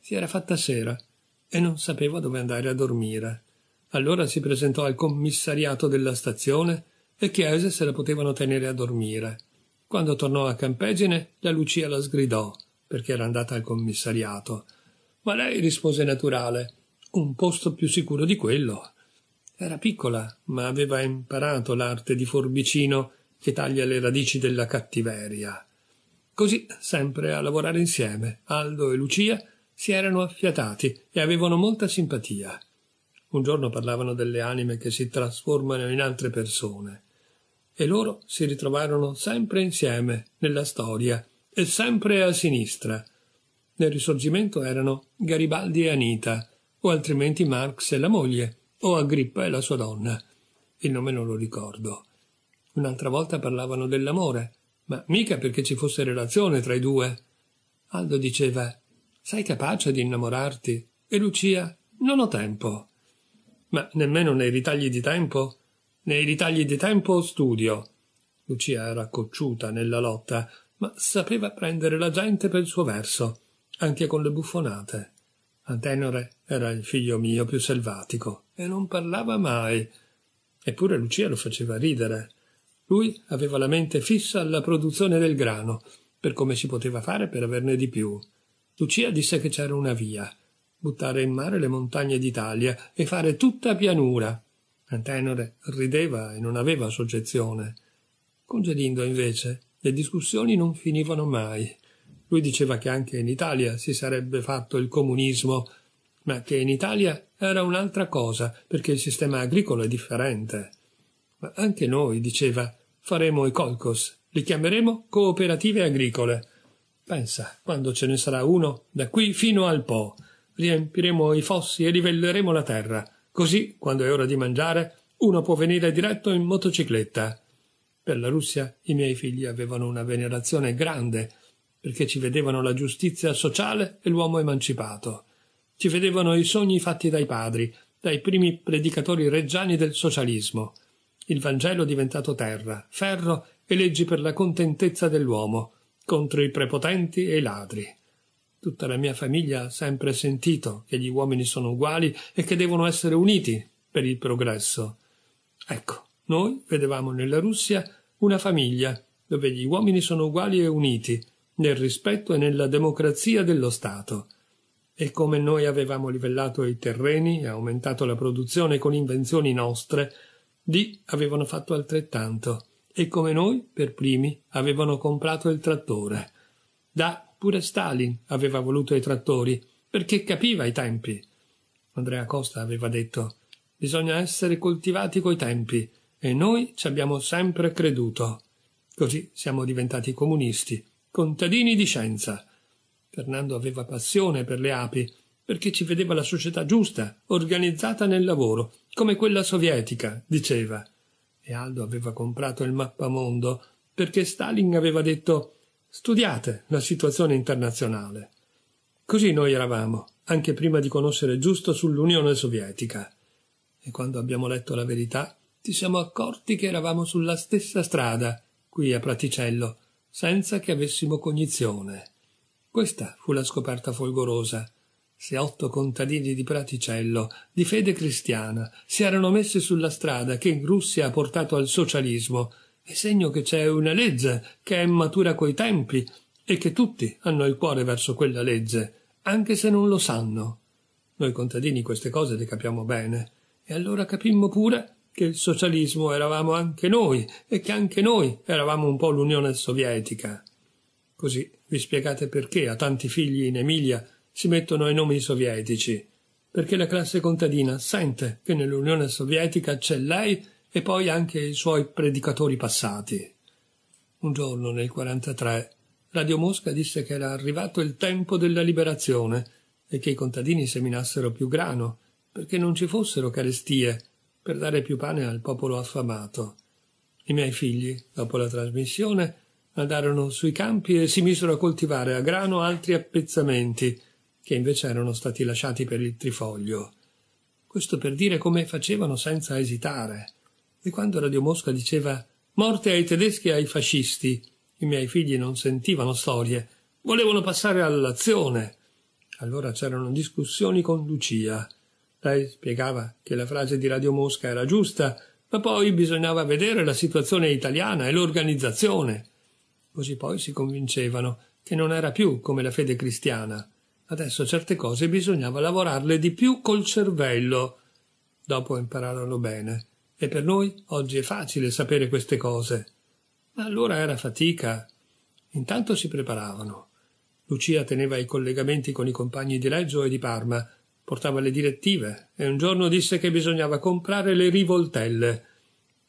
Si era fatta sera e non sapeva dove andare a dormire. Allora si presentò al commissariato della stazione e chiese se la potevano tenere a dormire. Quando tornò a Campegine, la Lucia la sgridò, perché era andata al commissariato. Ma lei rispose naturale: un posto più sicuro di quello. Era piccola, ma aveva imparato l'arte di forbicino che taglia le radici della cattiveria. Così, sempre a lavorare insieme, Aldo e Lucia si erano affiatati e avevano molta simpatia. Un giorno parlavano delle anime che si trasformano in altre persone. E loro si ritrovarono sempre insieme nella storia e sempre a sinistra. Nel risorgimento erano Garibaldi e Anita, o altrimenti Marx e la moglie, o oh, Agrippa e la sua donna. Il nome non lo ricordo. Un'altra volta parlavano dell'amore, ma mica perché ci fosse relazione tra i due. Aldo diceva Sei capace di innamorarti? E Lucia Non ho tempo. Ma nemmeno nei ritagli di tempo? Nei ritagli di tempo studio. Lucia era cocciuta nella lotta, ma sapeva prendere la gente per il suo verso, anche con le buffonate. Antenore era il figlio mio più selvatico e non parlava mai. Eppure Lucia lo faceva ridere. Lui aveva la mente fissa alla produzione del grano, per come si poteva fare per averne di più. Lucia disse che c'era una via, buttare in mare le montagne d'Italia e fare tutta pianura. Antenore rideva e non aveva soggezione. Con Gelindo, invece, le discussioni non finivano mai. Lui diceva che anche in Italia si sarebbe fatto il comunismo ma che in Italia era un'altra cosa, perché il sistema agricolo è differente. Ma anche noi, diceva, faremo i colcos, li chiameremo cooperative agricole. Pensa, quando ce ne sarà uno, da qui fino al Po. Riempiremo i fossi e livelleremo la terra. Così, quando è ora di mangiare, uno può venire diretto in motocicletta. Per la Russia i miei figli avevano una venerazione grande, perché ci vedevano la giustizia sociale e l'uomo emancipato ci vedevano i sogni fatti dai padri, dai primi predicatori reggiani del socialismo. Il Vangelo diventato terra, ferro e leggi per la contentezza dell'uomo, contro i prepotenti e i ladri. Tutta la mia famiglia ha sempre sentito che gli uomini sono uguali e che devono essere uniti per il progresso. Ecco, noi vedevamo nella Russia una famiglia dove gli uomini sono uguali e uniti, nel rispetto e nella democrazia dello Stato e come noi avevamo livellato i terreni e aumentato la produzione con invenzioni nostre, lì avevano fatto altrettanto e come noi, per primi, avevano comprato il trattore. Da pure Stalin aveva voluto i trattori perché capiva i tempi. Andrea Costa aveva detto bisogna essere coltivati coi tempi e noi ci abbiamo sempre creduto. Così siamo diventati comunisti, contadini di scienza Fernando aveva passione per le api, perché ci vedeva la società giusta, organizzata nel lavoro, come quella sovietica, diceva. E Aldo aveva comprato il mappamondo perché Stalin aveva detto studiate la situazione internazionale. Così noi eravamo, anche prima di conoscere giusto sull'Unione Sovietica. E quando abbiamo letto la verità, ci siamo accorti che eravamo sulla stessa strada, qui a Praticello, senza che avessimo cognizione. Questa fu la scoperta folgorosa. Se otto contadini di Praticello, di fede cristiana, si erano messi sulla strada che in Russia ha portato al socialismo, è segno che c'è una legge che è matura coi tempi e che tutti hanno il cuore verso quella legge, anche se non lo sanno. Noi contadini queste cose le capiamo bene. E allora capimmo pure che il socialismo eravamo anche noi e che anche noi eravamo un po' l'Unione Sovietica. Così vi spiegate perché a tanti figli in Emilia si mettono i nomi sovietici? Perché la classe contadina sente che nell'Unione Sovietica c'è lei e poi anche i suoi predicatori passati. Un giorno nel 1943 Radio Mosca disse che era arrivato il tempo della liberazione e che i contadini seminassero più grano perché non ci fossero carestie per dare più pane al popolo affamato. I miei figli, dopo la trasmissione, andarono sui campi e si misero a coltivare a grano altri appezzamenti, che invece erano stati lasciati per il trifoglio. Questo per dire come facevano senza esitare. E quando Radio Mosca diceva morte ai tedeschi e ai fascisti, i miei figli non sentivano storie, volevano passare all'azione. Allora c'erano discussioni con Lucia. Lei spiegava che la frase di Radio Mosca era giusta, ma poi bisognava vedere la situazione italiana e l'organizzazione così poi si convincevano, che non era più come la fede cristiana. Adesso certe cose bisognava lavorarle di più col cervello. Dopo impararono bene. E per noi oggi è facile sapere queste cose. Ma allora era fatica. Intanto si preparavano. Lucia teneva i collegamenti con i compagni di Reggio e di Parma, portava le direttive e un giorno disse che bisognava comprare le rivoltelle.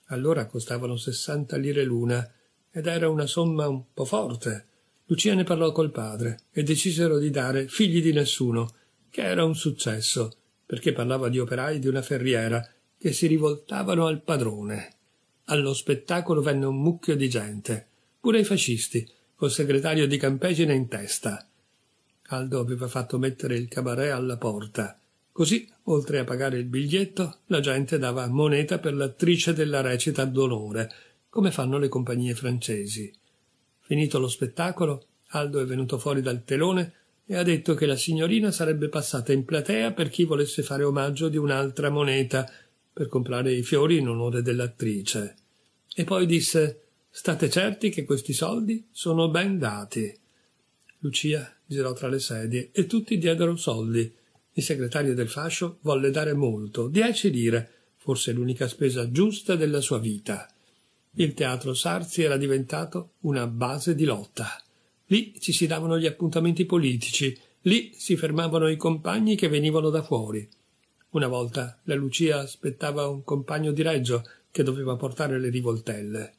Allora costavano 60 lire l'una ed era una somma un po' forte. Lucia ne parlò col padre e decisero di dare figli di nessuno, che era un successo, perché parlava di operai di una ferriera che si rivoltavano al padrone. Allo spettacolo venne un mucchio di gente, pure i fascisti, col segretario di Campesina in testa. Aldo aveva fatto mettere il cabaret alla porta. Così, oltre a pagare il biglietto, la gente dava moneta per l'attrice della recita d'onore, come fanno le compagnie francesi. Finito lo spettacolo, Aldo è venuto fuori dal telone e ha detto che la signorina sarebbe passata in platea per chi volesse fare omaggio di un'altra moneta per comprare i fiori in onore dell'attrice. E poi disse State certi che questi soldi sono ben dati. Lucia girò tra le sedie e tutti diedero soldi. Il segretario del fascio volle dare molto, dieci lire, forse l'unica spesa giusta della sua vita. Il teatro Sarzi era diventato una base di lotta. Lì ci si davano gli appuntamenti politici, lì si fermavano i compagni che venivano da fuori. Una volta la Lucia aspettava un compagno di Reggio che doveva portare le rivoltelle.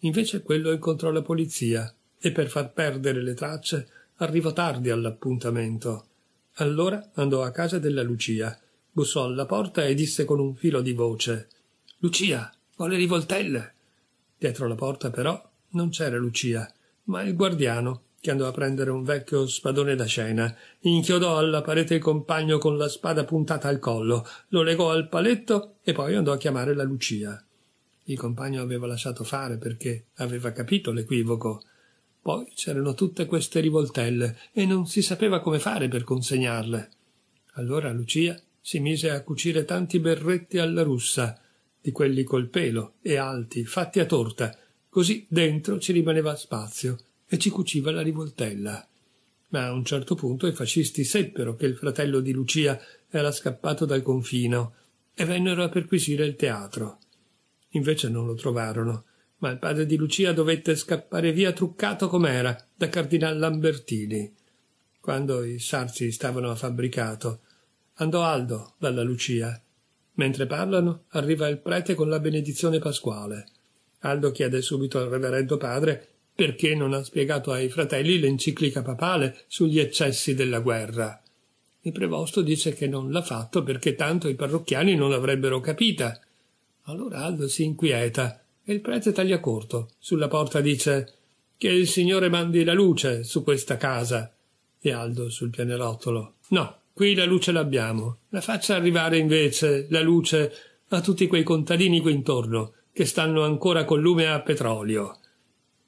Invece quello incontrò la polizia e per far perdere le tracce arrivò tardi all'appuntamento. Allora andò a casa della Lucia, bussò alla porta e disse con un filo di voce Lucia, ho le rivoltelle. Dietro la porta, però, non c'era Lucia, ma il guardiano, che andò a prendere un vecchio spadone da cena. inchiodò alla parete il compagno con la spada puntata al collo, lo legò al paletto e poi andò a chiamare la Lucia. Il compagno aveva lasciato fare perché aveva capito l'equivoco. Poi c'erano tutte queste rivoltelle e non si sapeva come fare per consegnarle. Allora Lucia si mise a cucire tanti berretti alla russa, di quelli col pelo e alti, fatti a torta, così dentro ci rimaneva spazio e ci cuciva la rivoltella. Ma a un certo punto i fascisti seppero che il fratello di Lucia era scappato dal confino e vennero a perquisire il teatro. Invece non lo trovarono, ma il padre di Lucia dovette scappare via truccato com'era da Cardinal Lambertini. Quando i sarzi stavano a fabbricato, andò Aldo dalla Lucia Mentre parlano, arriva il prete con la benedizione pasquale. Aldo chiede subito al reverendo padre perché non ha spiegato ai fratelli l'enciclica papale sugli eccessi della guerra. Il prevosto dice che non l'ha fatto perché tanto i parrocchiani non l'avrebbero capita. Allora Aldo si inquieta e il prete taglia corto. Sulla porta dice che il Signore mandi la luce su questa casa. E Aldo sul pianerottolo. No, Qui la luce l'abbiamo. La faccia arrivare invece, la luce, a tutti quei contadini qui intorno, che stanno ancora col lume a petrolio.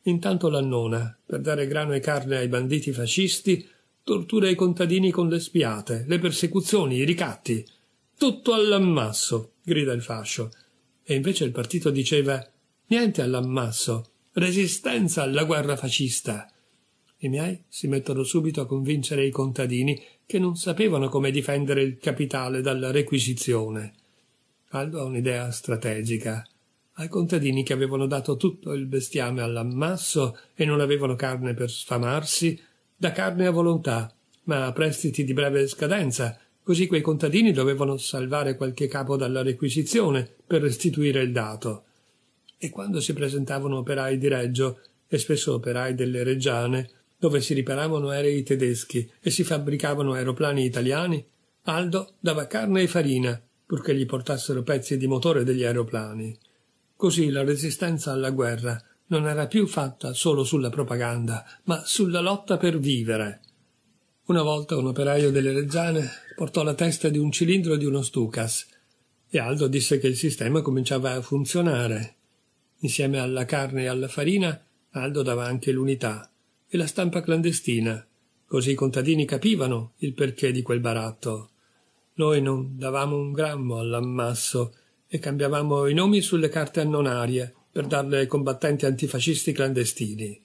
Intanto la nonna, per dare grano e carne ai banditi fascisti, tortura i contadini con le spiate, le persecuzioni, i ricatti. Tutto all'ammasso, grida il fascio. E invece il partito diceva niente all'ammasso, resistenza alla guerra fascista. I miei si mettono subito a convincere i contadini che non sapevano come difendere il capitale dalla requisizione. Aldo ha un'idea strategica. Ai contadini che avevano dato tutto il bestiame all'ammasso e non avevano carne per sfamarsi, da carne a volontà, ma a prestiti di breve scadenza, così quei contadini dovevano salvare qualche capo dalla requisizione per restituire il dato. E quando si presentavano operai di Reggio, e spesso operai delle Reggiane, dove si riparavano aerei tedeschi e si fabbricavano aeroplani italiani, Aldo dava carne e farina purché gli portassero pezzi di motore degli aeroplani. Così la resistenza alla guerra non era più fatta solo sulla propaganda, ma sulla lotta per vivere. Una volta un operaio delle Reggiane portò la testa di un cilindro di uno Stucas e Aldo disse che il sistema cominciava a funzionare. Insieme alla carne e alla farina, Aldo dava anche l'unità e la stampa clandestina, così i contadini capivano il perché di quel baratto. Noi non davamo un grammo all'ammasso e cambiavamo i nomi sulle carte annonarie per darle ai combattenti antifascisti clandestini.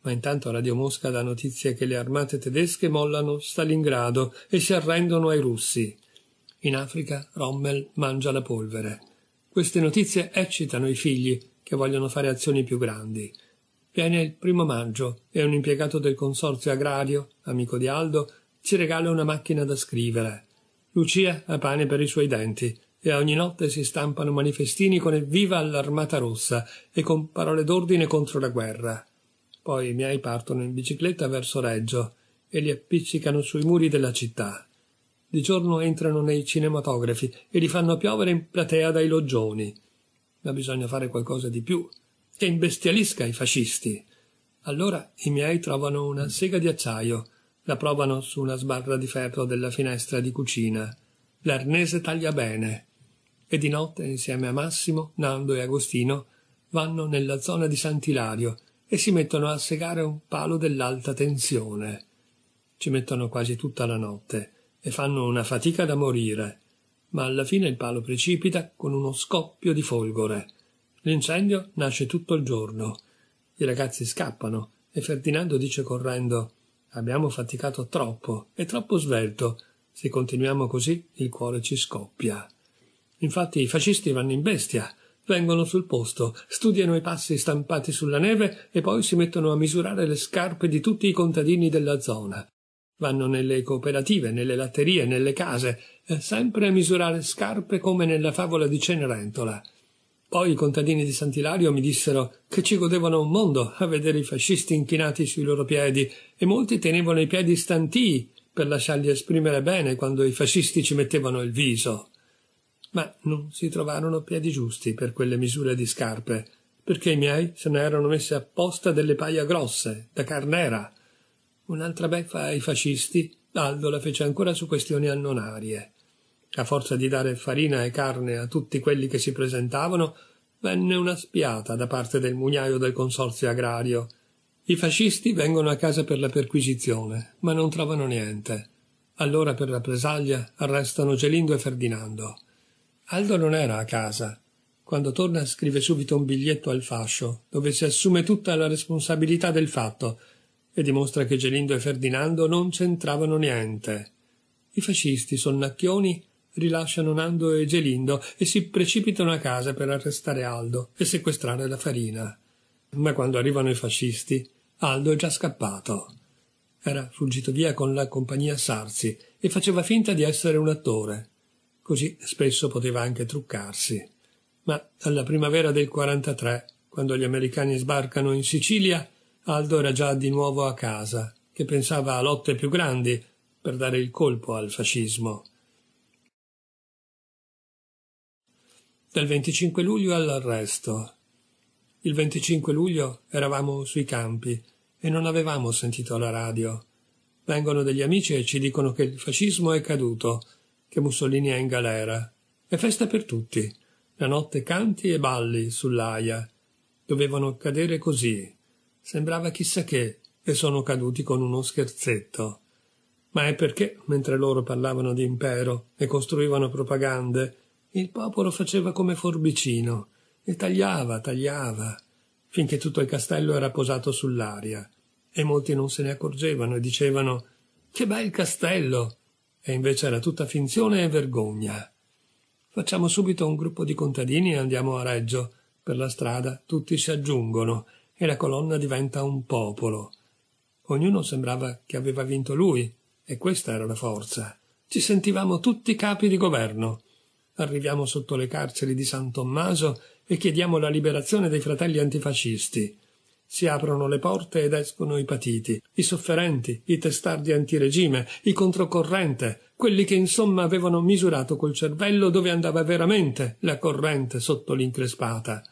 Ma intanto Radio Mosca dà notizie che le armate tedesche mollano Stalingrado e si arrendono ai russi. In Africa Rommel mangia la polvere. Queste notizie eccitano i figli che vogliono fare azioni più grandi. Viene il primo maggio e un impiegato del consorzio agrario, amico di Aldo, ci regala una macchina da scrivere. Lucia ha pane per i suoi denti e ogni notte si stampano manifestini con evviva all'armata rossa e con parole d'ordine contro la guerra. Poi i miei partono in bicicletta verso Reggio e li appiccicano sui muri della città. Di giorno entrano nei cinematografi e li fanno piovere in platea dai loggioni. Ma bisogna fare qualcosa di più che imbestialisca i fascisti. Allora i miei trovano una sega di acciaio, la provano su una sbarra di ferro della finestra di cucina. L'arnese taglia bene. E di notte, insieme a Massimo, Nando e Agostino, vanno nella zona di Sant'Ilario e si mettono a segare un palo dell'alta tensione. Ci mettono quasi tutta la notte e fanno una fatica da morire, ma alla fine il palo precipita con uno scoppio di folgore. L'incendio nasce tutto il giorno. I ragazzi scappano e Ferdinando dice correndo Abbiamo faticato troppo, è troppo svelto. Se continuiamo così il cuore ci scoppia. Infatti i fascisti vanno in bestia, vengono sul posto, studiano i passi stampati sulla neve e poi si mettono a misurare le scarpe di tutti i contadini della zona. Vanno nelle cooperative, nelle latterie, nelle case, eh, sempre a misurare scarpe come nella favola di Cenerentola. Poi i contadini di Sant'Ilario mi dissero che ci godevano un mondo a vedere i fascisti inchinati sui loro piedi, e molti tenevano i piedi stantii per lasciarli esprimere bene quando i fascisti ci mettevano il viso. Ma non si trovarono piedi giusti per quelle misure di scarpe, perché i miei se ne erano messe apposta delle paia grosse, da carnera. Un'altra beffa ai fascisti, Aldo la fece ancora su questioni annonarie. A forza di dare farina e carne a tutti quelli che si presentavano, venne una spiata da parte del mugnaio del consorzio agrario. I fascisti vengono a casa per la perquisizione, ma non trovano niente. Allora per rappresaglia arrestano Gelindo e Ferdinando. Aldo non era a casa. Quando torna scrive subito un biglietto al fascio, dove si assume tutta la responsabilità del fatto e dimostra che Gelindo e Ferdinando non c'entravano niente. I fascisti sonnacchioni rilasciano Nando e Gelindo e si precipitano a casa per arrestare Aldo e sequestrare la farina. Ma quando arrivano i fascisti, Aldo è già scappato. Era fuggito via con la compagnia Sarsi e faceva finta di essere un attore. Così spesso poteva anche truccarsi. Ma alla primavera del 43, quando gli americani sbarcano in Sicilia, Aldo era già di nuovo a casa, che pensava a lotte più grandi per dare il colpo al fascismo. Dal 25 luglio all'arresto. Il 25 luglio eravamo sui campi e non avevamo sentito la radio. Vengono degli amici e ci dicono che il fascismo è caduto, che Mussolini è in galera. È festa per tutti. La notte canti e balli sull'aia. Dovevano cadere così. Sembrava chissà che, e sono caduti con uno scherzetto. Ma è perché, mentre loro parlavano di impero e costruivano propagande, il popolo faceva come Forbicino e tagliava, tagliava, finché tutto il castello era posato sull'aria e molti non se ne accorgevano e dicevano che bel castello! E invece era tutta finzione e vergogna. Facciamo subito un gruppo di contadini e andiamo a Reggio. Per la strada tutti si aggiungono e la colonna diventa un popolo. Ognuno sembrava che aveva vinto lui, e questa era la forza. Ci sentivamo tutti capi di governo. Arriviamo sotto le carceri di San Tommaso e chiediamo la liberazione dei fratelli antifascisti. Si aprono le porte ed escono i patiti, i sofferenti, i testardi antiregime, i controcorrente, quelli che insomma avevano misurato col cervello dove andava veramente la corrente sotto l'increspata.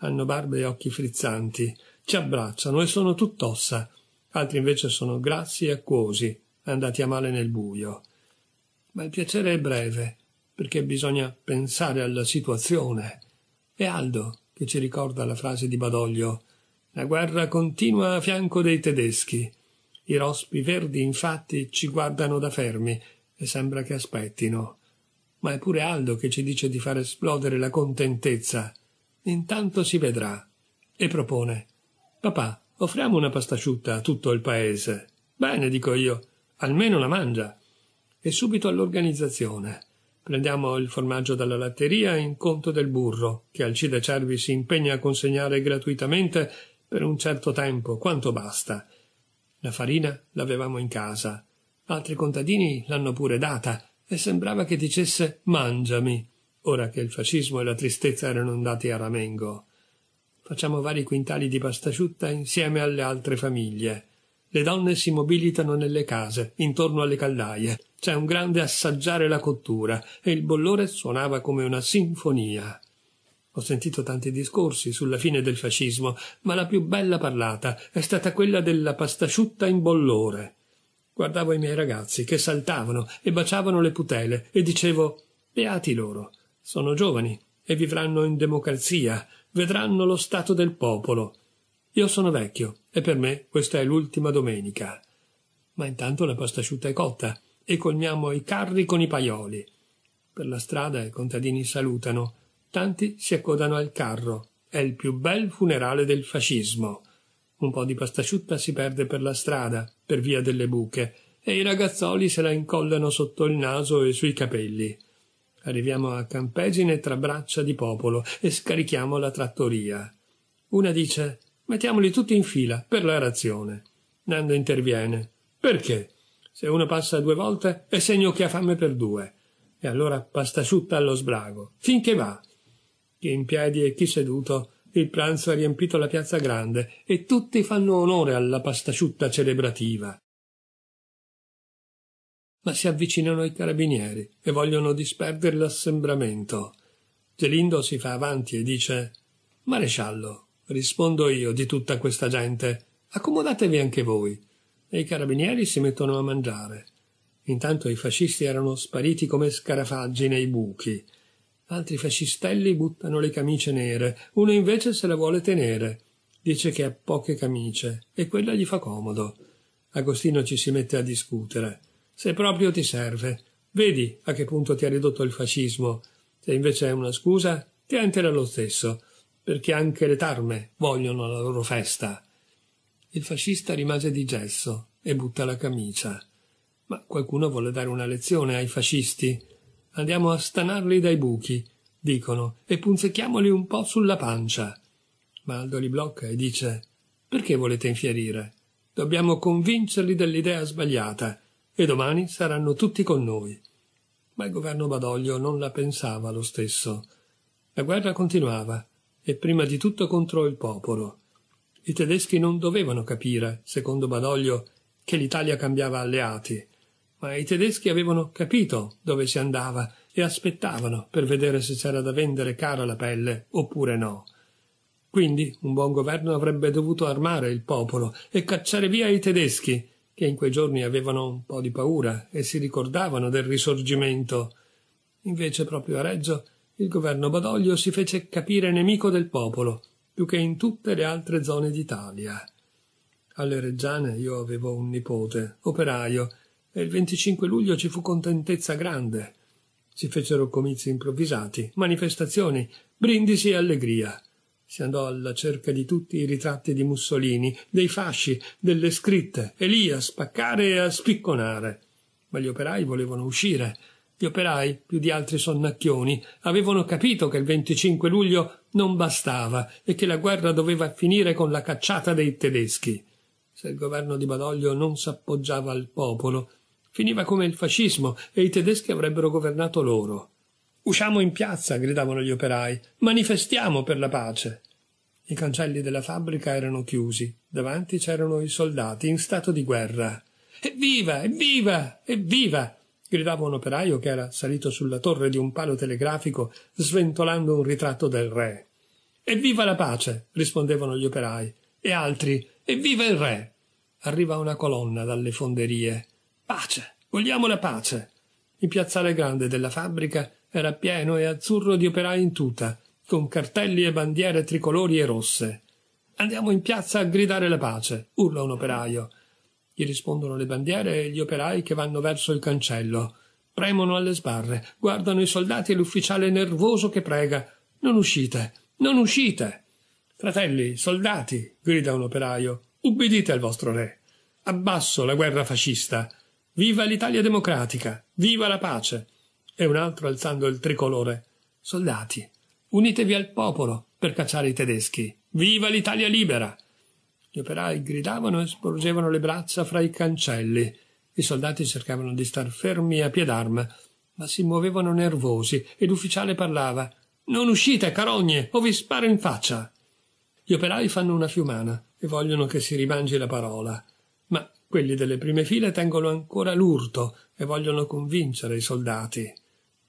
Hanno barbe e occhi frizzanti, ci abbracciano e sono tutt'ossa. Altri invece sono grassi e acquosi, andati a male nel buio. Ma il piacere è breve perché bisogna pensare alla situazione. È Aldo che ci ricorda la frase di Badoglio La guerra continua a fianco dei tedeschi. I rospi verdi infatti ci guardano da fermi e sembra che aspettino. Ma è pure Aldo che ci dice di far esplodere la contentezza. Intanto si vedrà. E propone Papà, offriamo una pasta asciutta a tutto il paese. Bene, dico io, almeno la mangia. E subito all'organizzazione Prendiamo il formaggio dalla latteria in conto del burro, che Alcide Cervi si impegna a consegnare gratuitamente per un certo tempo, quanto basta. La farina l'avevamo in casa. Altri contadini l'hanno pure data e sembrava che dicesse mangiami, ora che il fascismo e la tristezza erano andati a Ramengo. Facciamo vari quintali di pasta asciutta insieme alle altre famiglie. Le donne si mobilitano nelle case, intorno alle caldaie. C'è un grande assaggiare la cottura e il bollore suonava come una sinfonia. Ho sentito tanti discorsi sulla fine del fascismo, ma la più bella parlata è stata quella della pastasciutta in bollore. Guardavo i miei ragazzi che saltavano e baciavano le putele e dicevo Beati loro, sono giovani e vivranno in democrazia, vedranno lo stato del popolo. Io sono vecchio e per me questa è l'ultima domenica. Ma intanto la pasta asciutta è cotta e colmiamo i carri con i paioli. Per la strada i contadini salutano, tanti si accodano al carro. È il più bel funerale del fascismo. Un po' di pasta asciutta si perde per la strada, per via delle buche, e i ragazzoli se la incollano sotto il naso e sui capelli. Arriviamo a Campesine tra braccia di popolo e scarichiamo la trattoria. Una dice Mettiamoli tutti in fila, per la razione. Nando interviene. Perché? Se uno passa due volte è segno che ha fame per due. E allora pasta asciutta allo sbrago, finché va. Chi in piedi e chi seduto, il pranzo ha riempito la piazza grande e tutti fanno onore alla pasta asciutta celebrativa. Ma si avvicinano i carabinieri e vogliono disperdere l'assembramento. Gelindo si fa avanti e dice Maresciallo, rispondo io di tutta questa gente. Accomodatevi anche voi. E i carabinieri si mettono a mangiare. Intanto i fascisti erano spariti come scarafaggi nei buchi. Altri fascistelli buttano le camicie nere, uno invece se la vuole tenere. Dice che ha poche camicie e quella gli fa comodo. Agostino ci si mette a discutere. Se proprio ti serve, vedi a che punto ti ha ridotto il fascismo. Se invece è una scusa, ti entera lo stesso perché anche le tarme vogliono la loro festa. Il fascista rimase di gesso e butta la camicia. Ma qualcuno vuole dare una lezione ai fascisti. Andiamo a stanarli dai buchi, dicono, e punzecchiamoli un po' sulla pancia. Ma Aldo li blocca e dice Perché volete infierire? Dobbiamo convincerli dell'idea sbagliata, e domani saranno tutti con noi. Ma il governo Badoglio non la pensava lo stesso. La guerra continuava, e prima di tutto contro il popolo. I tedeschi non dovevano capire, secondo Badoglio, che l'Italia cambiava alleati, ma i tedeschi avevano capito dove si andava e aspettavano per vedere se c'era da vendere cara la pelle oppure no. Quindi un buon governo avrebbe dovuto armare il popolo e cacciare via i tedeschi, che in quei giorni avevano un po' di paura e si ricordavano del risorgimento. Invece proprio a Reggio il governo Badoglio si fece capire nemico del popolo, più che in tutte le altre zone d'Italia. Alle Reggiane io avevo un nipote, operaio, e il 25 luglio ci fu contentezza grande. Si fecero comizi improvvisati, manifestazioni, brindisi e allegria. Si andò alla cerca di tutti i ritratti di Mussolini, dei fasci, delle scritte, e lì a spaccare e a spicconare. Ma gli operai volevano uscire, gli operai, più di altri sonnacchioni, avevano capito che il 25 luglio non bastava e che la guerra doveva finire con la cacciata dei tedeschi. Se il governo di Badoglio non s'appoggiava al popolo, finiva come il fascismo e i tedeschi avrebbero governato loro. Usciamo in piazza, gridavano gli operai, manifestiamo per la pace. I cancelli della fabbrica erano chiusi, davanti c'erano i soldati in stato di guerra. Evviva, evviva, evviva! gridava un operaio che era salito sulla torre di un palo telegrafico sventolando un ritratto del re. Evviva la pace! rispondevano gli operai. E altri, evviva il re! Arriva una colonna dalle fonderie. Pace! Vogliamo la pace! Il piazzale grande della fabbrica era pieno e azzurro di operai in tuta, con cartelli e bandiere tricolori e rosse. Andiamo in piazza a gridare la pace, urla un operaio gli rispondono le bandiere e gli operai che vanno verso il cancello. Premono alle sbarre, guardano i soldati e l'ufficiale nervoso che prega. Non uscite, non uscite. Fratelli, soldati, grida un operaio, ubbidite al vostro re. Abbasso la guerra fascista. Viva l'Italia democratica. Viva la pace. E un altro alzando il tricolore. Soldati, unitevi al popolo per cacciare i tedeschi. Viva l'Italia libera. Gli operai gridavano e sporgevano le braccia fra i cancelli. I soldati cercavano di star fermi a piedarma, ma si muovevano nervosi e l'ufficiale parlava Non uscite, carogne, o vi sparo in faccia. Gli operai fanno una fiumana e vogliono che si rimangi la parola. Ma quelli delle prime file tengono ancora l'urto e vogliono convincere i soldati.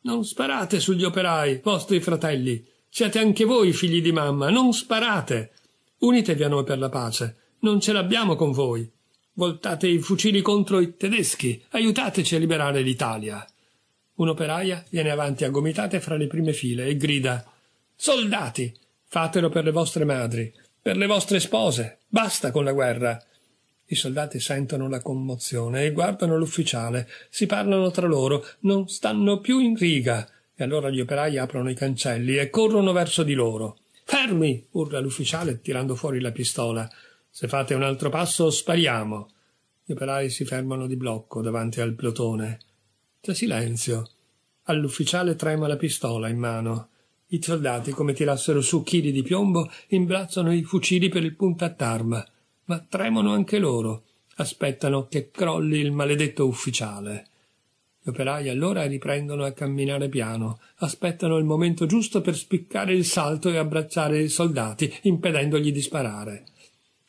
Non sparate sugli operai, vostri fratelli. Siete anche voi figli di mamma, non sparate. Unitevi a noi per la pace. Non ce l'abbiamo con voi. Voltate i fucili contro i tedeschi. Aiutateci a liberare l'Italia. Un'operaia viene avanti a gomitate fra le prime file e grida Soldati, fatelo per le vostre madri, per le vostre spose. Basta con la guerra. I soldati sentono la commozione e guardano l'ufficiale, si parlano tra loro, non stanno più in riga. E allora gli operai aprono i cancelli e corrono verso di loro. Fermi! urla l'ufficiale tirando fuori la pistola. Se fate un altro passo, spariamo. Gli operai si fermano di blocco davanti al plotone. C'è silenzio. All'ufficiale trema la pistola in mano. I soldati, come tirassero su chili di piombo, imbrazzano i fucili per il puntattarma, ma tremono anche loro. Aspettano che crolli il maledetto ufficiale. Gli operai allora riprendono a camminare piano, aspettano il momento giusto per spiccare il salto e abbracciare i soldati, impedendogli di sparare.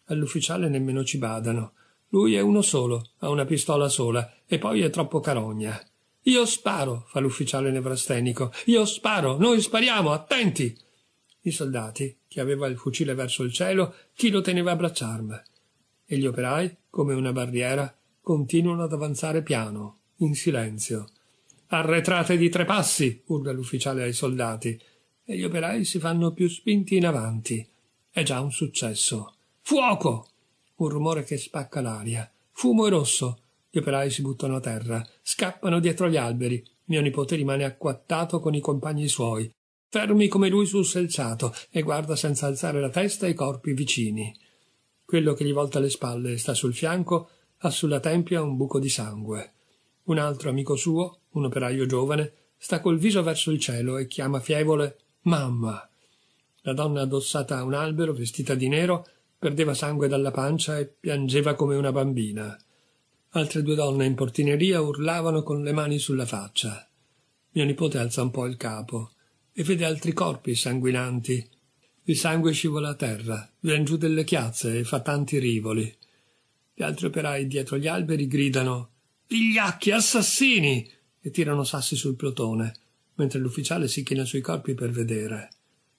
All'ufficiale nemmeno ci badano. Lui è uno solo, ha una pistola sola, e poi è troppo carogna. Io sparo, fa l'ufficiale nevrastenico. Io sparo, noi spariamo, attenti! I soldati, chi aveva il fucile verso il cielo, chi lo teneva a bracciarme. E gli operai, come una barriera, continuano ad avanzare piano in silenzio. Arretrate di tre passi, urla l'ufficiale ai soldati, e gli operai si fanno più spinti in avanti. È già un successo. Fuoco! Un rumore che spacca l'aria. Fumo e rosso. Gli operai si buttano a terra, scappano dietro gli alberi. Mio nipote rimane acquattato con i compagni suoi, fermi come lui sul selciato, e guarda senza alzare la testa i corpi vicini. Quello che gli volta le spalle e sta sul fianco ha sulla tempia un buco di sangue. Un altro amico suo, un operaio giovane, sta col viso verso il cielo e chiama fievole Mamma. La donna addossata a un albero, vestita di nero, perdeva sangue dalla pancia e piangeva come una bambina. Altre due donne in portineria urlavano con le mani sulla faccia. Mio nipote alza un po' il capo e vede altri corpi sanguinanti. Il sangue scivola a terra, viene giù delle chiazze e fa tanti rivoli. Gli altri operai dietro gli alberi gridano Vigliacchi, assassini! e tirano sassi sul plotone, mentre l'ufficiale si china sui corpi per vedere.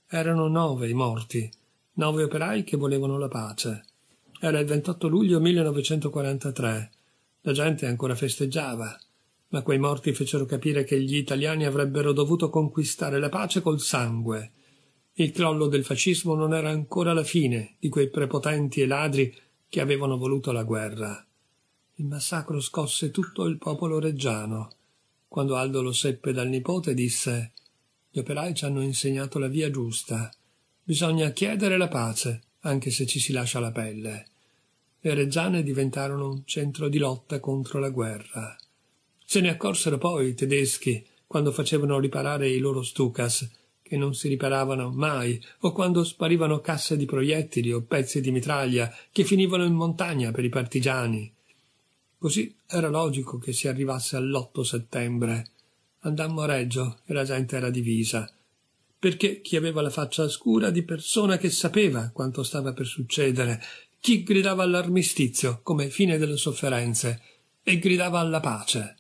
Erano nove i morti, nove operai che volevano la pace. Era il 28 luglio 1943. La gente ancora festeggiava, ma quei morti fecero capire che gli italiani avrebbero dovuto conquistare la pace col sangue. Il crollo del fascismo non era ancora la fine di quei prepotenti e ladri che avevano voluto la guerra. Il massacro scosse tutto il popolo reggiano. Quando Aldo lo seppe dal nipote disse Gli operai ci hanno insegnato la via giusta. Bisogna chiedere la pace, anche se ci si lascia la pelle. Le reggiane diventarono un centro di lotta contro la guerra. Se ne accorsero poi i tedeschi quando facevano riparare i loro stucas, che non si riparavano mai, o quando sparivano casse di proiettili o pezzi di mitraglia che finivano in montagna per i partigiani. Così era logico che si arrivasse all'8 settembre. Andammo a Reggio e la gente era divisa, perché chi aveva la faccia scura di persona che sapeva quanto stava per succedere, chi gridava all'armistizio come fine delle sofferenze e gridava alla pace.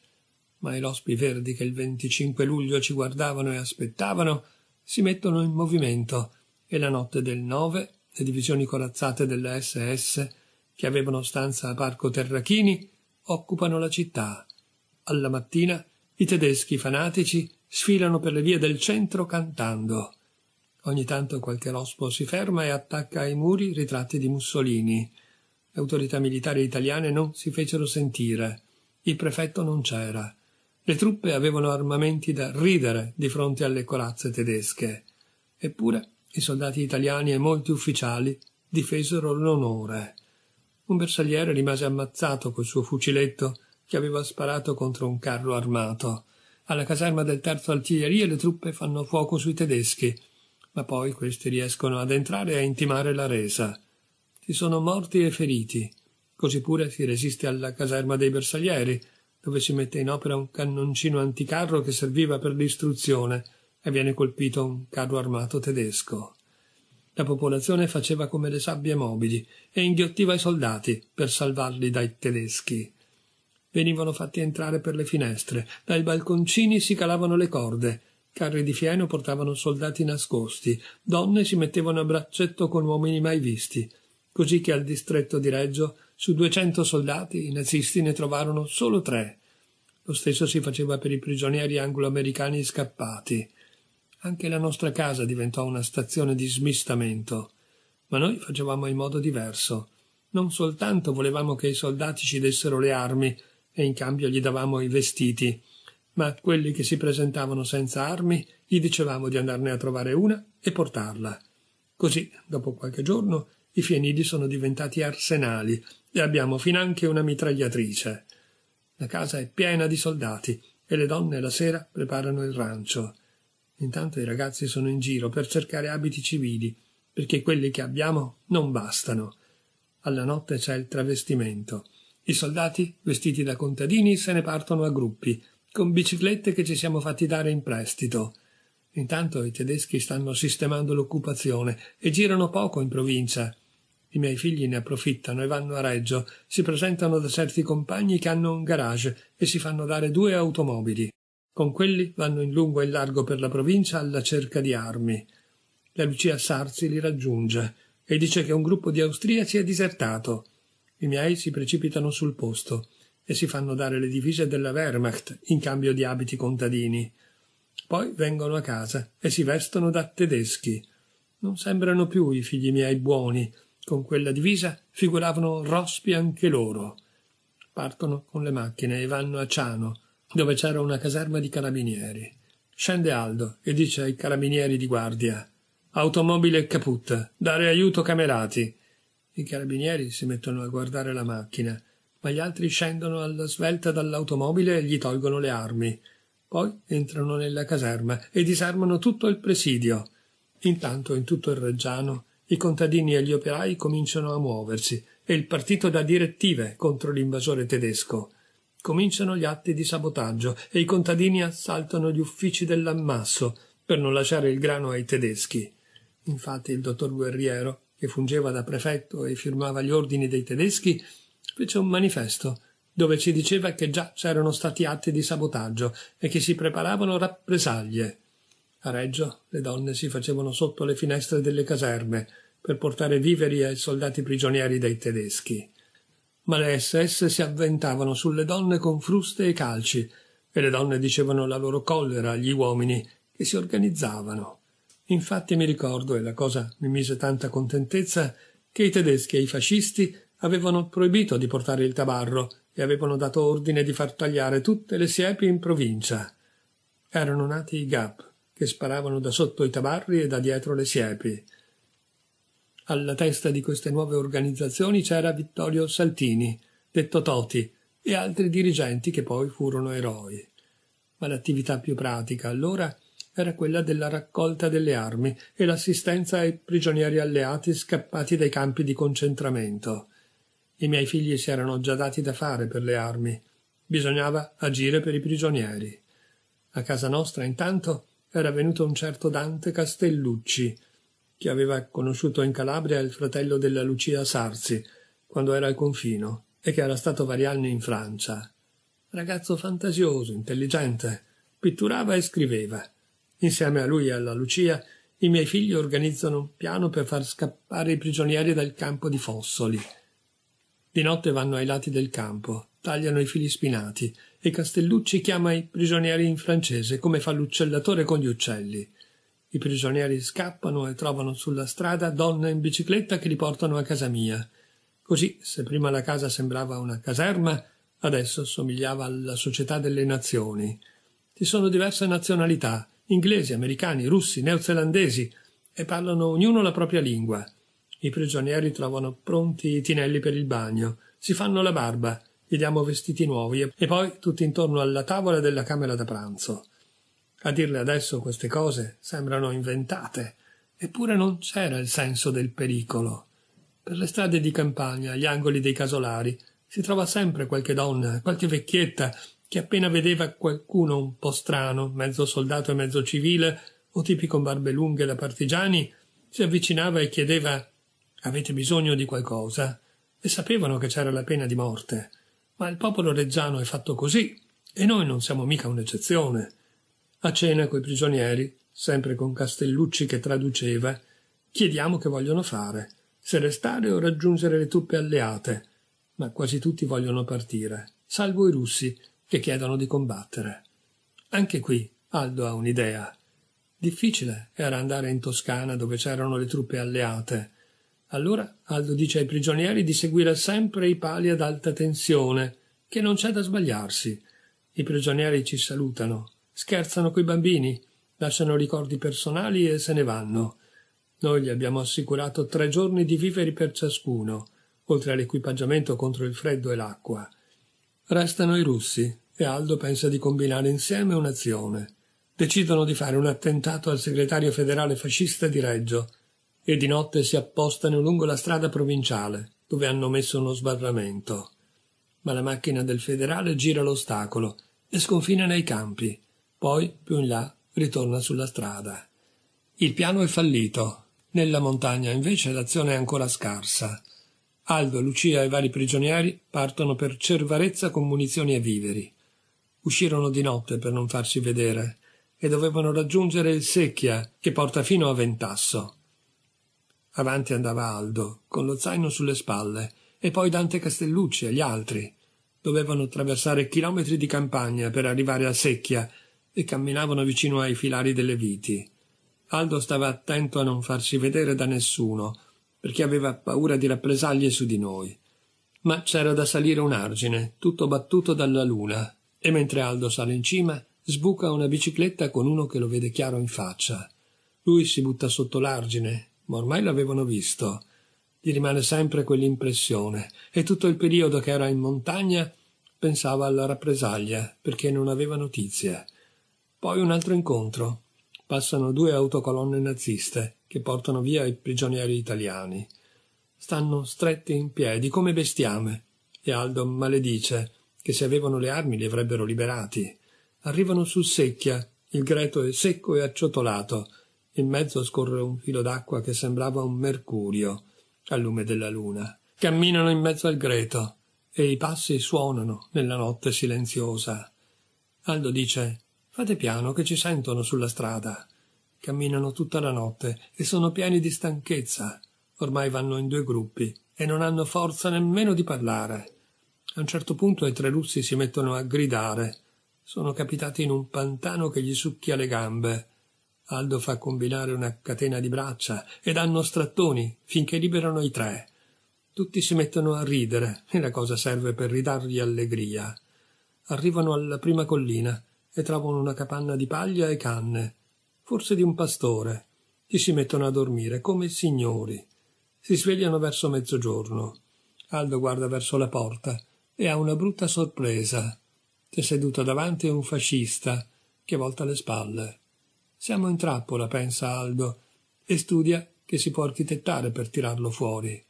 Ma i lospi verdi che il 25 luglio ci guardavano e aspettavano si mettono in movimento e la notte del 9 le divisioni corazzate delle SS che avevano stanza a Parco Terrachini occupano la città. Alla mattina i tedeschi fanatici sfilano per le vie del centro cantando. Ogni tanto qualche rospo si ferma e attacca ai muri ritratti di Mussolini. Le autorità militari italiane non si fecero sentire. Il prefetto non c'era. Le truppe avevano armamenti da ridere di fronte alle corazze tedesche. Eppure i soldati italiani e molti ufficiali difesero l'onore. Un bersagliere rimase ammazzato col suo fuciletto che aveva sparato contro un carro armato. Alla caserma del terzo artiglieria le truppe fanno fuoco sui tedeschi, ma poi questi riescono ad entrare e a intimare la resa. Ci sono morti e feriti. Così pure si resiste alla caserma dei bersaglieri, dove si mette in opera un cannoncino anticarro che serviva per l'istruzione e viene colpito un carro armato tedesco. La popolazione faceva come le sabbie mobili e inghiottiva i soldati per salvarli dai tedeschi. Venivano fatti entrare per le finestre, dai balconcini si calavano le corde, carri di fieno portavano soldati nascosti, donne si mettevano a braccetto con uomini mai visti, così che al distretto di Reggio su duecento soldati i nazisti ne trovarono solo tre. Lo stesso si faceva per i prigionieri anglo-americani scappati. Anche la nostra casa diventò una stazione di smistamento. Ma noi facevamo in modo diverso. Non soltanto volevamo che i soldati ci dessero le armi e in cambio gli davamo i vestiti, ma quelli che si presentavano senza armi gli dicevamo di andarne a trovare una e portarla. Così, dopo qualche giorno, i fienidi sono diventati arsenali e abbiamo finanche una mitragliatrice. La casa è piena di soldati e le donne la sera preparano il rancio. Intanto i ragazzi sono in giro per cercare abiti civili, perché quelli che abbiamo non bastano. Alla notte c'è il travestimento. I soldati, vestiti da contadini, se ne partono a gruppi, con biciclette che ci siamo fatti dare in prestito. Intanto i tedeschi stanno sistemando l'occupazione e girano poco in provincia. I miei figli ne approfittano e vanno a Reggio, si presentano da certi compagni che hanno un garage e si fanno dare due automobili. Con quelli vanno in lungo e in largo per la provincia alla cerca di armi. La Lucia Sarzi li raggiunge e dice che un gruppo di austriaci è disertato. I miei si precipitano sul posto e si fanno dare le divise della Wehrmacht in cambio di abiti contadini. Poi vengono a casa e si vestono da tedeschi. Non sembrano più i figli miei buoni. Con quella divisa figuravano rospi anche loro. Partono con le macchine e vanno a Ciano, dove c'era una caserma di carabinieri. Scende Aldo e dice ai carabinieri di guardia Automobile caputta, dare aiuto camerati. I carabinieri si mettono a guardare la macchina, ma gli altri scendono alla svelta dall'automobile e gli tolgono le armi. Poi entrano nella caserma e disarmano tutto il presidio. Intanto in tutto il Reggiano i contadini e gli operai cominciano a muoversi e il partito dà direttive contro l'invasore tedesco. Cominciano gli atti di sabotaggio e i contadini assaltano gli uffici dell'ammasso per non lasciare il grano ai tedeschi. Infatti il dottor Guerriero, che fungeva da prefetto e firmava gli ordini dei tedeschi, fece un manifesto dove ci diceva che già c'erano stati atti di sabotaggio e che si preparavano rappresaglie. A Reggio le donne si facevano sotto le finestre delle caserme per portare viveri ai soldati prigionieri dei tedeschi ma le SS si avventavano sulle donne con fruste e calci, e le donne dicevano la loro collera agli uomini, che si organizzavano. Infatti mi ricordo, e la cosa mi mise tanta contentezza, che i tedeschi e i fascisti avevano proibito di portare il tabarro e avevano dato ordine di far tagliare tutte le siepi in provincia. Erano nati i gap, che sparavano da sotto i tabarri e da dietro le siepi. Alla testa di queste nuove organizzazioni c'era Vittorio Saltini, detto Toti, e altri dirigenti che poi furono eroi. Ma l'attività più pratica allora era quella della raccolta delle armi e l'assistenza ai prigionieri alleati scappati dai campi di concentramento. I miei figli si erano già dati da fare per le armi. Bisognava agire per i prigionieri. A casa nostra, intanto, era venuto un certo Dante Castellucci, che aveva conosciuto in Calabria il fratello della Lucia Sarzi, quando era al confino, e che era stato vari anni in Francia. Ragazzo fantasioso, intelligente, pitturava e scriveva. Insieme a lui e alla Lucia, i miei figli organizzano un piano per far scappare i prigionieri dal campo di Fossoli. Di notte vanno ai lati del campo, tagliano i fili spinati e Castellucci chiama i prigionieri in francese come fa l'uccellatore con gli uccelli. I prigionieri scappano e trovano sulla strada donne in bicicletta che li portano a casa mia. Così, se prima la casa sembrava una caserma, adesso somigliava alla Società delle Nazioni. Ci sono diverse nazionalità, inglesi, americani, russi, neozelandesi, e parlano ognuno la propria lingua. I prigionieri trovano pronti i tinelli per il bagno, si fanno la barba, gli diamo vestiti nuovi e poi tutti intorno alla tavola della camera da pranzo. A dirle adesso queste cose sembrano inventate, eppure non c'era il senso del pericolo. Per le strade di campagna, agli angoli dei casolari, si trova sempre qualche donna, qualche vecchietta che appena vedeva qualcuno un po strano, mezzo soldato e mezzo civile, o tipi con barbe lunghe da partigiani, si avvicinava e chiedeva Avete bisogno di qualcosa? E sapevano che c'era la pena di morte. Ma il popolo reggiano è fatto così, e noi non siamo mica un'eccezione. A cena coi prigionieri, sempre con Castellucci che traduceva, chiediamo che vogliono fare, se restare o raggiungere le truppe alleate, ma quasi tutti vogliono partire, salvo i russi che chiedono di combattere. Anche qui Aldo ha un'idea. Difficile era andare in Toscana dove c'erano le truppe alleate. Allora Aldo dice ai prigionieri di seguire sempre i pali ad alta tensione, che non c'è da sbagliarsi. I prigionieri ci salutano, Scherzano coi bambini, lasciano ricordi personali e se ne vanno. Noi gli abbiamo assicurato tre giorni di viveri per ciascuno, oltre all'equipaggiamento contro il freddo e l'acqua. Restano i russi e Aldo pensa di combinare insieme un'azione. Decidono di fare un attentato al segretario federale fascista di Reggio e di notte si appostano lungo la strada provinciale, dove hanno messo uno sbarramento. Ma la macchina del federale gira l'ostacolo e sconfina nei campi poi più in là ritorna sulla strada. Il piano è fallito. Nella montagna invece l'azione è ancora scarsa. Aldo, Lucia e vari prigionieri partono per Cervarezza con munizioni e viveri. Uscirono di notte per non farsi vedere e dovevano raggiungere il Secchia che porta fino a Ventasso. Avanti andava Aldo, con lo zaino sulle spalle, e poi Dante Castellucci e gli altri. Dovevano attraversare chilometri di campagna per arrivare a Secchia e camminavano vicino ai filari delle viti. Aldo stava attento a non farsi vedere da nessuno, perché aveva paura di rappresaglie su di noi. Ma c'era da salire un argine, tutto battuto dalla luna, e mentre Aldo sale in cima, sbuca una bicicletta con uno che lo vede chiaro in faccia. Lui si butta sotto l'argine, ma ormai l'avevano visto. Gli rimane sempre quell'impressione, e tutto il periodo che era in montagna pensava alla rappresaglia, perché non aveva notizia. Poi un altro incontro. Passano due autocolonne naziste che portano via i prigionieri italiani. Stanno stretti in piedi come bestiame e Aldo maledice che se avevano le armi li avrebbero liberati. Arrivano su secchia, il greto è secco e acciottolato, in mezzo scorre un filo d'acqua che sembrava un mercurio al lume della luna. Camminano in mezzo al greto e i passi suonano nella notte silenziosa. Aldo dice Fate piano che ci sentono sulla strada. Camminano tutta la notte e sono pieni di stanchezza. Ormai vanno in due gruppi e non hanno forza nemmeno di parlare. A un certo punto i tre russi si mettono a gridare. Sono capitati in un pantano che gli succhia le gambe. Aldo fa combinare una catena di braccia e danno strattoni finché liberano i tre. Tutti si mettono a ridere e la cosa serve per ridargli allegria. Arrivano alla prima collina e trovano una capanna di paglia e canne, forse di un pastore. Ci si mettono a dormire come signori. Si svegliano verso mezzogiorno. Aldo guarda verso la porta e ha una brutta sorpresa. C'è seduto davanti un fascista che volta le spalle. Siamo in trappola, pensa Aldo, e studia che si può architettare per tirarlo fuori.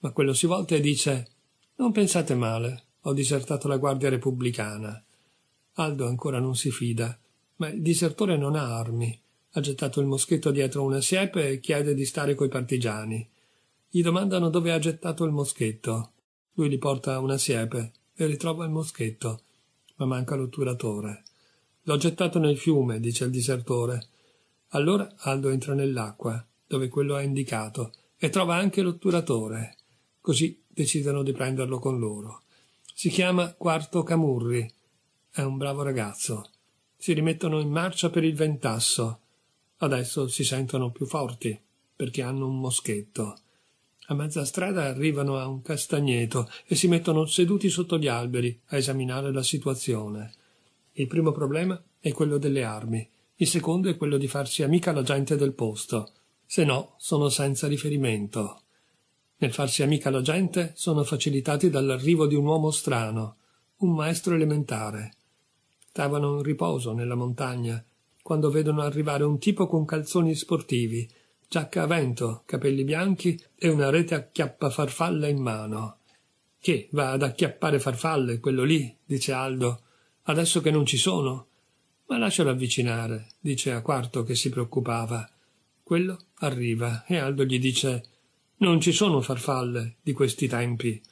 Ma quello si volta e dice Non pensate male, ho disertato la Guardia Repubblicana. Aldo ancora non si fida, ma il disertore non ha armi. Ha gettato il moschetto dietro una siepe e chiede di stare coi partigiani. Gli domandano dove ha gettato il moschetto. Lui li porta una siepe e ritrova il moschetto, ma manca l'otturatore. L'ho gettato nel fiume, dice il disertore. Allora Aldo entra nell'acqua, dove quello ha indicato, e trova anche l'otturatore. Così decidono di prenderlo con loro. Si chiama Quarto Camurri è un bravo ragazzo. Si rimettono in marcia per il ventasso. Adesso si sentono più forti, perché hanno un moschetto. A mezza strada arrivano a un castagneto e si mettono seduti sotto gli alberi a esaminare la situazione. Il primo problema è quello delle armi, il secondo è quello di farsi amica la gente del posto, se no sono senza riferimento. Nel farsi amica la gente sono facilitati dall'arrivo di un uomo strano, un maestro elementare, Stavano in riposo nella montagna quando vedono arrivare un tipo con calzoni sportivi, giacca a vento, capelli bianchi e una rete acchiappa farfalla in mano. Che va ad acchiappare farfalle, quello lì, dice Aldo, adesso che non ci sono. Ma lascialo avvicinare, dice a Quarto che si preoccupava. Quello arriva e Aldo gli dice Non ci sono farfalle di questi tempi.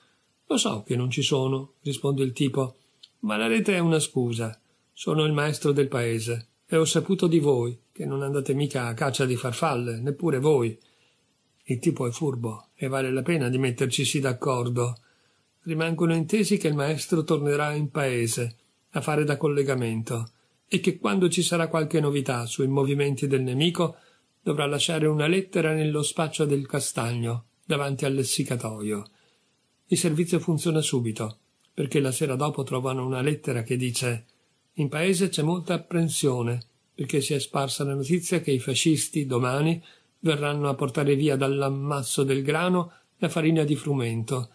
Lo so che non ci sono, risponde il tipo, ma la rete è una scusa. Sono il maestro del paese e ho saputo di voi che non andate mica a caccia di farfalle, neppure voi. Il tipo è furbo e vale la pena di mettercisi d'accordo. Rimangono intesi che il maestro tornerà in paese a fare da collegamento e che quando ci sarà qualche novità sui movimenti del nemico dovrà lasciare una lettera nello spaccio del castagno davanti all'essicatoio. Il servizio funziona subito, perché la sera dopo trovano una lettera che dice in paese c'è molta apprensione perché si è sparsa la notizia che i fascisti domani verranno a portare via dall'ammazzo del grano la farina di frumento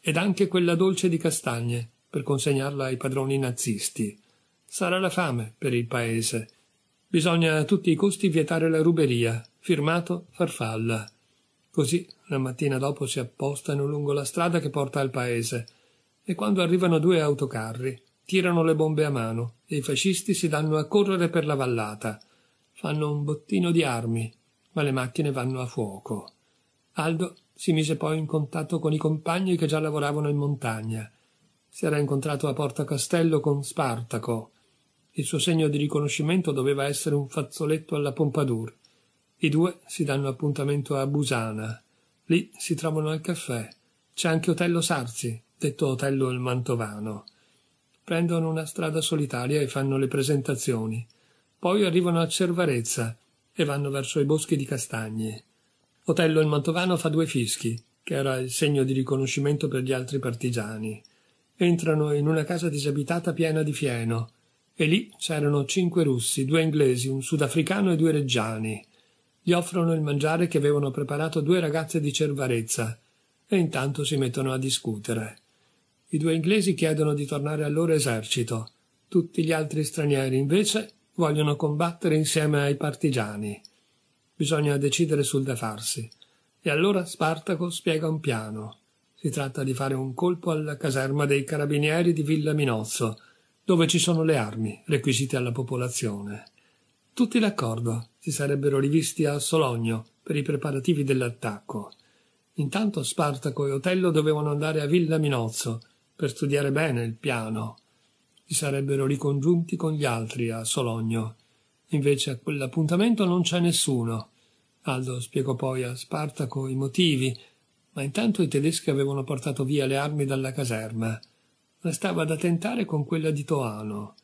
ed anche quella dolce di castagne per consegnarla ai padroni nazisti. Sarà la fame per il paese. Bisogna a tutti i costi vietare la ruberia. Firmato Farfalla. Così la mattina dopo si appostano lungo la strada che porta al paese e quando arrivano due autocarri tirano le bombe a mano e i fascisti si danno a correre per la vallata. Fanno un bottino di armi, ma le macchine vanno a fuoco. Aldo si mise poi in contatto con i compagni che già lavoravano in montagna. Si era incontrato a Porta Castello con Spartaco. Il suo segno di riconoscimento doveva essere un fazzoletto alla Pompadour. I due si danno appuntamento a Busana. Lì si trovano al caffè. C'è anche Otello Sarzi, detto Otello il Mantovano prendono una strada solitaria e fanno le presentazioni. Poi arrivano a Cervarezza e vanno verso i boschi di castagne. Otello il Mantovano fa due fischi, che era il segno di riconoscimento per gli altri partigiani. Entrano in una casa disabitata piena di fieno, e lì c'erano cinque russi, due inglesi, un sudafricano e due reggiani. Gli offrono il mangiare che avevano preparato due ragazze di Cervarezza, e intanto si mettono a discutere. I due inglesi chiedono di tornare al loro esercito. Tutti gli altri stranieri, invece, vogliono combattere insieme ai partigiani. Bisogna decidere sul da farsi. E allora Spartaco spiega un piano. Si tratta di fare un colpo alla caserma dei carabinieri di Villa Minozzo, dove ci sono le armi requisite alla popolazione. Tutti d'accordo, si sarebbero rivisti a Sologno per i preparativi dell'attacco. Intanto Spartaco e Otello dovevano andare a Villa Minozzo per studiare bene il piano. Si sarebbero ricongiunti con gli altri a Sologno. Invece a quell'appuntamento non c'è nessuno. Aldo spiegò poi a Spartaco i motivi, ma intanto i tedeschi avevano portato via le armi dalla caserma. Restava da tentare con quella di Toano.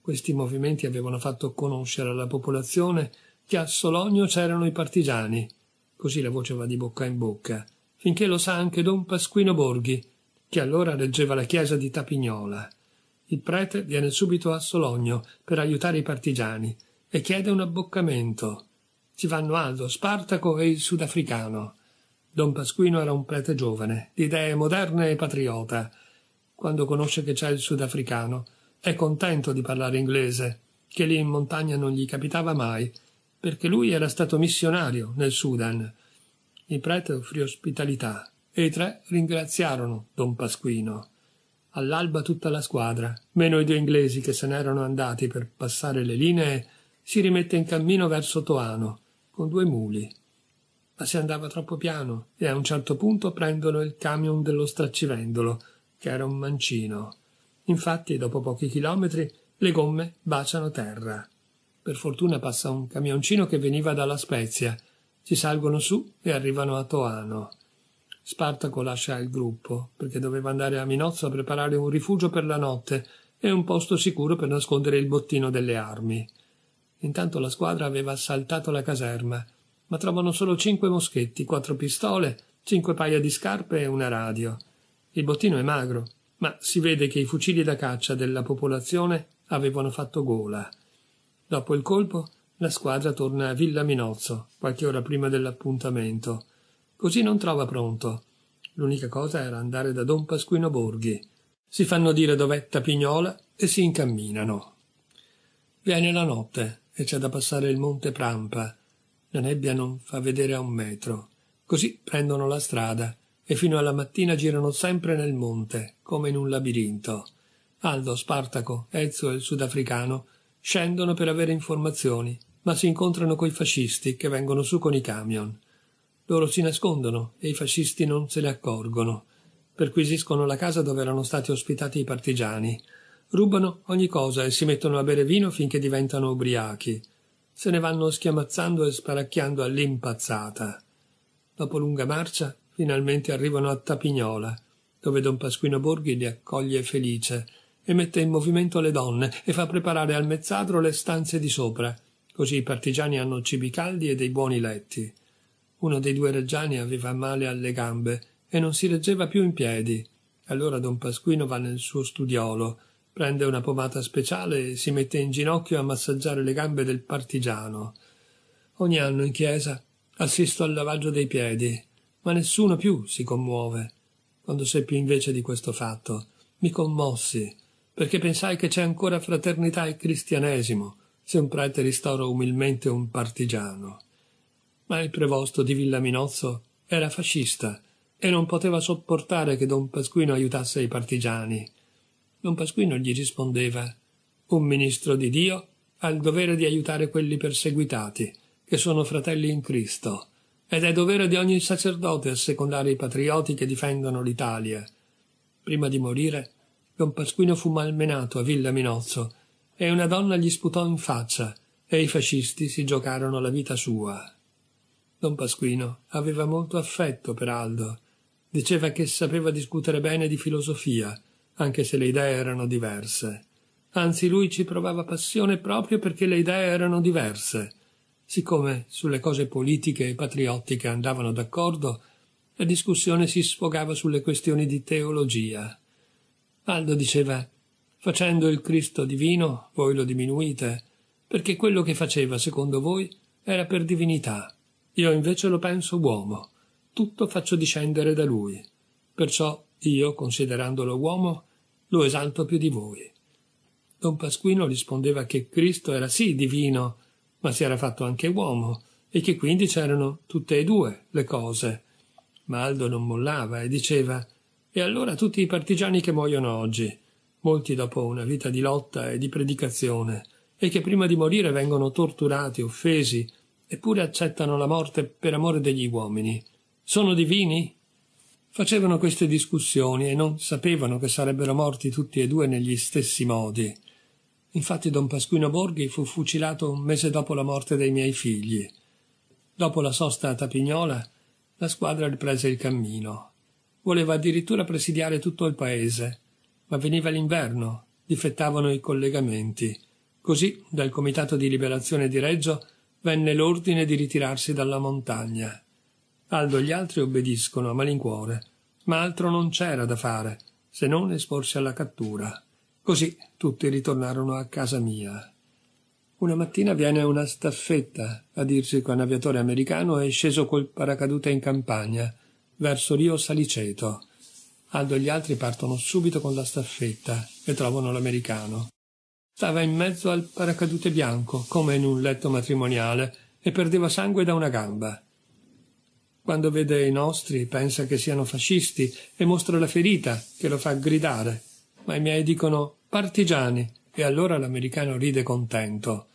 Questi movimenti avevano fatto conoscere alla popolazione che a Sologno c'erano i partigiani. Così la voce va di bocca in bocca, finché lo sa anche don Pasquino Borghi, che allora reggeva la chiesa di Tapignola. Il prete viene subito a Sologno per aiutare i partigiani e chiede un abboccamento. Ci vanno Aldo, Spartaco e il sudafricano. Don Pasquino era un prete giovane, di idee moderne e patriota. Quando conosce che c'è il sudafricano, è contento di parlare inglese, che lì in montagna non gli capitava mai, perché lui era stato missionario nel Sudan. Il prete offrì ospitalità e i tre ringraziarono don Pasquino. All'alba tutta la squadra, meno i due inglesi che se n'erano andati per passare le linee, si rimette in cammino verso Toano, con due muli. Ma si andava troppo piano e a un certo punto prendono il camion dello straccivendolo, che era un mancino. Infatti, dopo pochi chilometri, le gomme baciano terra. Per fortuna passa un camioncino che veniva dalla Spezia. Si salgono su e arrivano a Toano. Spartaco lascia il gruppo, perché doveva andare a Minozzo a preparare un rifugio per la notte e un posto sicuro per nascondere il bottino delle armi. Intanto la squadra aveva assaltato la caserma, ma trovano solo cinque moschetti, quattro pistole, cinque paia di scarpe e una radio. Il bottino è magro, ma si vede che i fucili da caccia della popolazione avevano fatto gola. Dopo il colpo, la squadra torna a Villa Minozzo, qualche ora prima dell'appuntamento così non trova pronto. L'unica cosa era andare da don Pasquino Borghi. Si fanno dire dov'è Pignola e si incamminano. Viene la notte e c'è da passare il monte Prampa. La nebbia non fa vedere a un metro. Così prendono la strada e fino alla mattina girano sempre nel monte, come in un labirinto. Aldo, Spartaco, Ezio e il sudafricano scendono per avere informazioni, ma si incontrano coi fascisti che vengono su con i camion. Loro si nascondono e i fascisti non se ne accorgono. Perquisiscono la casa dove erano stati ospitati i partigiani. Rubano ogni cosa e si mettono a bere vino finché diventano ubriachi. Se ne vanno schiamazzando e sparacchiando all'impazzata. Dopo lunga marcia, finalmente arrivano a Tapignola, dove don Pasquino Borghi li accoglie felice e mette in movimento le donne e fa preparare al mezzadro le stanze di sopra, così i partigiani hanno cibi caldi e dei buoni letti. Uno dei due reggiani aveva male alle gambe e non si reggeva più in piedi. Allora don Pasquino va nel suo studiolo, prende una pomata speciale e si mette in ginocchio a massaggiare le gambe del partigiano. Ogni anno in chiesa assisto al lavaggio dei piedi, ma nessuno più si commuove. Quando seppi invece di questo fatto, mi commossi, perché pensai che c'è ancora fraternità e cristianesimo, se un prete ristora umilmente un partigiano ma il prevosto di Villa Minozzo era fascista e non poteva sopportare che don Pasquino aiutasse i partigiani. Don Pasquino gli rispondeva Un ministro di Dio ha il dovere di aiutare quelli perseguitati, che sono fratelli in Cristo, ed è dovere di ogni sacerdote assecondare i patrioti che difendono l'Italia. Prima di morire, don Pasquino fu malmenato a Villa Minozzo e una donna gli sputò in faccia e i fascisti si giocarono la vita sua. Don Pasquino aveva molto affetto per Aldo. Diceva che sapeva discutere bene di filosofia, anche se le idee erano diverse. Anzi, lui ci provava passione proprio perché le idee erano diverse. Siccome sulle cose politiche e patriottiche andavano d'accordo, la discussione si sfogava sulle questioni di teologia. Aldo diceva Facendo il Cristo divino voi lo diminuite, perché quello che faceva secondo voi era per divinità. Io invece lo penso uomo, tutto faccio discendere da lui. Perciò io, considerandolo uomo, lo esalto più di voi. Don Pasquino rispondeva che Cristo era sì divino, ma si era fatto anche uomo, e che quindi c'erano tutte e due le cose. Ma Aldo non mollava e diceva E allora tutti i partigiani che muoiono oggi, molti dopo una vita di lotta e di predicazione, e che prima di morire vengono torturati, offesi, eppure accettano la morte per amore degli uomini. Sono divini? Facevano queste discussioni e non sapevano che sarebbero morti tutti e due negli stessi modi. Infatti don Pasquino Borghi fu fucilato un mese dopo la morte dei miei figli. Dopo la sosta a Tapignola, la squadra riprese il cammino. Voleva addirittura presidiare tutto il paese, ma veniva l'inverno, difettavano i collegamenti. Così, dal Comitato di Liberazione di Reggio, venne l'ordine di ritirarsi dalla montagna. Aldo e gli altri obbediscono a malincuore, ma altro non c'era da fare se non esporsi alla cattura. Così tutti ritornarono a casa mia. Una mattina viene una staffetta a dirsi che un aviatore americano è sceso col paracadute in campagna, verso Rio Saliceto. Aldo e gli altri partono subito con la staffetta e trovano l'americano. Stava in mezzo al paracadute bianco, come in un letto matrimoniale, e perdeva sangue da una gamba. Quando vede i nostri pensa che siano fascisti e mostra la ferita che lo fa gridare, ma i miei dicono partigiani e allora l'americano ride contento.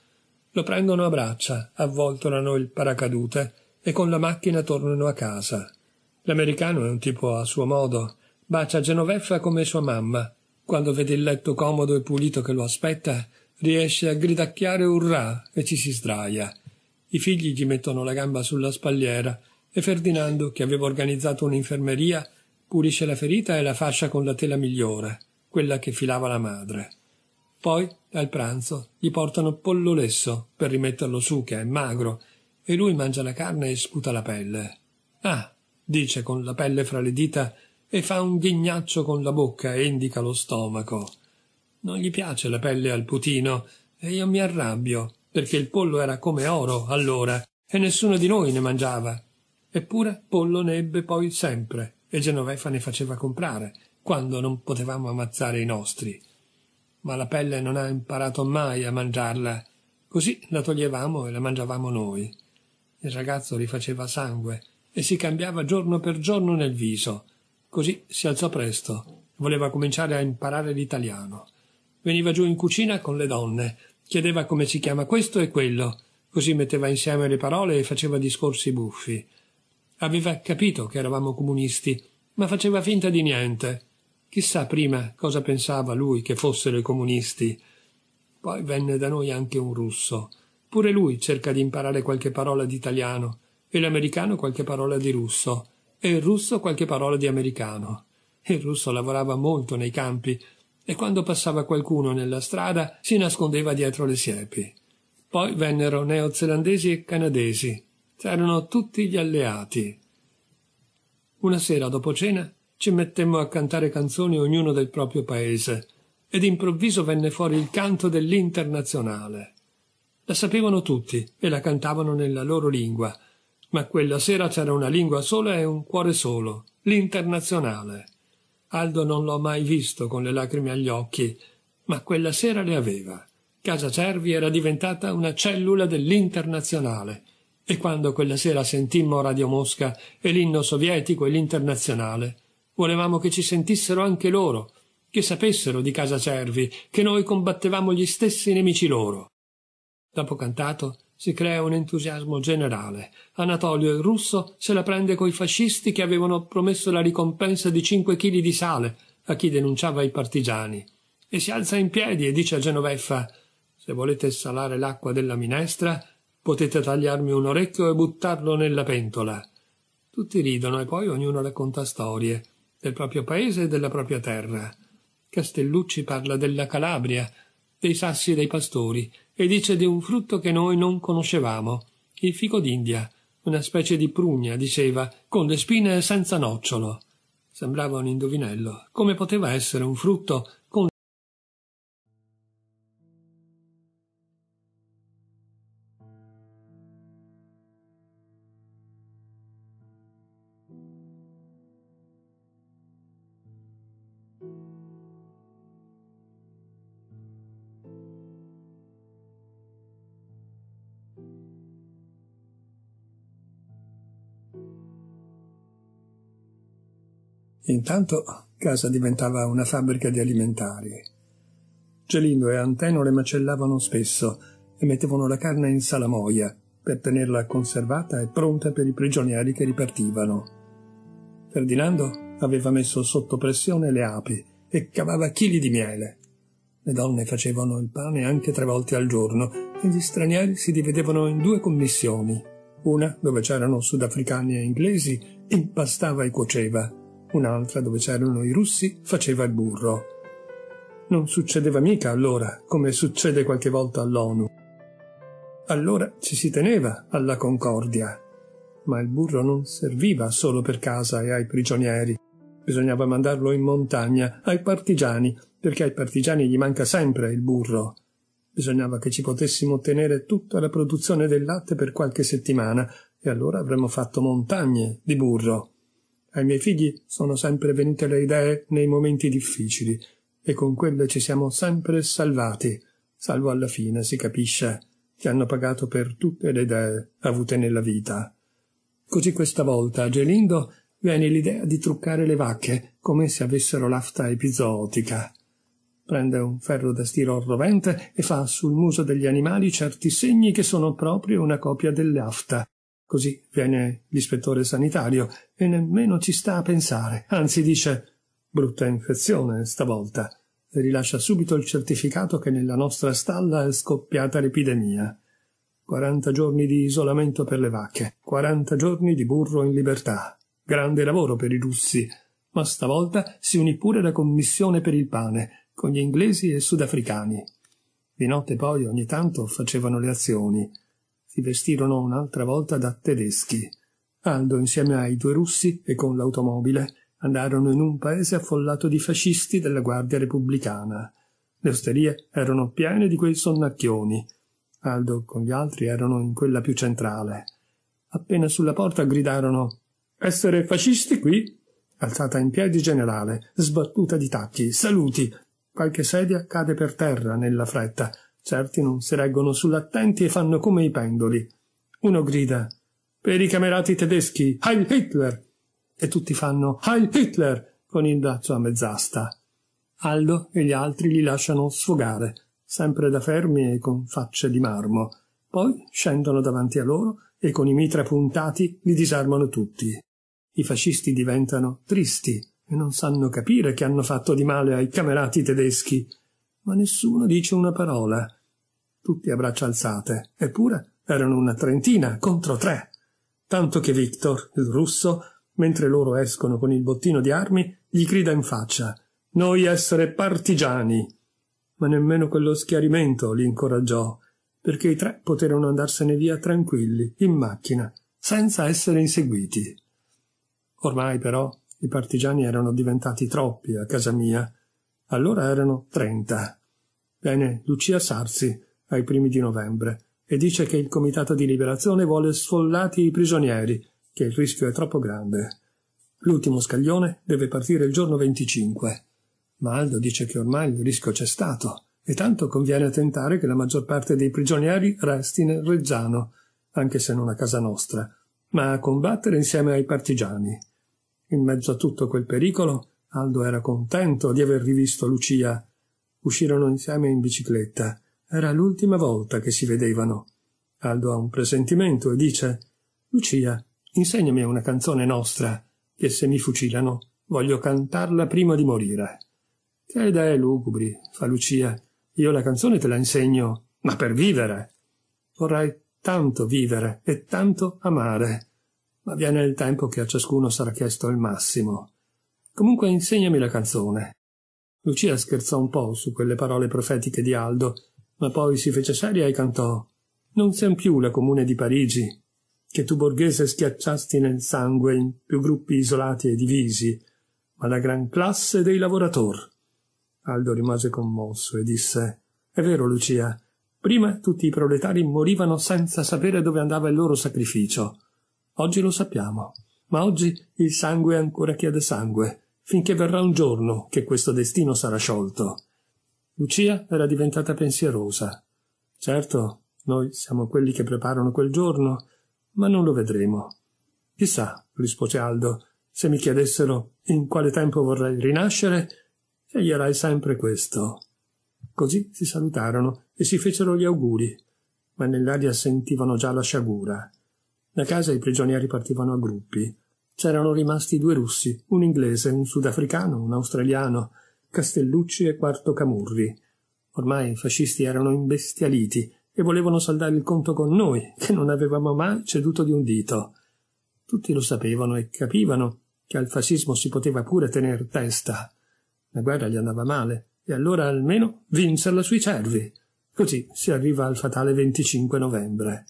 Lo prendono a braccia, avvoltolano il paracadute e con la macchina tornano a casa. L'americano è un tipo a suo modo, bacia Genoveffa come sua mamma quando vede il letto comodo e pulito che lo aspetta, riesce a gridacchiare urrà e ci si sdraia. I figli gli mettono la gamba sulla spalliera e Ferdinando, che aveva organizzato un'infermeria, pulisce la ferita e la fascia con la tela migliore, quella che filava la madre. Poi, al pranzo, gli portano pollo lesso per rimetterlo su, che è magro, e lui mangia la carne e sputa la pelle. Ah, dice con la pelle fra le dita e fa un ghignaccio con la bocca e indica lo stomaco. Non gli piace la pelle al putino e io mi arrabbio perché il pollo era come oro allora e nessuno di noi ne mangiava. Eppure pollo ne ebbe poi sempre e Genovefa ne faceva comprare quando non potevamo ammazzare i nostri. Ma la pelle non ha imparato mai a mangiarla. Così la toglievamo e la mangiavamo noi. Il ragazzo rifaceva sangue e si cambiava giorno per giorno nel viso Così si alzò presto. Voleva cominciare a imparare l'italiano. Veniva giù in cucina con le donne, chiedeva come si chiama questo e quello, così metteva insieme le parole e faceva discorsi buffi. Aveva capito che eravamo comunisti, ma faceva finta di niente. Chissà prima cosa pensava lui che fossero i comunisti. Poi venne da noi anche un russo. Pure lui cerca di imparare qualche parola d'italiano e l'americano qualche parola di russo e il russo qualche parola di americano. Il russo lavorava molto nei campi e quando passava qualcuno nella strada si nascondeva dietro le siepi. Poi vennero neozelandesi e canadesi. C'erano tutti gli alleati. Una sera dopo cena ci mettemmo a cantare canzoni ognuno del proprio paese e d'improvviso venne fuori il canto dell'internazionale. La sapevano tutti e la cantavano nella loro lingua ma quella sera c'era una lingua sola e un cuore solo, l'internazionale. Aldo non l'ho mai visto con le lacrime agli occhi, ma quella sera le aveva. Casa Cervi era diventata una cellula dell'internazionale e quando quella sera sentimmo Radio Mosca e l'inno sovietico e l'internazionale, volevamo che ci sentissero anche loro, che sapessero di Casa Cervi che noi combattevamo gli stessi nemici loro. Dopo cantato si crea un entusiasmo generale. Anatolio il russo se la prende coi fascisti che avevano promesso la ricompensa di cinque chili di sale a chi denunciava i partigiani. E si alza in piedi e dice a Genoveffa Se volete salare l'acqua della minestra, potete tagliarmi un orecchio e buttarlo nella pentola. Tutti ridono e poi ognuno racconta storie del proprio paese e della propria terra. Castellucci parla della Calabria, dei sassi dei pastori e dice di un frutto che noi non conoscevamo, il fico d'India, una specie di prugna, diceva, con le spine senza nocciolo. Sembrava un indovinello. Come poteva essere un frutto Intanto casa diventava una fabbrica di alimentari. Gelino e Anteno le macellavano spesso e mettevano la carne in salamoia per tenerla conservata e pronta per i prigionieri che ripartivano. Ferdinando aveva messo sotto pressione le api e cavava chili di miele. Le donne facevano il pane anche tre volte al giorno e gli stranieri si dividevano in due commissioni. Una, dove c'erano sudafricani e inglesi, impastava e cuoceva, un'altra dove c'erano i russi faceva il burro. Non succedeva mica allora, come succede qualche volta all'ONU. Allora ci si teneva alla concordia, ma il burro non serviva solo per casa e ai prigionieri. Bisognava mandarlo in montagna, ai partigiani, perché ai partigiani gli manca sempre il burro. Bisognava che ci potessimo tenere tutta la produzione del latte per qualche settimana, e allora avremmo fatto montagne di burro. Ai miei figli sono sempre venute le idee nei momenti difficili e con quelle ci siamo sempre salvati, salvo alla fine, si capisce, che hanno pagato per tutte le idee avute nella vita. Così questa volta a Gelindo viene l'idea di truccare le vacche come se avessero l'afta epizootica. Prende un ferro da stiro rovente e fa sul muso degli animali certi segni che sono proprio una copia dell'afta. Così viene l'ispettore sanitario e nemmeno ci sta a pensare. Anzi dice brutta infezione stavolta e rilascia subito il certificato che nella nostra stalla è scoppiata l'epidemia. 40 giorni di isolamento per le vacche, 40 giorni di burro in libertà. Grande lavoro per i russi, ma stavolta si unì pure la commissione per il pane, con gli inglesi e sudafricani. Di notte poi ogni tanto facevano le azioni. Si vestirono un'altra volta da tedeschi. Aldo, insieme ai due russi e con l'automobile, andarono in un paese affollato di fascisti della Guardia Repubblicana. Le osterie erano piene di quei sonnacchioni. Aldo con gli altri erano in quella più centrale. Appena sulla porta gridarono Essere fascisti qui? Alzata in piedi generale, sbattuta di tacchi, saluti. Qualche sedia cade per terra nella fretta. Certi non si reggono sull'attenti e fanno come i pendoli. Uno grida per i camerati tedeschi, Heil Hitler! E tutti fanno Heil Hitler con il braccio a mezz'asta. Aldo e gli altri li lasciano sfogare, sempre da fermi e con facce di marmo. Poi scendono davanti a loro e con i mitra puntati li disarmano tutti. I fascisti diventano tristi e non sanno capire che hanno fatto di male ai camerati tedeschi, ma nessuno dice una parola. Tutti a braccia alzate, eppure erano una trentina contro tre tanto che Victor, il russo, mentre loro escono con il bottino di armi, gli grida in faccia Noi essere partigiani. Ma nemmeno quello schiarimento li incoraggiò, perché i tre poterono andarsene via tranquilli, in macchina, senza essere inseguiti. Ormai però i partigiani erano diventati troppi a casa mia. Allora erano trenta. Bene, Lucia Sarsi, ai primi di novembre, e dice che il Comitato di Liberazione vuole sfollati i prigionieri, che il rischio è troppo grande. L'ultimo scaglione deve partire il giorno 25. Ma Aldo dice che ormai il rischio c'è stato, e tanto conviene tentare che la maggior parte dei prigionieri resti nel Reggiano, anche se non a casa nostra, ma a combattere insieme ai partigiani. In mezzo a tutto quel pericolo, Aldo era contento di aver rivisto Lucia. Uscirono insieme in bicicletta era l'ultima volta che si vedevano. Aldo ha un presentimento e dice Lucia, insegnami una canzone nostra, che se mi fucilano voglio cantarla prima di morire. Che idee lugubri, fa Lucia. Io la canzone te la insegno, ma per vivere. Vorrai tanto vivere e tanto amare, ma viene il tempo che a ciascuno sarà chiesto il massimo. Comunque insegnami la canzone. Lucia scherzò un po' su quelle parole profetiche di Aldo ma poi si fece seria e cantò Non sen più la comune di Parigi, che tu borghese schiacciasti nel sangue in più gruppi isolati e divisi, ma la gran classe dei lavoratori». Aldo rimase commosso e disse È vero, Lucia, prima tutti i proletari morivano senza sapere dove andava il loro sacrificio. Oggi lo sappiamo, ma oggi il sangue ancora chiede sangue, finché verrà un giorno che questo destino sarà sciolto. Lucia era diventata pensierosa. Certo, noi siamo quelli che preparano quel giorno, ma non lo vedremo. Chissà, rispose Aldo, se mi chiedessero in quale tempo vorrei rinascere, sceglierai sempre questo. Così si salutarono e si fecero gli auguri, ma nell'aria sentivano già la sciagura. Da casa i prigionieri partivano a gruppi. C'erano rimasti due russi, un inglese, un sudafricano, un australiano. Castellucci e Quarto Camurri. Ormai i fascisti erano imbestialiti e volevano saldare il conto con noi, che non avevamo mai ceduto di un dito. Tutti lo sapevano e capivano che al fascismo si poteva pure tener testa. La guerra gli andava male, e allora almeno vincerla sui cervi. Così si arriva al fatale 25 novembre.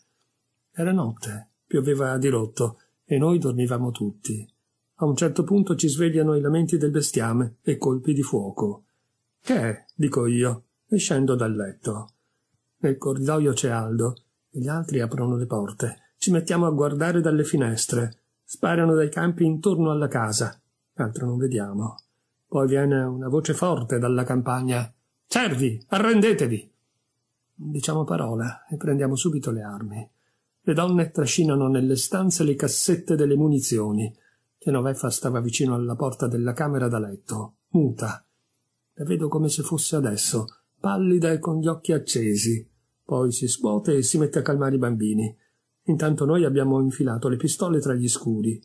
Era notte, pioveva a dirotto, e noi dormivamo tutti. A un certo punto ci svegliano i lamenti del bestiame e colpi di fuoco. Che è? dico io, e scendo dal letto. Nel corridoio c'è Aldo, e gli altri aprono le porte. Ci mettiamo a guardare dalle finestre. Sparano dai campi intorno alla casa. Altro non vediamo. Poi viene una voce forte dalla campagna. Cervi, arrendetevi! Diciamo parola e prendiamo subito le armi. Le donne trascinano nelle stanze le cassette delle munizioni. Genovefa stava vicino alla porta della camera da letto, muta. La vedo come se fosse adesso, pallida e con gli occhi accesi. Poi si scuote e si mette a calmare i bambini. Intanto noi abbiamo infilato le pistole tra gli scudi.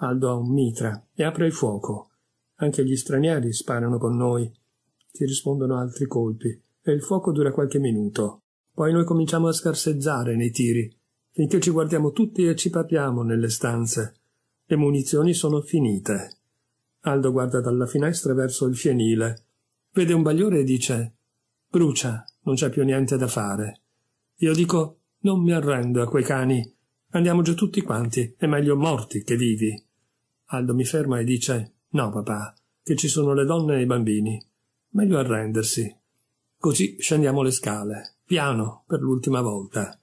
Aldo ha un mitra e apre il fuoco. Anche gli stranieri sparano con noi. Ci rispondono altri colpi e il fuoco dura qualche minuto. Poi noi cominciamo a scarseggiare nei tiri, finché ci guardiamo tutti e ci parliamo nelle stanze. Le munizioni sono finite. Aldo guarda dalla finestra verso il fienile. Vede un bagliore e dice Brucia, non c'è più niente da fare. Io dico non mi arrendo a quei cani. Andiamo giù tutti quanti, è meglio morti che vivi. Aldo mi ferma e dice No, papà, che ci sono le donne e i bambini. Meglio arrendersi. Così scendiamo le scale, piano, per l'ultima volta.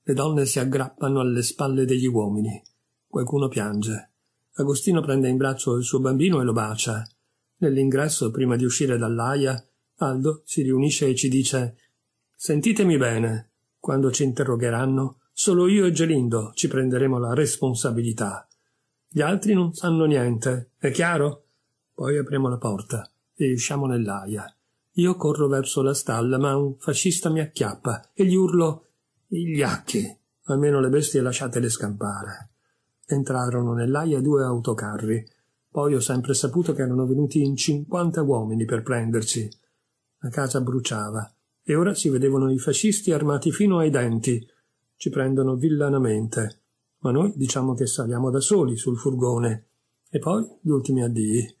Le donne si aggrappano alle spalle degli uomini. Qualcuno piange. Agostino prende in braccio il suo bambino e lo bacia. Nell'ingresso, prima di uscire dall'aia, Aldo si riunisce e ci dice Sentitemi bene. Quando ci interrogheranno, solo io e Gelindo ci prenderemo la responsabilità. Gli altri non sanno niente, è chiaro? Poi apriamo la porta e usciamo nell'aia. Io corro verso la stalla, ma un fascista mi acchiappa e gli urlo Igliacchi, almeno le bestie lasciatele scampare. Entrarono nell'aia due autocarri. Poi ho sempre saputo che erano venuti in cinquanta uomini per prenderci. La casa bruciava e ora si vedevano i fascisti armati fino ai denti. Ci prendono villanamente. Ma noi diciamo che saliamo da soli sul furgone. E poi gli ultimi addii.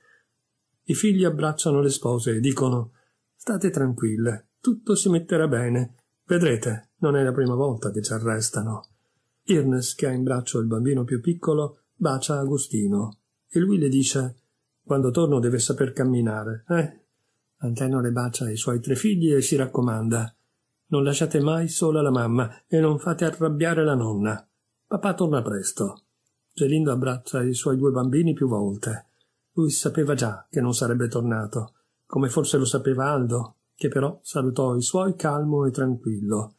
I figli abbracciano le spose e dicono State tranquille, tutto si metterà bene. Vedrete, non è la prima volta che ci arrestano. Irnes, che ha in braccio il bambino più piccolo, bacia Agostino e lui le dice quando torno deve saper camminare, eh? Anteno le bacia i suoi tre figli e si raccomanda non lasciate mai sola la mamma e non fate arrabbiare la nonna. Papà torna presto. Gelindo abbraccia i suoi due bambini più volte. Lui sapeva già che non sarebbe tornato, come forse lo sapeva Aldo, che però salutò i suoi calmo e tranquillo.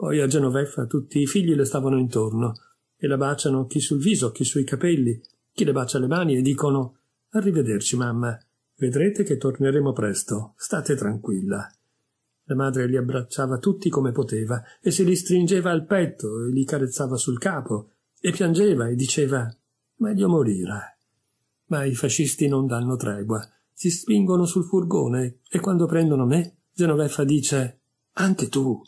Poi a Genoveffa tutti i figli le stavano intorno e la baciano chi sul viso, chi sui capelli, chi le bacia le mani e dicono Arrivederci, mamma. Vedrete che torneremo presto. State tranquilla. La madre li abbracciava tutti come poteva e se li stringeva al petto e li carezzava sul capo e piangeva e diceva meglio morire. Ma i fascisti non danno tregua. Si spingono sul furgone e quando prendono me, Genoveffa dice anche tu.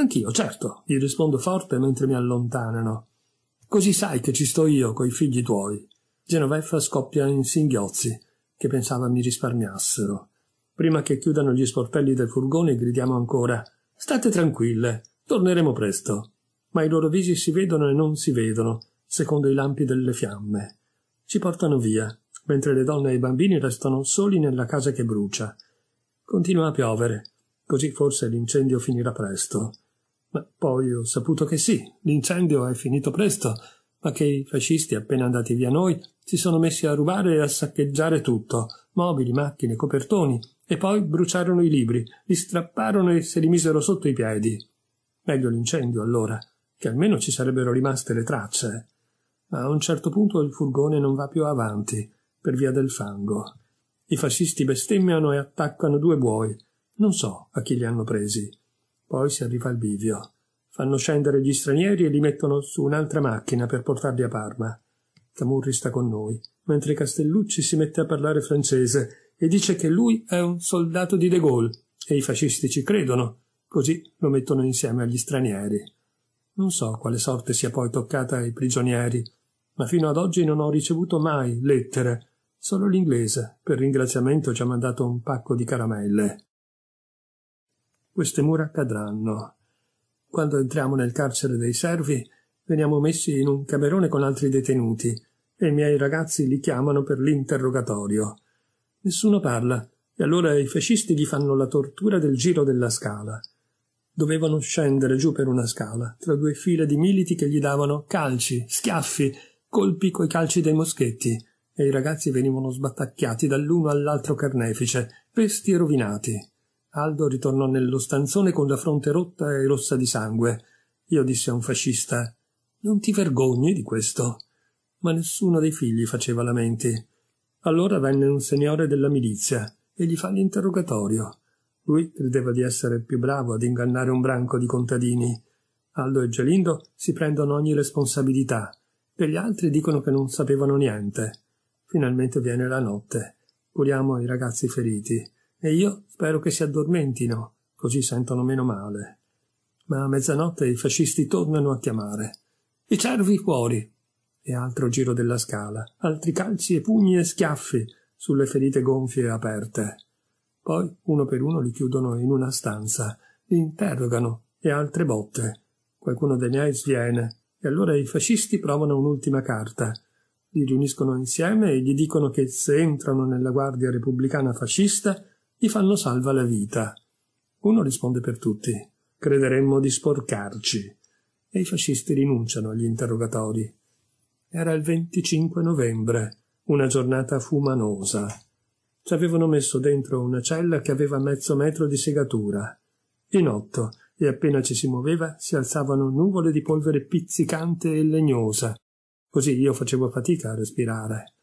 Anch'io, certo, gli rispondo forte mentre mi allontanano. Così sai che ci sto io coi figli tuoi. Genoveffa scoppia in singhiozzi, che pensava mi risparmiassero. Prima che chiudano gli sportelli del furgone gridiamo ancora State tranquille, torneremo presto. Ma i loro visi si vedono e non si vedono, secondo i lampi delle fiamme. Ci portano via, mentre le donne e i bambini restano soli nella casa che brucia. Continua a piovere, così forse l'incendio finirà presto. Ma poi ho saputo che sì, l'incendio è finito presto, ma che i fascisti appena andati via noi si sono messi a rubare e a saccheggiare tutto, mobili, macchine, copertoni, e poi bruciarono i libri, li strapparono e se li misero sotto i piedi. Meglio l'incendio allora, che almeno ci sarebbero rimaste le tracce. Ma a un certo punto il furgone non va più avanti, per via del fango. I fascisti bestemmiano e attaccano due buoi. Non so a chi li hanno presi. Poi si arriva al bivio. Fanno scendere gli stranieri e li mettono su un'altra macchina per portarli a Parma. Camurri sta con noi, mentre Castellucci si mette a parlare francese e dice che lui è un soldato di De Gaulle e i fascisti ci credono, così lo mettono insieme agli stranieri. Non so quale sorte sia poi toccata ai prigionieri, ma fino ad oggi non ho ricevuto mai lettere, solo l'inglese per ringraziamento ci ha mandato un pacco di caramelle queste mura cadranno. Quando entriamo nel carcere dei servi, veniamo messi in un camerone con altri detenuti e i miei ragazzi li chiamano per l'interrogatorio. Nessuno parla e allora i fascisti gli fanno la tortura del giro della scala. Dovevano scendere giù per una scala, tra due file di militi che gli davano calci, schiaffi, colpi coi calci dei moschetti, e i ragazzi venivano sbattacchiati dall'uno all'altro carnefice, pesti e rovinati. Aldo ritornò nello stanzone con la fronte rotta e rossa di sangue. Io dissi a un fascista Non ti vergogni di questo. Ma nessuno dei figli faceva lamenti. Allora venne un signore della milizia e gli fa l'interrogatorio. Lui credeva di essere più bravo ad ingannare un branco di contadini. Aldo e Gelindo si prendono ogni responsabilità. e gli altri dicono che non sapevano niente. Finalmente viene la notte. Curiamo i ragazzi feriti e io spero che si addormentino, così sentono meno male. Ma a mezzanotte i fascisti tornano a chiamare. I cervi fuori! E altro giro della scala, altri calci e pugni e schiaffi sulle ferite gonfie e aperte. Poi uno per uno li chiudono in una stanza, li interrogano e altre botte. Qualcuno dei miei sviene, e allora i fascisti provano un'ultima carta. Li riuniscono insieme e gli dicono che se entrano nella guardia repubblicana fascista gli fanno salva la vita. Uno risponde per tutti: crederemmo di sporcarci. E i fascisti rinunciano agli interrogatori. Era il 25 novembre, una giornata fumanosa. Ci avevano messo dentro una cella che aveva mezzo metro di segatura. In otto, e appena ci si muoveva, si alzavano nuvole di polvere pizzicante e legnosa. Così io facevo fatica a respirare.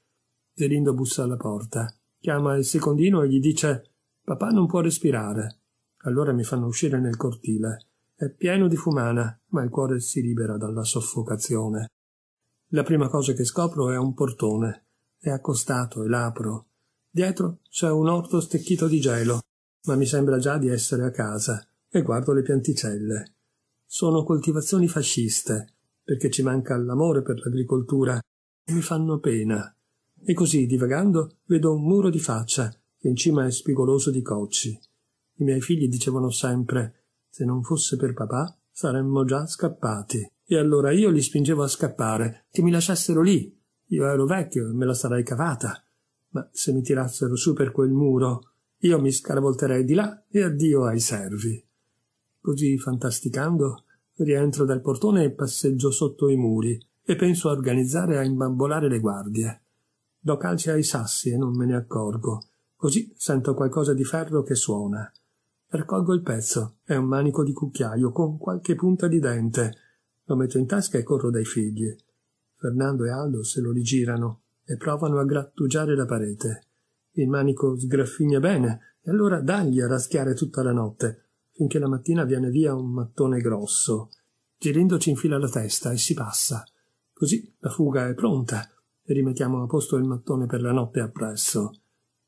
Gelindo bussa alla porta, chiama il secondino e gli dice Papà non può respirare. Allora mi fanno uscire nel cortile. È pieno di fumana, ma il cuore si libera dalla soffocazione. La prima cosa che scopro è un portone. È accostato e l'apro. Dietro c'è un orto stecchito di gelo, ma mi sembra già di essere a casa e guardo le pianticelle. Sono coltivazioni fasciste, perché ci manca l'amore per l'agricoltura e mi fanno pena. E così, divagando, vedo un muro di faccia in cima è spigoloso di cocci. I miei figli dicevano sempre se non fosse per papà saremmo già scappati. E allora io li spingevo a scappare, che mi lasciassero lì. Io ero vecchio e me la sarei cavata. Ma se mi tirassero su per quel muro, io mi scaravolterei di là e addio ai servi. Così, fantasticando, rientro dal portone e passeggio sotto i muri, e penso a organizzare e a imbambolare le guardie. Do calci ai sassi e non me ne accorgo Così sento qualcosa di ferro che suona. Raccolgo il pezzo. È un manico di cucchiaio con qualche punta di dente. Lo metto in tasca e corro dai figli. Fernando e Aldo se lo rigirano e provano a grattugiare la parete. Il manico sgraffigna bene e allora dagli a raschiare tutta la notte, finché la mattina viene via un mattone grosso. Girindo infila la testa e si passa. Così la fuga è pronta e rimettiamo a posto il mattone per la notte appresso.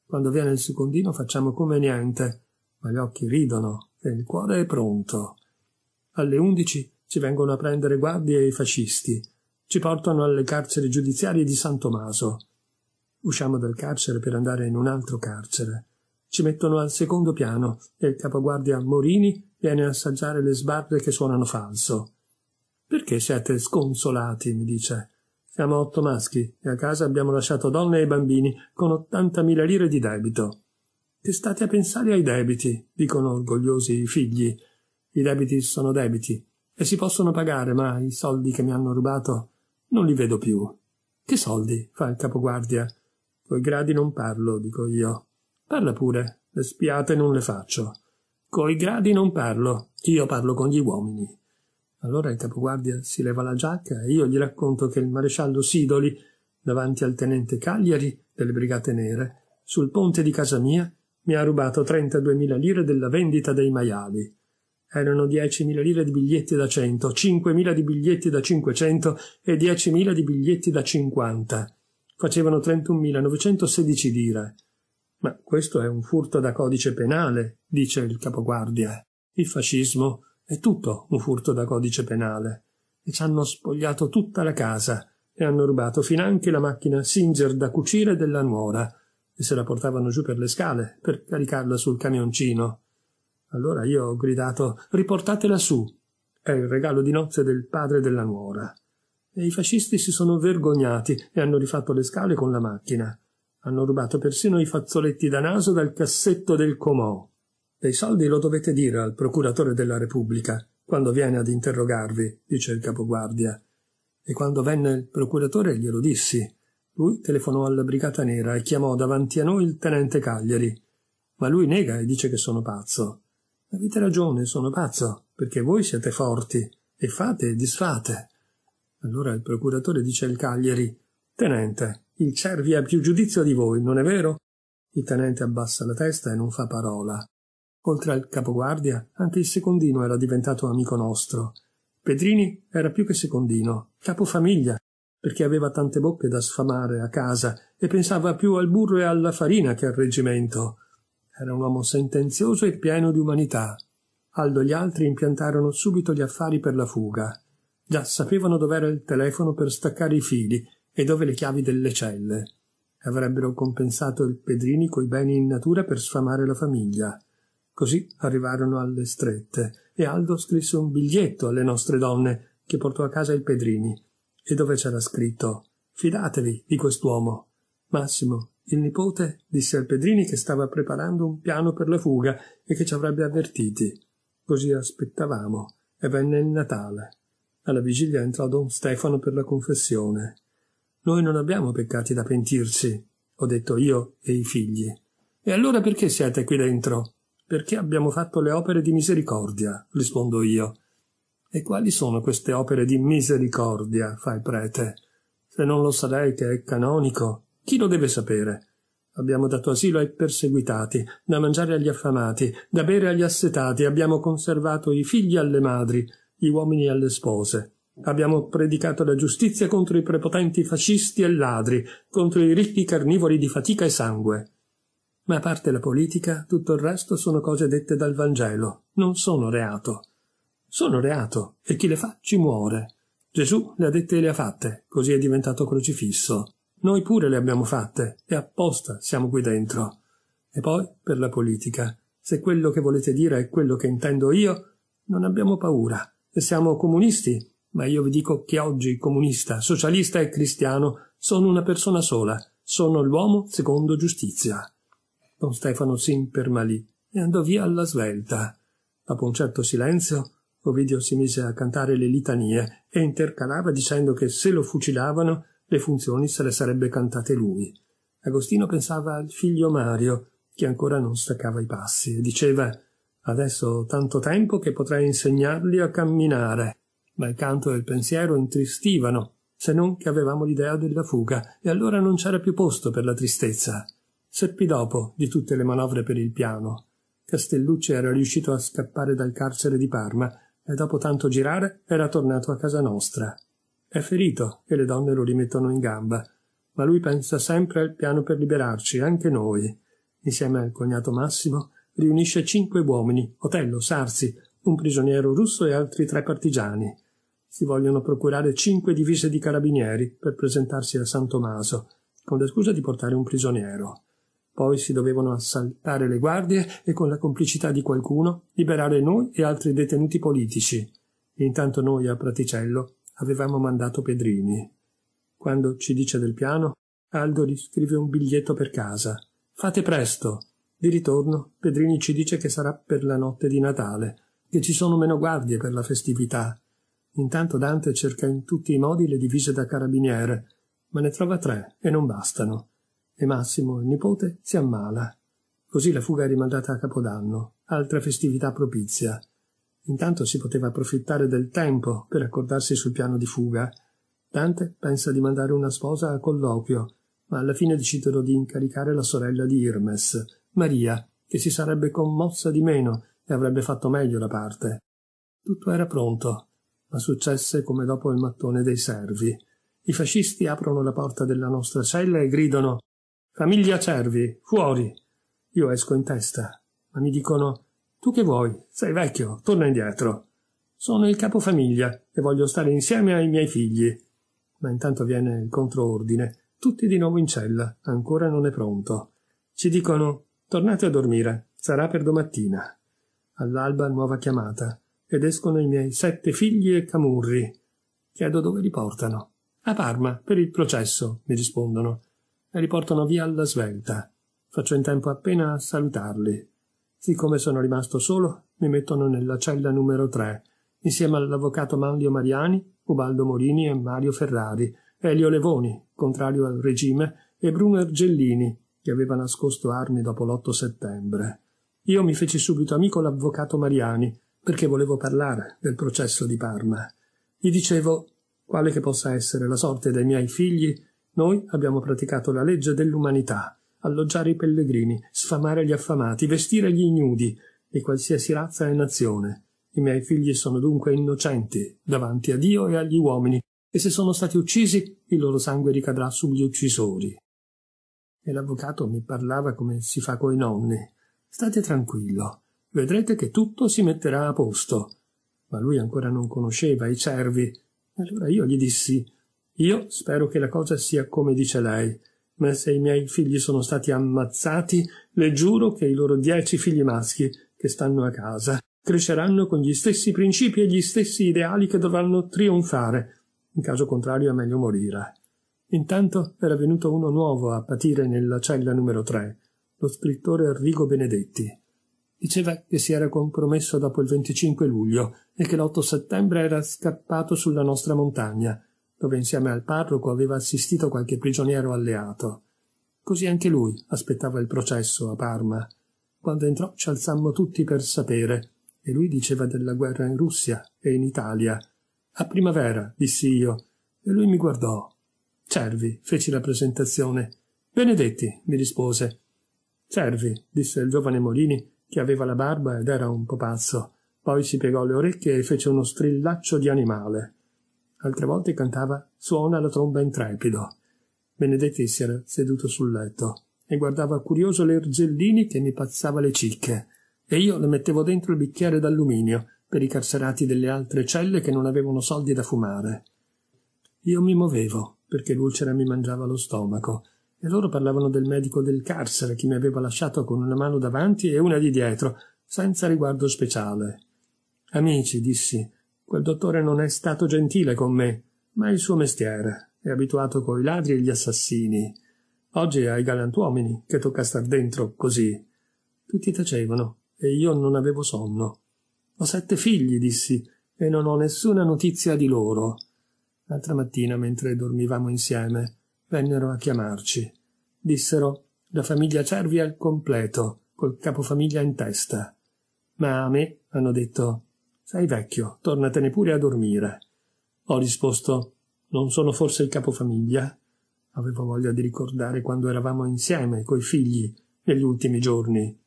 Quando viene il secondino facciamo come niente, ma gli occhi ridono e il cuore è pronto. Alle undici ci vengono a prendere guardie e i fascisti. Ci portano alle carceri giudiziarie di San Tommaso. Usciamo dal carcere per andare in un altro carcere. Ci mettono al secondo piano e il capoguardia Morini viene a assaggiare le sbarre che suonano falso. Perché siete sconsolati? mi dice. Siamo otto maschi e a casa abbiamo lasciato donne e bambini con 80.000 lire di debito. Che state a pensare ai debiti? dicono orgogliosi i figli. I debiti sono debiti e si possono pagare, ma i soldi che mi hanno rubato non li vedo più. Che soldi? fa il capoguardia. Coi gradi non parlo, dico io. Parla pure, le spiate non le faccio. Coi gradi non parlo, io parlo con gli uomini. Allora il capoguardia si leva la giacca e io gli racconto che il maresciallo Sidoli, davanti al tenente Cagliari delle Brigate Nere, sul ponte di casa mia, mi ha rubato 32.000 lire della vendita dei maiali. Erano 10.000 lire di biglietti da 100, 5.000 di biglietti da 500 e 10.000 di biglietti da 50. Facevano 31.916 lire. Ma questo è un furto da codice penale, dice il capoguardia. Il fascismo è tutto un furto da codice penale. E ci hanno spogliato tutta la casa e hanno rubato finanche la macchina Singer da cucire della nuora e se la portavano giù per le scale per caricarla sul camioncino. Allora io ho gridato riportatela su. È il regalo di nozze del padre della nuora. E i fascisti si sono vergognati e hanno rifatto le scale con la macchina. Hanno rubato persino i fazzoletti da naso dal cassetto del comò. Dei soldi lo dovete dire al procuratore della Repubblica quando viene ad interrogarvi, dice il capoguardia. E quando venne il procuratore glielo dissi. Lui telefonò alla Brigata Nera e chiamò davanti a noi il tenente Cagliari. Ma lui nega e dice che sono pazzo. Avete ragione, sono pazzo, perché voi siete forti e fate e disfate. Allora il procuratore dice al Cagliari: Tenente, il Cervi ha più giudizio di voi, non è vero? Il tenente abbassa la testa e non fa parola. Oltre al capoguardia, anche il secondino era diventato amico nostro. Pedrini era più che secondino, capofamiglia, perché aveva tante bocche da sfamare a casa e pensava più al burro e alla farina che al reggimento. Era un uomo sentenzioso e pieno di umanità. Aldo e gli altri impiantarono subito gli affari per la fuga. Già sapevano dov'era il telefono per staccare i fili e dove le chiavi delle celle. Avrebbero compensato il Pedrini coi beni in natura per sfamare la famiglia. Così arrivarono alle strette e Aldo scrisse un biglietto alle nostre donne che portò a casa i Pedrini e dove c'era scritto Fidatevi di quest'uomo. Massimo, il nipote, disse al Pedrini che stava preparando un piano per la fuga e che ci avrebbe avvertiti. Così aspettavamo e venne il Natale. Alla vigilia entrò Don Stefano per la confessione. Noi non abbiamo peccati da pentirci, ho detto io e i figli. E allora perché siete qui dentro? perché abbiamo fatto le opere di misericordia, rispondo io. E quali sono queste opere di misericordia? fa il prete. Se non lo sarei che è canonico, chi lo deve sapere? Abbiamo dato asilo ai perseguitati, da mangiare agli affamati, da bere agli assetati, abbiamo conservato i figli alle madri, gli uomini alle spose. Abbiamo predicato la giustizia contro i prepotenti fascisti e ladri, contro i ricchi carnivori di fatica e sangue. Ma a parte la politica, tutto il resto sono cose dette dal Vangelo, non sono reato. Sono reato, e chi le fa ci muore. Gesù le ha dette e le ha fatte, così è diventato crocifisso. Noi pure le abbiamo fatte, e apposta siamo qui dentro. E poi, per la politica, se quello che volete dire è quello che intendo io, non abbiamo paura, e siamo comunisti, ma io vi dico che oggi comunista, socialista e cristiano sono una persona sola, sono l'uomo secondo giustizia. Don Stefano s'impermalì e andò via alla svelta. Dopo un certo silenzio, Ovidio si mise a cantare le litanie e intercalava dicendo che se lo fucilavano le funzioni se le sarebbe cantate lui. Agostino pensava al figlio Mario, che ancora non staccava i passi, e diceva Adesso ho tanto tempo che potrei insegnargli a camminare. Ma il canto e il pensiero intristivano, se non che avevamo l'idea della fuga, e allora non c'era più posto per la tristezza. Seppi dopo di tutte le manovre per il piano. Castellucci era riuscito a scappare dal carcere di Parma e dopo tanto girare era tornato a casa nostra. È ferito e le donne lo rimettono in gamba, ma lui pensa sempre al piano per liberarci, anche noi. Insieme al cognato Massimo riunisce cinque uomini, Otello, Sarsi, un prigioniero russo e altri tre partigiani. Si vogliono procurare cinque divise di carabinieri per presentarsi a San Tommaso, con la scusa di portare un prigioniero. Poi si dovevano assaltare le guardie e con la complicità di qualcuno liberare noi e altri detenuti politici. Intanto noi a Praticello avevamo mandato Pedrini. Quando ci dice del piano, Aldo gli scrive un biglietto per casa. Fate presto. Di ritorno, Pedrini ci dice che sarà per la notte di Natale, che ci sono meno guardie per la festività. Intanto Dante cerca in tutti i modi le divise da carabiniere, ma ne trova tre e non bastano e Massimo, il nipote, si ammala. Così la fuga è rimandata a Capodanno, altra festività propizia. Intanto si poteva approfittare del tempo per accordarsi sul piano di fuga. Dante pensa di mandare una sposa a colloquio, ma alla fine decidono di incaricare la sorella di Irmes, Maria, che si sarebbe commossa di meno e avrebbe fatto meglio la parte. Tutto era pronto, ma successe come dopo il mattone dei servi. I fascisti aprono la porta della nostra cella e gridano Famiglia Cervi, fuori! Io esco in testa, ma mi dicono Tu che vuoi? Sei vecchio, torna indietro. Sono il capofamiglia e voglio stare insieme ai miei figli. Ma intanto viene il controordine. Tutti di nuovo in cella, ancora non è pronto. Ci dicono Tornate a dormire, sarà per domattina. All'alba nuova chiamata, ed escono i miei sette figli e camurri. Chiedo dove li portano. A Parma, per il processo, mi rispondono e li portano via alla svelta. Faccio in tempo appena a salutarli. Siccome sono rimasto solo, mi mettono nella cella numero 3, insieme all'avvocato Manlio Mariani, Ubaldo Morini e Mario Ferrari, Elio Levoni, contrario al regime, e Bruno Ergellini, che aveva nascosto armi dopo l'8 settembre. Io mi feci subito amico l'avvocato Mariani, perché volevo parlare del processo di Parma. Gli dicevo, quale che possa essere la sorte dei miei figli, noi abbiamo praticato la legge dell'umanità, alloggiare i pellegrini, sfamare gli affamati, vestire gli ignudi, di qualsiasi razza e nazione. I miei figli sono dunque innocenti davanti a Dio e agli uomini, e se sono stati uccisi, il loro sangue ricadrà sugli uccisori. E l'avvocato mi parlava come si fa coi nonni. State tranquillo, vedrete che tutto si metterà a posto. Ma lui ancora non conosceva i cervi. Allora io gli dissi io spero che la cosa sia come dice lei, ma se i miei figli sono stati ammazzati, le giuro che i loro dieci figli maschi, che stanno a casa, cresceranno con gli stessi principi e gli stessi ideali che dovranno trionfare. In caso contrario è meglio morire. Intanto era venuto uno nuovo a patire nella cella numero tre, lo scrittore Arrigo Benedetti. Diceva che si era compromesso dopo il 25 luglio e che l'8 settembre era scappato sulla nostra montagna dove insieme al parroco aveva assistito qualche prigioniero alleato. Così anche lui aspettava il processo a Parma. Quando entrò ci alzammo tutti per sapere, e lui diceva della guerra in Russia e in Italia. A primavera, dissi io, e lui mi guardò. Cervi, feci la presentazione. Benedetti, mi rispose. Cervi, disse il giovane Molini, che aveva la barba ed era un po' pazzo. Poi si piegò le orecchie e fece uno strillaccio di animale altre volte cantava Suona la tromba intrepido. Benedetti si era seduto sul letto e guardava curioso le Orgellini che mi pazzava le cicche e io le mettevo dentro il bicchiere d'alluminio per i carcerati delle altre celle che non avevano soldi da fumare. Io mi muovevo perché l'ulcera mi mangiava lo stomaco e loro parlavano del medico del carcere che mi aveva lasciato con una mano davanti e una di dietro, senza riguardo speciale. Amici, dissi, Quel dottore non è stato gentile con me, ma è il suo mestiere. È abituato coi ladri e gli assassini. Oggi è ai galantuomini che tocca star dentro così. Tutti tacevano e io non avevo sonno. Ho sette figli, dissi, e non ho nessuna notizia di loro. L'altra mattina, mentre dormivamo insieme, vennero a chiamarci. Dissero la famiglia Cervi al completo, col capofamiglia in testa. Ma a me hanno detto sei vecchio, tornatene pure a dormire. Ho risposto, non sono forse il capofamiglia? Avevo voglia di ricordare quando eravamo insieme, coi figli, negli ultimi giorni.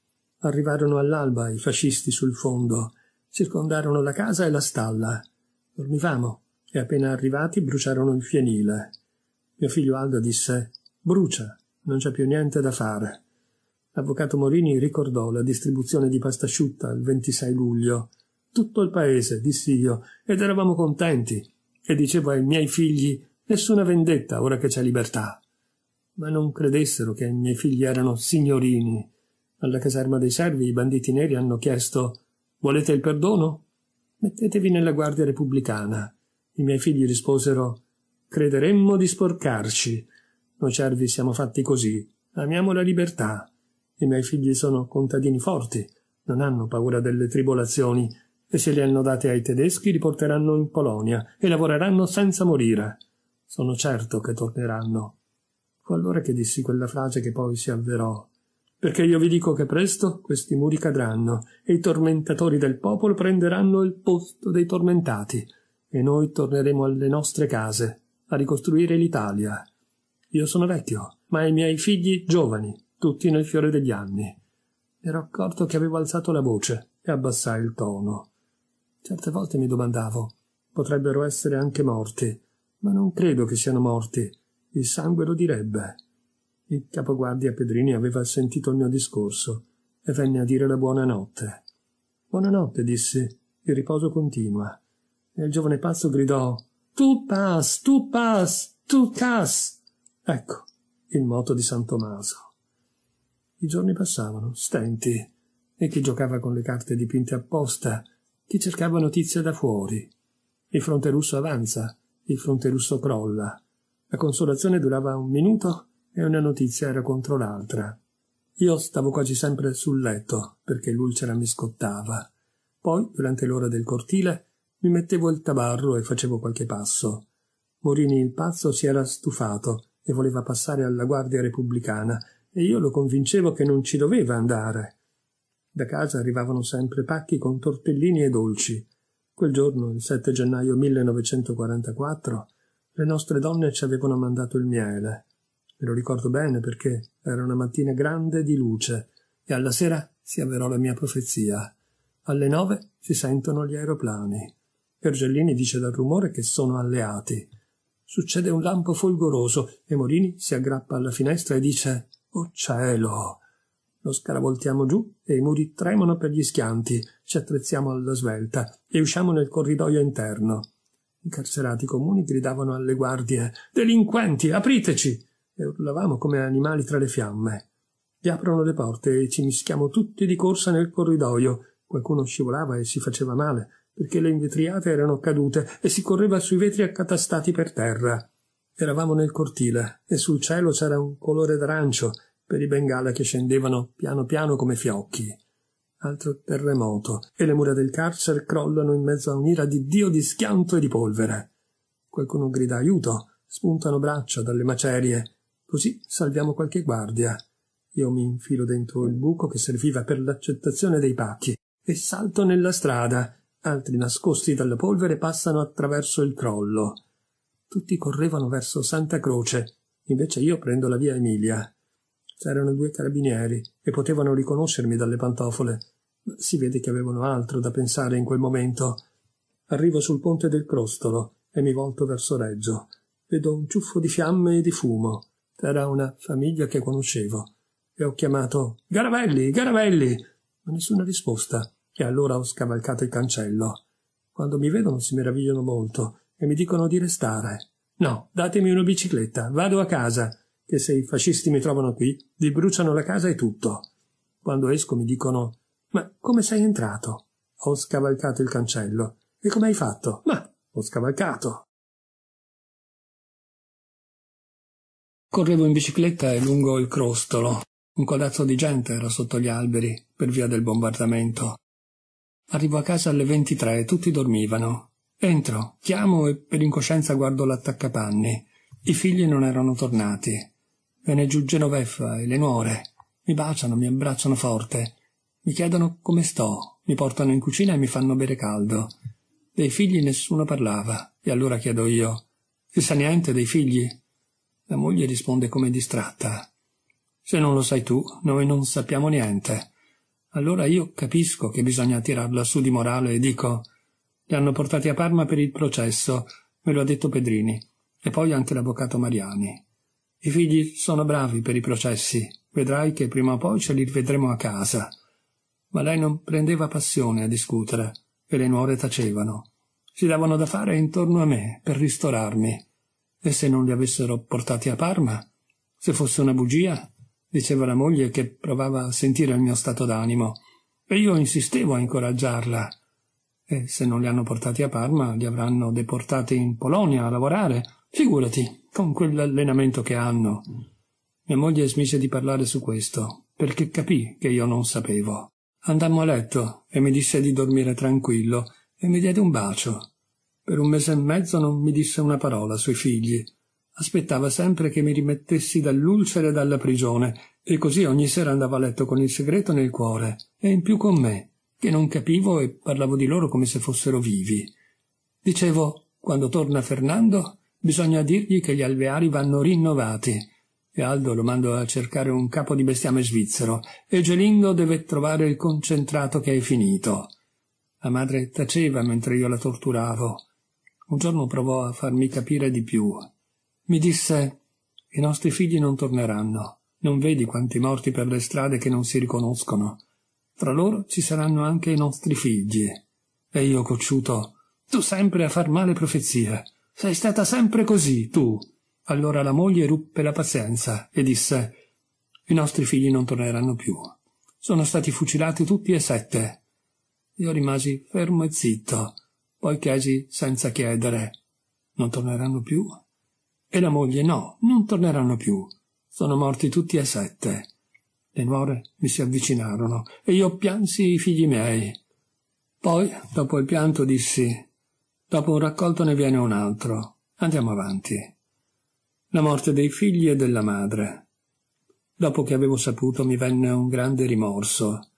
Arrivarono all'alba i fascisti sul fondo, circondarono la casa e la stalla. Dormivamo e appena arrivati bruciarono il fienile. Mio figlio Aldo disse, brucia, non c'è più niente da fare. L'avvocato Morini ricordò la distribuzione di pasta asciutta il 26 luglio tutto il paese, dissi io, ed eravamo contenti, e dicevo ai miei figli nessuna vendetta ora che c'è libertà. Ma non credessero che i miei figli erano signorini. Alla caserma dei servi i banditi neri hanno chiesto Volete il perdono? Mettetevi nella guardia repubblicana. I miei figli risposero Crederemmo di sporcarci. Noi cervi siamo fatti così. Amiamo la libertà. I miei figli sono contadini forti, non hanno paura delle tribolazioni e se le hanno date ai tedeschi li porteranno in Polonia e lavoreranno senza morire. Sono certo che torneranno. Fu allora che dissi quella frase che poi si avverò. Perché io vi dico che presto questi muri cadranno e i tormentatori del popolo prenderanno il posto dei tormentati e noi torneremo alle nostre case a ricostruire l'Italia. Io sono vecchio, ma i miei figli giovani, tutti nel fiore degli anni. Ero accorto che avevo alzato la voce e abbassai il tono. Certe volte mi domandavo, potrebbero essere anche morti, ma non credo che siano morti, il sangue lo direbbe. Il capoguardia Pedrini aveva sentito il mio discorso e venne a dire la buonanotte. Buonanotte, dissi, il riposo continua. E il giovane pazzo gridò Tu pass, tu pass, tu cas. Ecco, il moto di San Tommaso. I giorni passavano, stenti, e chi giocava con le carte dipinte apposta chi cercava notizie da fuori. Il fronte russo avanza, il fronte russo crolla. La consolazione durava un minuto e una notizia era contro l'altra. Io stavo quasi sempre sul letto perché l'ulcera mi scottava. Poi, durante l'ora del cortile, mi mettevo il tabarro e facevo qualche passo. Morini il pazzo si era stufato e voleva passare alla guardia repubblicana e io lo convincevo che non ci doveva andare da casa arrivavano sempre pacchi con tortellini e dolci. Quel giorno, il 7 gennaio 1944, le nostre donne ci avevano mandato il miele. Me lo ricordo bene perché era una mattina grande di luce e alla sera si avverò la mia profezia. Alle nove si sentono gli aeroplani. Pergellini dice dal rumore che sono alleati. Succede un lampo folgoroso e Morini si aggrappa alla finestra e dice «Oh cielo!» Lo scaravoltiamo giù e i muri tremano per gli schianti. Ci attrezziamo alla svelta e usciamo nel corridoio interno. I carcerati comuni gridavano alle guardie Delinquenti, apriteci! e urlavamo come animali tra le fiamme. Vi aprono le porte e ci mischiamo tutti di corsa nel corridoio. Qualcuno scivolava e si faceva male, perché le invetriate erano cadute e si correva sui vetri accatastati per terra. Eravamo nel cortile e sul cielo c'era un colore d'arancio per i Bengala che scendevano piano piano come fiocchi. Altro terremoto, e le mura del carcere crollano in mezzo a un'ira di Dio di schianto e di polvere. Qualcuno grida aiuto, spuntano braccia dalle macerie. Così salviamo qualche guardia. Io mi infilo dentro il buco che serviva per l'accettazione dei pacchi e salto nella strada. Altri nascosti dalla polvere passano attraverso il crollo. Tutti correvano verso Santa Croce, invece io prendo la via Emilia. C'erano due carabinieri e potevano riconoscermi dalle pantofole. Si vede che avevano altro da pensare in quel momento. Arrivo sul ponte del Crostolo e mi volto verso Reggio. Vedo un ciuffo di fiamme e di fumo. Era una famiglia che conoscevo. E ho chiamato Garavelli, Garavelli! Ma nessuna risposta. E allora ho scavalcato il cancello. Quando mi vedono si meravigliano molto e mi dicono di restare. No, datemi una bicicletta, vado a casa che se i fascisti mi trovano qui, vi bruciano la casa e tutto. Quando esco mi dicono Ma come sei entrato? Ho scavalcato il cancello. E come hai fatto? Ma ho scavalcato. Correvo in bicicletta e lungo il crostolo. Un codazzo di gente era sotto gli alberi per via del bombardamento. Arrivo a casa alle 23, tutti dormivano. Entro, chiamo e per incoscienza guardo l'attaccapanni. I figli non erano tornati. Viene giù Genoveffa e le nuore. Mi baciano, mi abbracciano forte. Mi chiedono come sto, mi portano in cucina e mi fanno bere caldo. Dei figli nessuno parlava, e allora chiedo io: Si sa niente dei figli? La moglie risponde come distratta: Se non lo sai tu, noi non sappiamo niente. Allora io capisco che bisogna tirarla su di morale e dico: Li hanno portati a Parma per il processo, me lo ha detto Pedrini, e poi anche l'avvocato Mariani. I figli sono bravi per i processi. Vedrai che prima o poi ce li rivedremo a casa. Ma lei non prendeva passione a discutere, e le nuore tacevano. Si davano da fare intorno a me per ristorarmi. E se non li avessero portati a Parma? Se fosse una bugia? diceva la moglie che provava a sentire il mio stato d'animo. E io insistevo a incoraggiarla. E se non li hanno portati a Parma, li avranno deportati in Polonia a lavorare. Figurati, con quell'allenamento che hanno. Mm. Mia moglie smise di parlare su questo, perché capì che io non sapevo. Andammo a letto e mi disse di dormire tranquillo e mi diede un bacio. Per un mese e mezzo non mi disse una parola sui figli. Aspettava sempre che mi rimettessi dall'ulcere e dalla prigione, e così ogni sera andava a letto con il segreto nel cuore, e in più con me, che non capivo e parlavo di loro come se fossero vivi. Dicevo, quando torna Fernando, Bisogna dirgli che gli alveari vanno rinnovati. E Aldo lo mandò a cercare un capo di bestiame svizzero, e Gelindo deve trovare il concentrato che hai finito. La madre taceva mentre io la torturavo. Un giorno provò a farmi capire di più. Mi disse i nostri figli non torneranno. Non vedi quanti morti per le strade che non si riconoscono. Tra loro ci saranno anche i nostri figli. E io, cocciuto, tu sempre a far male profezie. Sei stata sempre così, tu. Allora la moglie ruppe la pazienza e disse I nostri figli non torneranno più. Sono stati fucilati tutti e sette. Io rimasi fermo e zitto, poi chiesi senza chiedere Non torneranno più? E la moglie no, non torneranno più. Sono morti tutti e sette. Le nuore mi si avvicinarono e io piansi i figli miei. Poi, dopo il pianto, dissi Dopo un raccolto ne viene un altro. Andiamo avanti. La morte dei figli e della madre. Dopo che avevo saputo mi venne un grande rimorso.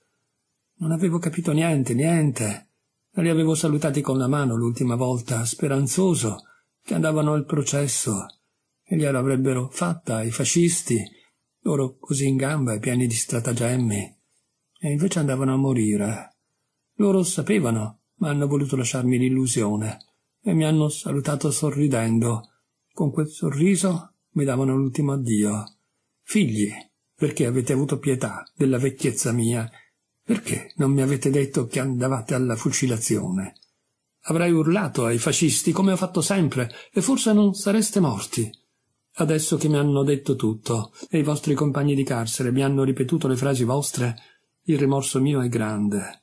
Non avevo capito niente, niente. Li avevo salutati con la mano l'ultima volta, speranzoso che andavano al processo e gliela avrebbero fatta ai fascisti, loro così in gamba e pieni di stratagemmi. E invece andavano a morire. Loro sapevano ma hanno voluto lasciarmi l'illusione e mi hanno salutato sorridendo. Con quel sorriso mi davano l'ultimo addio. Figli, perché avete avuto pietà della vecchiezza mia? Perché non mi avete detto che andavate alla fucilazione? Avrei urlato ai fascisti come ho fatto sempre e forse non sareste morti. Adesso che mi hanno detto tutto e i vostri compagni di carcere mi hanno ripetuto le frasi vostre, il rimorso mio è grande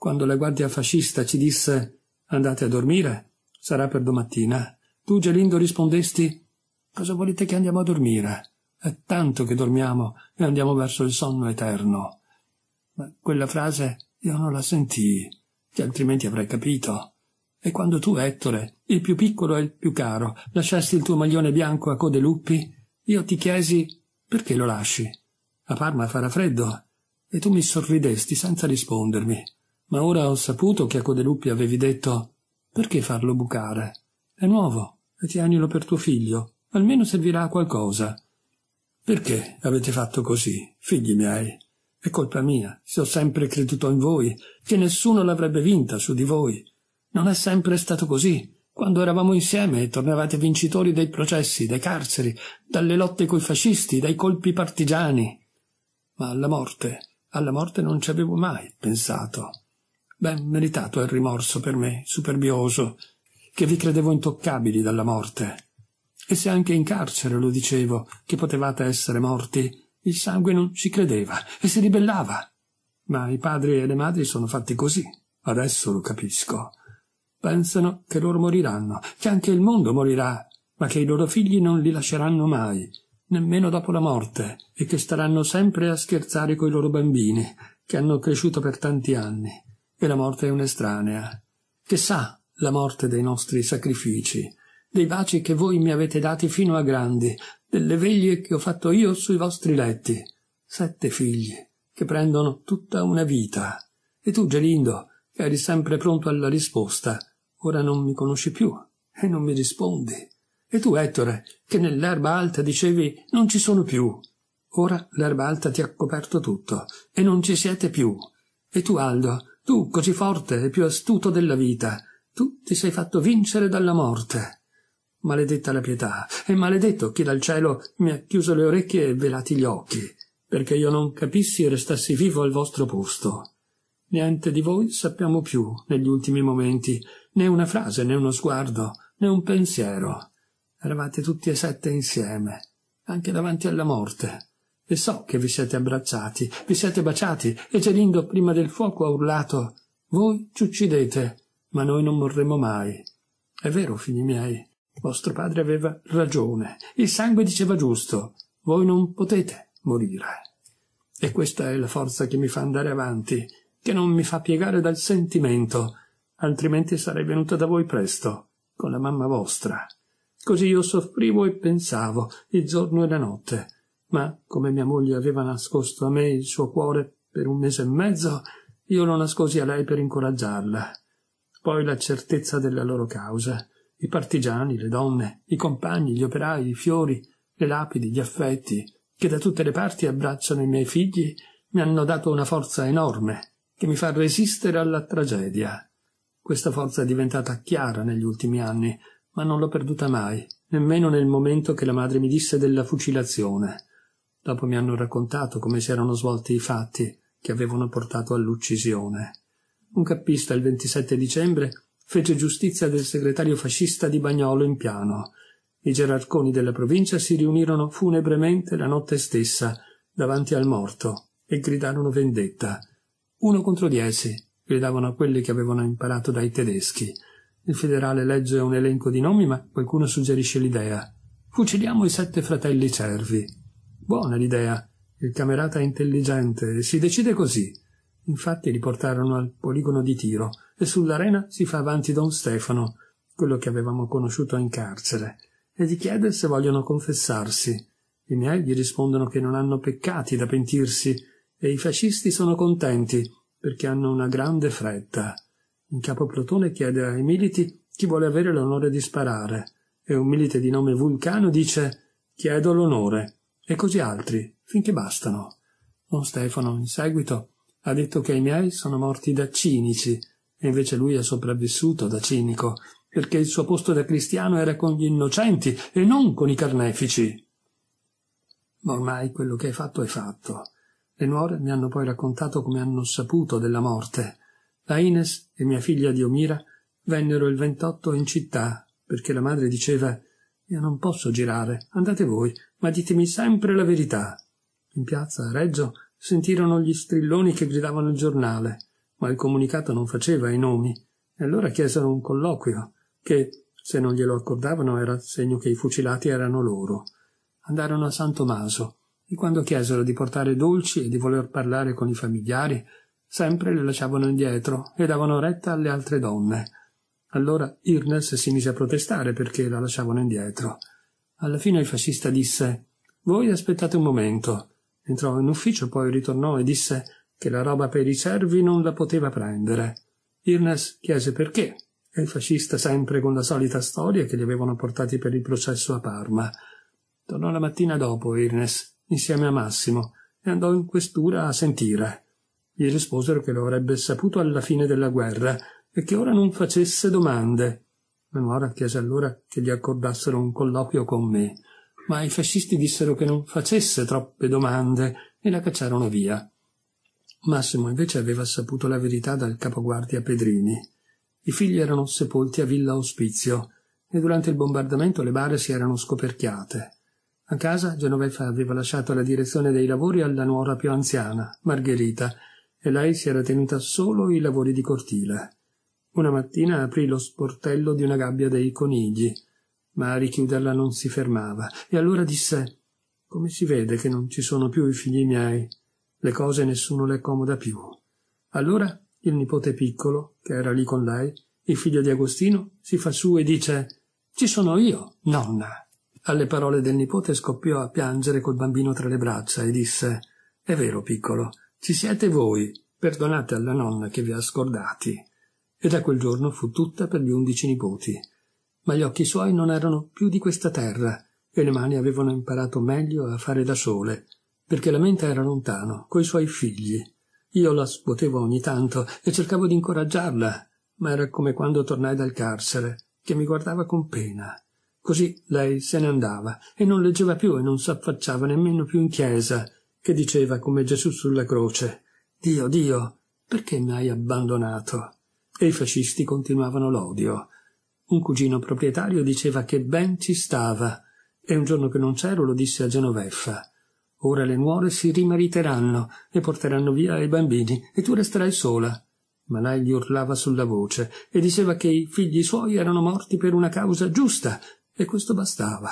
quando la guardia fascista ci disse andate a dormire, sarà per domattina, tu Gelindo rispondesti cosa volete che andiamo a dormire? È tanto che dormiamo e andiamo verso il sonno eterno. Ma quella frase io non la sentii, che altrimenti avrei capito. E quando tu, Ettore, il più piccolo e il più caro, lasciasti il tuo maglione bianco a code luppi, io ti chiesi perché lo lasci? A Parma farà freddo. E tu mi sorridesti senza rispondermi ma ora ho saputo che a Codeluppi avevi detto perché farlo bucare? È nuovo e tienilo per tuo figlio, almeno servirà a qualcosa. Perché avete fatto così, figli miei? È colpa mia, se ho sempre creduto in voi, che nessuno l'avrebbe vinta su di voi. Non è sempre stato così. Quando eravamo insieme e tornavate vincitori dei processi, dai carceri, dalle lotte coi fascisti, dai colpi partigiani. Ma alla morte, alla morte non ci avevo mai pensato. Ben meritato è il rimorso per me, superbioso, che vi credevo intoccabili dalla morte. E se anche in carcere lo dicevo, che potevate essere morti, il sangue non ci credeva e si ribellava. Ma i padri e le madri sono fatti così, adesso lo capisco. Pensano che loro moriranno, che anche il mondo morirà, ma che i loro figli non li lasceranno mai, nemmeno dopo la morte, e che staranno sempre a scherzare coi loro bambini, che hanno cresciuto per tanti anni, e la morte è un'estranea, che sa la morte dei nostri sacrifici, dei baci che voi mi avete dati fino a grandi, delle veglie che ho fatto io sui vostri letti, sette figli che prendono tutta una vita. E tu, Gelindo, che eri sempre pronto alla risposta, ora non mi conosci più e non mi rispondi. E tu, Ettore, che nell'erba alta dicevi non ci sono più. Ora l'erba alta ti ha coperto tutto e non ci siete più. E tu, Aldo, tu, così forte e più astuto della vita, tu ti sei fatto vincere dalla morte. Maledetta la pietà, e maledetto chi dal cielo mi ha chiuso le orecchie e velati gli occhi, perché io non capissi e restassi vivo al vostro posto. Niente di voi sappiamo più, negli ultimi momenti, né una frase, né uno sguardo, né un pensiero. Eravate tutti e sette insieme, anche davanti alla morte e so che vi siete abbracciati, vi siete baciati, e Gelindo prima del fuoco ha urlato Voi ci uccidete, ma noi non morremo mai. È vero, figli miei, vostro padre aveva ragione, il sangue diceva giusto, voi non potete morire. E questa è la forza che mi fa andare avanti, che non mi fa piegare dal sentimento, altrimenti sarei venuta da voi presto, con la mamma vostra. Così io soffrivo e pensavo, il giorno e la notte, ma come mia moglie aveva nascosto a me il suo cuore per un mese e mezzo, io lo nascosi a lei per incoraggiarla. Poi la certezza della loro causa, i partigiani, le donne, i compagni, gli operai, i fiori, le lapidi, gli affetti, che da tutte le parti abbracciano i miei figli, mi hanno dato una forza enorme, che mi fa resistere alla tragedia. Questa forza è diventata chiara negli ultimi anni, ma non l'ho perduta mai, nemmeno nel momento che la madre mi disse della fucilazione. Dopo mi hanno raccontato come si erano svolti i fatti che avevano portato all'uccisione. Un cappista il 27 dicembre fece giustizia del segretario fascista di Bagnolo in piano. I gerarconi della provincia si riunirono funebremente la notte stessa davanti al morto e gridarono vendetta. Uno contro dieci, gridavano a quelli che avevano imparato dai tedeschi. Il federale legge un elenco di nomi, ma qualcuno suggerisce l'idea. Fuciliamo i sette fratelli cervi. Buona l'idea. Il camerata è intelligente. Si decide così. Infatti li portarono al poligono di tiro e sull'arena si fa avanti Don Stefano, quello che avevamo conosciuto in carcere, e gli chiede se vogliono confessarsi. I miei gli rispondono che non hanno peccati da pentirsi e i fascisti sono contenti perché hanno una grande fretta. Il capo plotone chiede ai militi chi vuole avere l'onore di sparare e un milite di nome Vulcano dice chiedo l'onore e così altri, finché bastano. Don Stefano, in seguito, ha detto che i miei sono morti da cinici, e invece lui è sopravvissuto da cinico, perché il suo posto da cristiano era con gli innocenti e non con i carnefici. Ma ormai quello che è fatto è fatto. Le nuore mi hanno poi raccontato come hanno saputo della morte. La Ines e mia figlia Diomira vennero il 28 in città, perché la madre diceva «Io non posso girare, andate voi, ma ditemi sempre la verità. In piazza a Reggio sentirono gli strilloni che gridavano il giornale, ma il comunicato non faceva i nomi, e allora chiesero un colloquio, che, se non glielo accordavano, era segno che i fucilati erano loro. Andarono a San Tommaso, e quando chiesero di portare dolci e di voler parlare con i familiari, sempre le lasciavano indietro e davano retta alle altre donne. Allora Irnes si mise a protestare perché la lasciavano indietro. Alla fine il fascista disse Voi aspettate un momento. Entrò in ufficio, poi ritornò e disse che la roba per i servi non la poteva prendere. Irnes chiese perché, e il fascista sempre con la solita storia che li avevano portati per il processo a Parma. Tornò la mattina dopo Irnes, insieme a Massimo, e andò in questura a sentire. Gli risposero che lo avrebbe saputo alla fine della guerra e che ora non facesse domande, Memoara chiese allora che gli accordassero un colloquio con me, ma i fascisti dissero che non facesse troppe domande e la cacciarono via. Massimo invece aveva saputo la verità dal capoguardia Pedrini. I figli erano sepolti a Villa Ospizio e durante il bombardamento le bare si erano scoperchiate. A casa Genoveffa aveva lasciato la direzione dei lavori alla nuora più anziana, Margherita, e lei si era tenuta solo i lavori di cortile. Una mattina aprì lo sportello di una gabbia dei conigli, ma a richiuderla non si fermava, e allora disse Come si vede che non ci sono più i figli miei? Le cose nessuno le accomoda più. Allora il nipote piccolo, che era lì con lei, il figlio di Agostino, si fa su e dice Ci sono io, nonna. Alle parole del nipote scoppiò a piangere col bambino tra le braccia e disse È vero, piccolo, ci siete voi, perdonate alla nonna che vi ha scordati e da quel giorno fu tutta per gli undici nipoti. Ma gli occhi suoi non erano più di questa terra, e le mani avevano imparato meglio a fare da sole, perché la mente era lontano, coi suoi figli. Io la scuotevo ogni tanto e cercavo di incoraggiarla, ma era come quando tornai dal carcere, che mi guardava con pena. Così lei se ne andava e non leggeva più e non s'affacciava nemmeno più in chiesa, che diceva come Gesù sulla croce: Dio, Dio, perché mi hai abbandonato? e i fascisti continuavano l'odio. Un cugino proprietario diceva che ben ci stava e un giorno che non c'ero lo disse a Genoveffa. Ora le nuore si rimariteranno e porteranno via i bambini e tu resterai sola. Ma lei gli urlava sulla voce e diceva che i figli suoi erano morti per una causa giusta e questo bastava.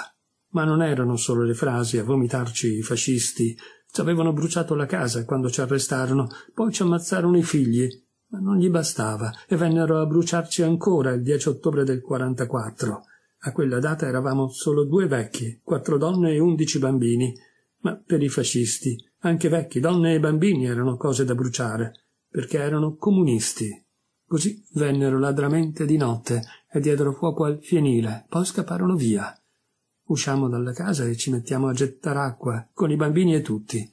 Ma non erano solo le frasi a vomitarci i fascisti. Ci avevano bruciato la casa quando ci arrestarono, poi ci ammazzarono i figli ma non gli bastava e vennero a bruciarci ancora il 10 ottobre del 44. A quella data eravamo solo due vecchi, quattro donne e undici bambini, ma per i fascisti anche vecchi, donne e bambini erano cose da bruciare, perché erano comunisti. Così vennero ladramente di notte e diedero fuoco al fienile, poi scapparono via. Usciamo dalla casa e ci mettiamo a gettar acqua, con i bambini e tutti.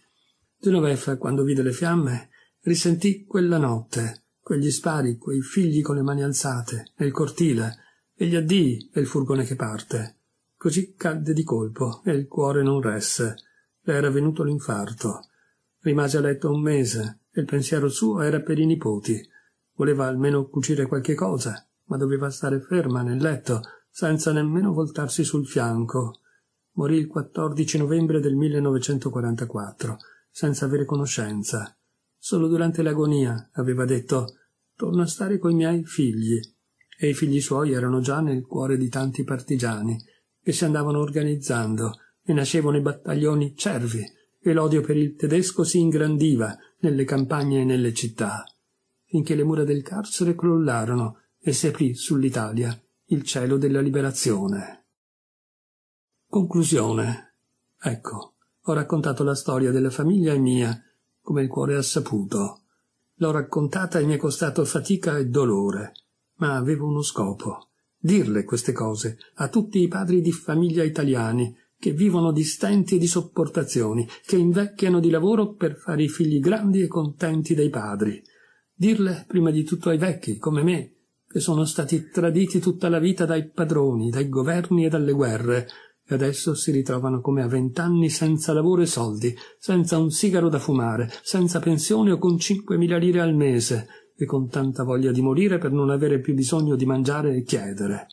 Genoveffa, quando vide le fiamme, risentì quella notte quegli spari, quei figli con le mani alzate, nel cortile, e gli addii e il furgone che parte. Così cadde di colpo e il cuore non resse. Le era venuto l'infarto. Rimase a letto un mese e il pensiero suo era per i nipoti. Voleva almeno cucire qualche cosa, ma doveva stare ferma nel letto, senza nemmeno voltarsi sul fianco. Morì il 14 novembre del 1944, senza avere conoscenza. Solo durante l'agonia aveva detto torno a stare coi miei figli. E i figli suoi erano già nel cuore di tanti partigiani, che si andavano organizzando, e nascevano i battaglioni cervi, e l'odio per il tedesco si ingrandiva nelle campagne e nelle città, finché le mura del carcere crollarono e si aprì sull'Italia il cielo della liberazione. Conclusione. Ecco, ho raccontato la storia della famiglia mia come il cuore ha saputo. L'ho raccontata e mi è costato fatica e dolore, ma avevo uno scopo. Dirle queste cose a tutti i padri di famiglia italiani che vivono di stenti e di sopportazioni, che invecchiano di lavoro per fare i figli grandi e contenti dei padri. Dirle prima di tutto ai vecchi, come me, che sono stati traditi tutta la vita dai padroni, dai governi e dalle guerre, e adesso si ritrovano come a vent'anni senza lavoro e soldi, senza un sigaro da fumare, senza pensione o con cinquemila lire al mese, e con tanta voglia di morire per non avere più bisogno di mangiare e chiedere.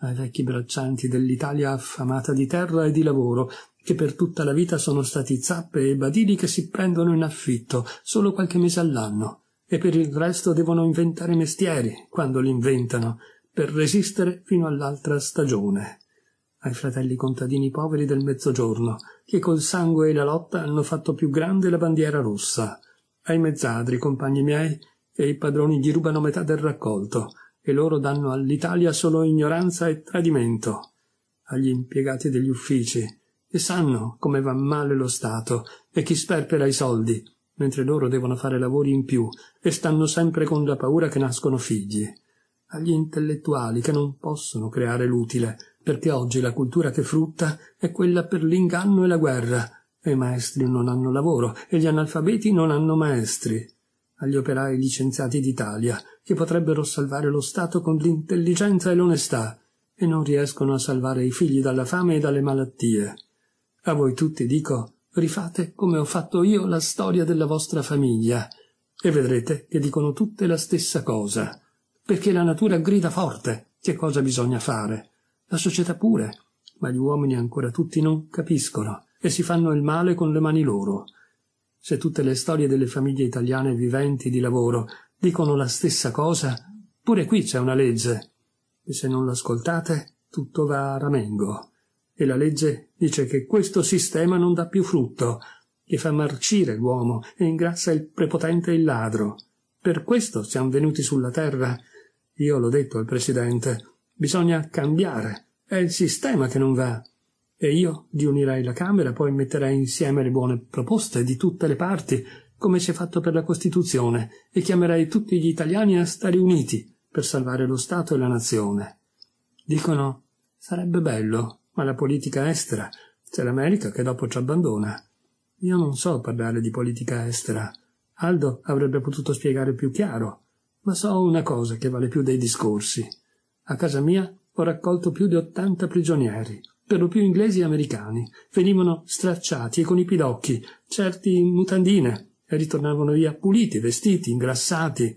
Ai vecchi braccianti dell'Italia affamata di terra e di lavoro, che per tutta la vita sono stati zappe e badili che si prendono in affitto solo qualche mese all'anno, e per il resto devono inventare mestieri, quando li inventano, per resistere fino all'altra stagione ai fratelli contadini poveri del Mezzogiorno, che col sangue e la lotta hanno fatto più grande la bandiera rossa, ai mezzadri, compagni miei, che i padroni gli rubano metà del raccolto, e loro danno all'Italia solo ignoranza e tradimento, agli impiegati degli uffici, che sanno come va male lo Stato e chi sperpera i soldi, mentre loro devono fare lavori in più e stanno sempre con la paura che nascono figli, agli intellettuali che non possono creare l'utile perché oggi la cultura che frutta è quella per l'inganno e la guerra, e i maestri non hanno lavoro, e gli analfabeti non hanno maestri. Agli operai licenziati d'Italia, che potrebbero salvare lo Stato con l'intelligenza e l'onestà, e non riescono a salvare i figli dalla fame e dalle malattie. A voi tutti dico, rifate come ho fatto io la storia della vostra famiglia, e vedrete che dicono tutte la stessa cosa, perché la natura grida forte che cosa bisogna fare la società pure, ma gli uomini ancora tutti non capiscono e si fanno il male con le mani loro. Se tutte le storie delle famiglie italiane viventi di lavoro dicono la stessa cosa, pure qui c'è una legge, e se non l'ascoltate tutto va a ramengo. E la legge dice che questo sistema non dà più frutto, che fa marcire l'uomo e ingrassa il prepotente e il ladro. Per questo siamo venuti sulla terra. Io l'ho detto al presidente. Bisogna cambiare. È il sistema che non va. E io riunirei la Camera, poi metterei insieme le buone proposte di tutte le parti, come si è fatto per la Costituzione, e chiamerei tutti gli italiani a stare uniti per salvare lo Stato e la nazione. Dicono sarebbe bello, ma la politica estera c'è l'America che dopo ci abbandona. Io non so parlare di politica estera. Aldo avrebbe potuto spiegare più chiaro, ma so una cosa che vale più dei discorsi. A casa mia ho raccolto più di ottanta prigionieri, per lo più inglesi e americani. Venivano stracciati e con i pidocchi, certi in mutandine, e ritornavano via puliti, vestiti, ingrassati.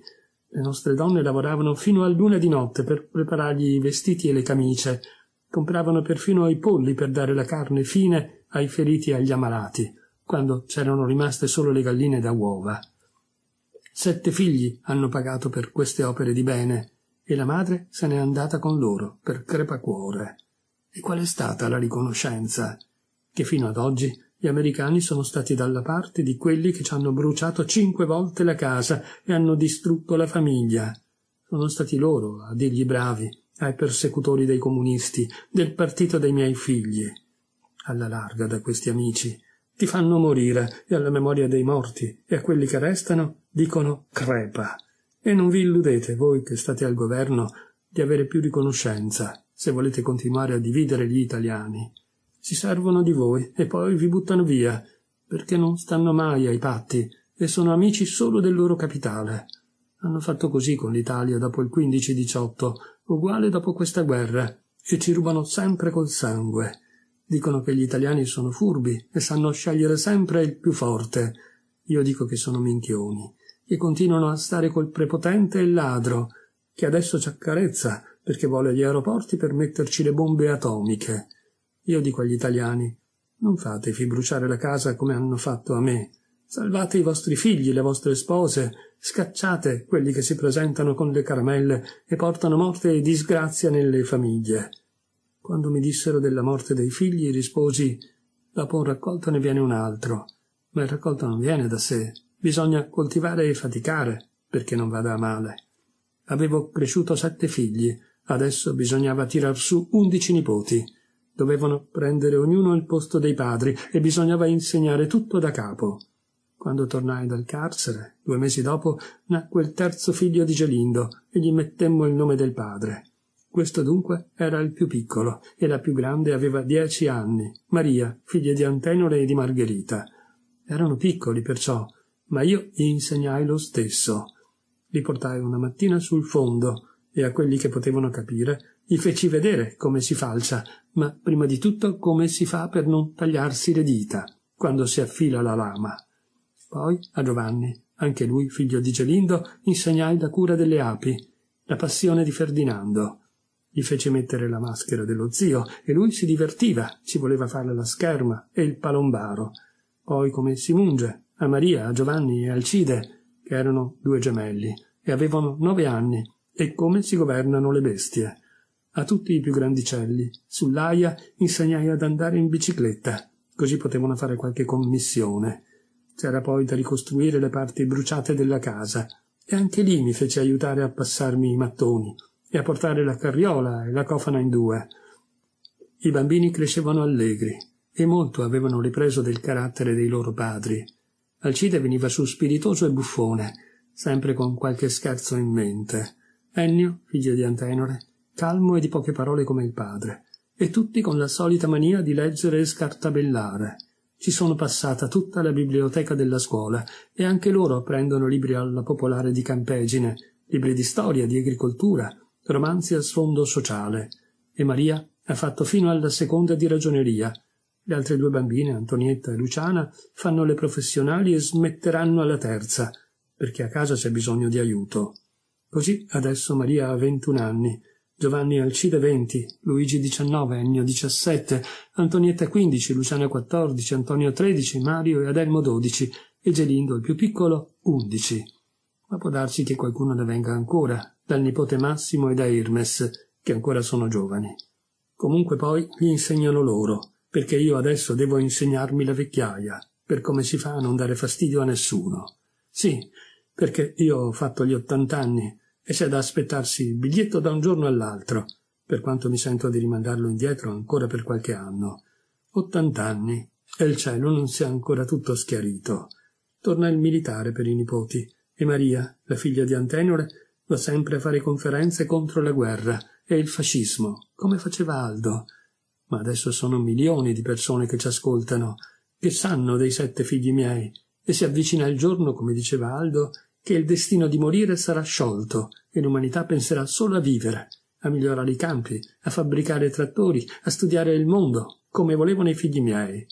Le nostre donne lavoravano fino a luna di notte per preparargli i vestiti e le camicie. Compravano perfino i polli per dare la carne fine ai feriti e agli ammalati, quando c'erano rimaste solo le galline da uova. Sette figli hanno pagato per queste opere di bene, e la madre se n'è andata con loro per crepacuore. E qual è stata la riconoscenza? Che fino ad oggi gli americani sono stati dalla parte di quelli che ci hanno bruciato cinque volte la casa e hanno distrutto la famiglia. Sono stati loro a dirgli bravi ai persecutori dei comunisti, del partito dei miei figli. Alla larga da questi amici. Ti fanno morire e alla memoria dei morti e a quelli che restano dicono crepa. E non vi illudete, voi che state al governo, di avere più riconoscenza, se volete continuare a dividere gli italiani. Si servono di voi e poi vi buttano via, perché non stanno mai ai patti e sono amici solo del loro capitale. Hanno fatto così con l'Italia dopo il 15-18, uguale dopo questa guerra, e ci rubano sempre col sangue. Dicono che gli italiani sono furbi e sanno scegliere sempre il più forte. Io dico che sono minchioni che continuano a stare col prepotente e il ladro, che adesso ci accarezza perché vuole gli aeroporti per metterci le bombe atomiche. Io dico agli italiani non fatevi bruciare la casa come hanno fatto a me. Salvate i vostri figli, le vostre spose, scacciate quelli che si presentano con le caramelle e portano morte e disgrazia nelle famiglie. Quando mi dissero della morte dei figli, risposi Dopo un raccolto ne viene un altro, ma il raccolto non viene da sé, Bisogna coltivare e faticare perché non vada a male. Avevo cresciuto sette figli, adesso bisognava tirar su undici nipoti. Dovevano prendere ognuno il posto dei padri e bisognava insegnare tutto da capo. Quando tornai dal carcere, due mesi dopo, nacque il terzo figlio di Gelindo e gli mettemmo il nome del padre. Questo dunque era il più piccolo e la più grande aveva dieci anni, Maria, figlia di Antenore e di Margherita. Erano piccoli perciò, ma io gli insegnai lo stesso. Li portai una mattina sul fondo e a quelli che potevano capire gli feci vedere come si falcia, ma prima di tutto come si fa per non tagliarsi le dita quando si affila la lama. Poi a Giovanni, anche lui figlio di Gelindo, insegnai la cura delle api, la passione di Ferdinando. Gli fece mettere la maschera dello zio e lui si divertiva, ci voleva fare la scherma e il palombaro. Poi come si munge, a Maria, a Giovanni e Alcide, che erano due gemelli, e avevano nove anni, e come si governano le bestie. A tutti i più grandicelli, sull'aia, insegnai ad andare in bicicletta, così potevano fare qualche commissione. C'era poi da ricostruire le parti bruciate della casa, e anche lì mi fece aiutare a passarmi i mattoni e a portare la carriola e la cofana in due. I bambini crescevano allegri e molto avevano ripreso del carattere dei loro padri. Alcide veniva su spiritoso e buffone, sempre con qualche scherzo in mente. Ennio, figlio di Antenore, calmo e di poche parole come il padre, e tutti con la solita mania di leggere e scartabellare. Ci sono passata tutta la biblioteca della scuola e anche loro prendono libri alla popolare di Campegine, libri di storia, di agricoltura, romanzi a sfondo sociale. E Maria ha fatto fino alla seconda di ragioneria, le altre due bambine, Antonietta e Luciana, fanno le professionali e smetteranno alla terza, perché a casa c'è bisogno di aiuto. Così adesso Maria ha 21 anni, Giovanni Alcide 20, Luigi 19, Ennio 17, Antonietta 15, Luciana 14, Antonio 13, Mario e Adelmo 12 e Gelindo, il più piccolo, 11. Ma può darsi che qualcuno ne venga ancora, dal nipote Massimo e da Irmes, che ancora sono giovani. Comunque poi gli insegnano loro perché io adesso devo insegnarmi la vecchiaia, per come si fa a non dare fastidio a nessuno. Sì, perché io ho fatto gli ottant'anni e c'è da aspettarsi il biglietto da un giorno all'altro, per quanto mi sento di rimandarlo indietro ancora per qualche anno. Ottant'anni e il cielo non si è ancora tutto schiarito. Torna il militare per i nipoti e Maria, la figlia di Antenore, va sempre a fare conferenze contro la guerra e il fascismo, come faceva Aldo, ma adesso sono milioni di persone che ci ascoltano, che sanno dei sette figli miei, e si avvicina il giorno, come diceva Aldo, che il destino di morire sarà sciolto e l'umanità penserà solo a vivere, a migliorare i campi, a fabbricare trattori, a studiare il mondo, come volevano i figli miei.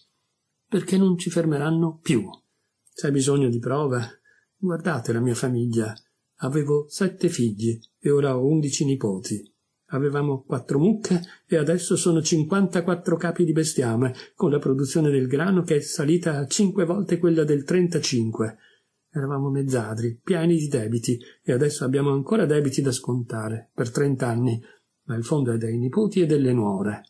Perché non ci fermeranno più. C'è bisogno di prova? Guardate la mia famiglia. Avevo sette figli e ora ho undici nipoti. Avevamo quattro mucche e adesso sono 54 capi di bestiame, con la produzione del grano che è salita a cinque volte quella del 35. Eravamo mezzadri, pieni di debiti, e adesso abbiamo ancora debiti da scontare, per trent'anni, ma il fondo è dei nipoti e delle nuore.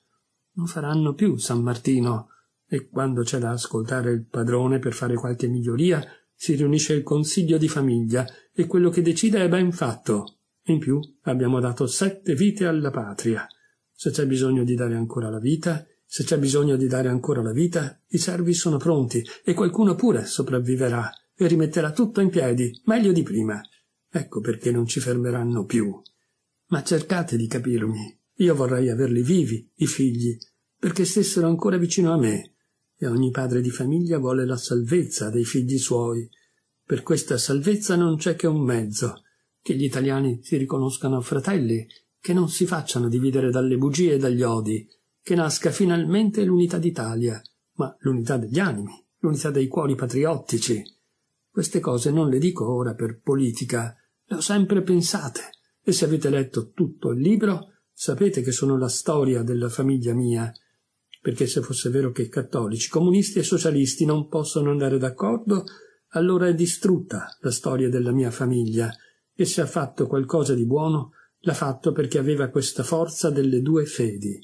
Non faranno più San Martino, e quando c'è da ascoltare il padrone per fare qualche miglioria, si riunisce il consiglio di famiglia, e quello che decide è ben fatto. In più abbiamo dato sette vite alla patria. Se c'è bisogno di dare ancora la vita, se c'è bisogno di dare ancora la vita, i servi sono pronti e qualcuno pure sopravviverà e rimetterà tutto in piedi, meglio di prima. Ecco perché non ci fermeranno più. Ma cercate di capirmi. Io vorrei averli vivi, i figli, perché stessero ancora vicino a me. E ogni padre di famiglia vuole la salvezza dei figli suoi. Per questa salvezza non c'è che un mezzo, che gli italiani si riconoscano fratelli, che non si facciano dividere dalle bugie e dagli odi, che nasca finalmente l'unità d'Italia, ma l'unità degli animi, l'unità dei cuori patriottici. Queste cose non le dico ora per politica, le ho sempre pensate, e se avete letto tutto il libro sapete che sono la storia della famiglia mia, perché se fosse vero che cattolici, comunisti e socialisti non possono andare d'accordo, allora è distrutta la storia della mia famiglia, e se ha fatto qualcosa di buono, l'ha fatto perché aveva questa forza delle due fedi.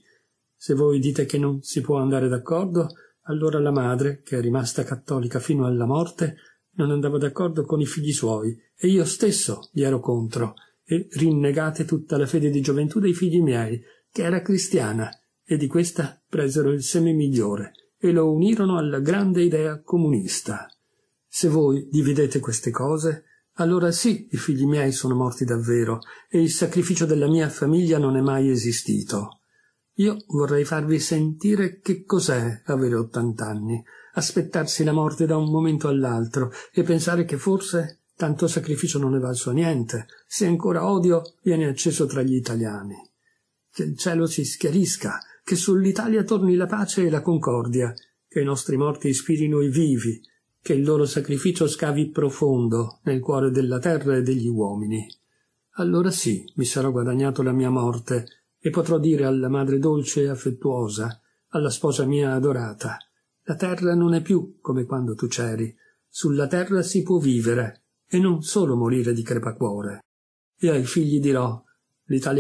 Se voi dite che non si può andare d'accordo, allora la madre, che è rimasta cattolica fino alla morte, non andava d'accordo con i figli suoi, e io stesso gli ero contro, e rinnegate tutta la fede di gioventù dei figli miei, che era cristiana, e di questa presero il seme migliore, e lo unirono alla grande idea comunista. Se voi dividete queste cose, allora sì, i figli miei sono morti davvero e il sacrificio della mia famiglia non è mai esistito. Io vorrei farvi sentire che cos'è avere ottant'anni, aspettarsi la morte da un momento all'altro e pensare che forse tanto sacrificio non è valso a niente, se ancora odio viene acceso tra gli italiani. Che il cielo si schiarisca, che sull'Italia torni la pace e la concordia, che i nostri morti ispirino i vivi, che il loro sacrificio scavi profondo nel cuore della terra e degli uomini. Allora sì, mi sarò guadagnato la mia morte e potrò dire alla madre dolce e affettuosa, alla sposa mia adorata, la terra non è più come quando tu c'eri, sulla terra si può vivere e non solo morire di crepacuore. E ai figli dirò, l'Italia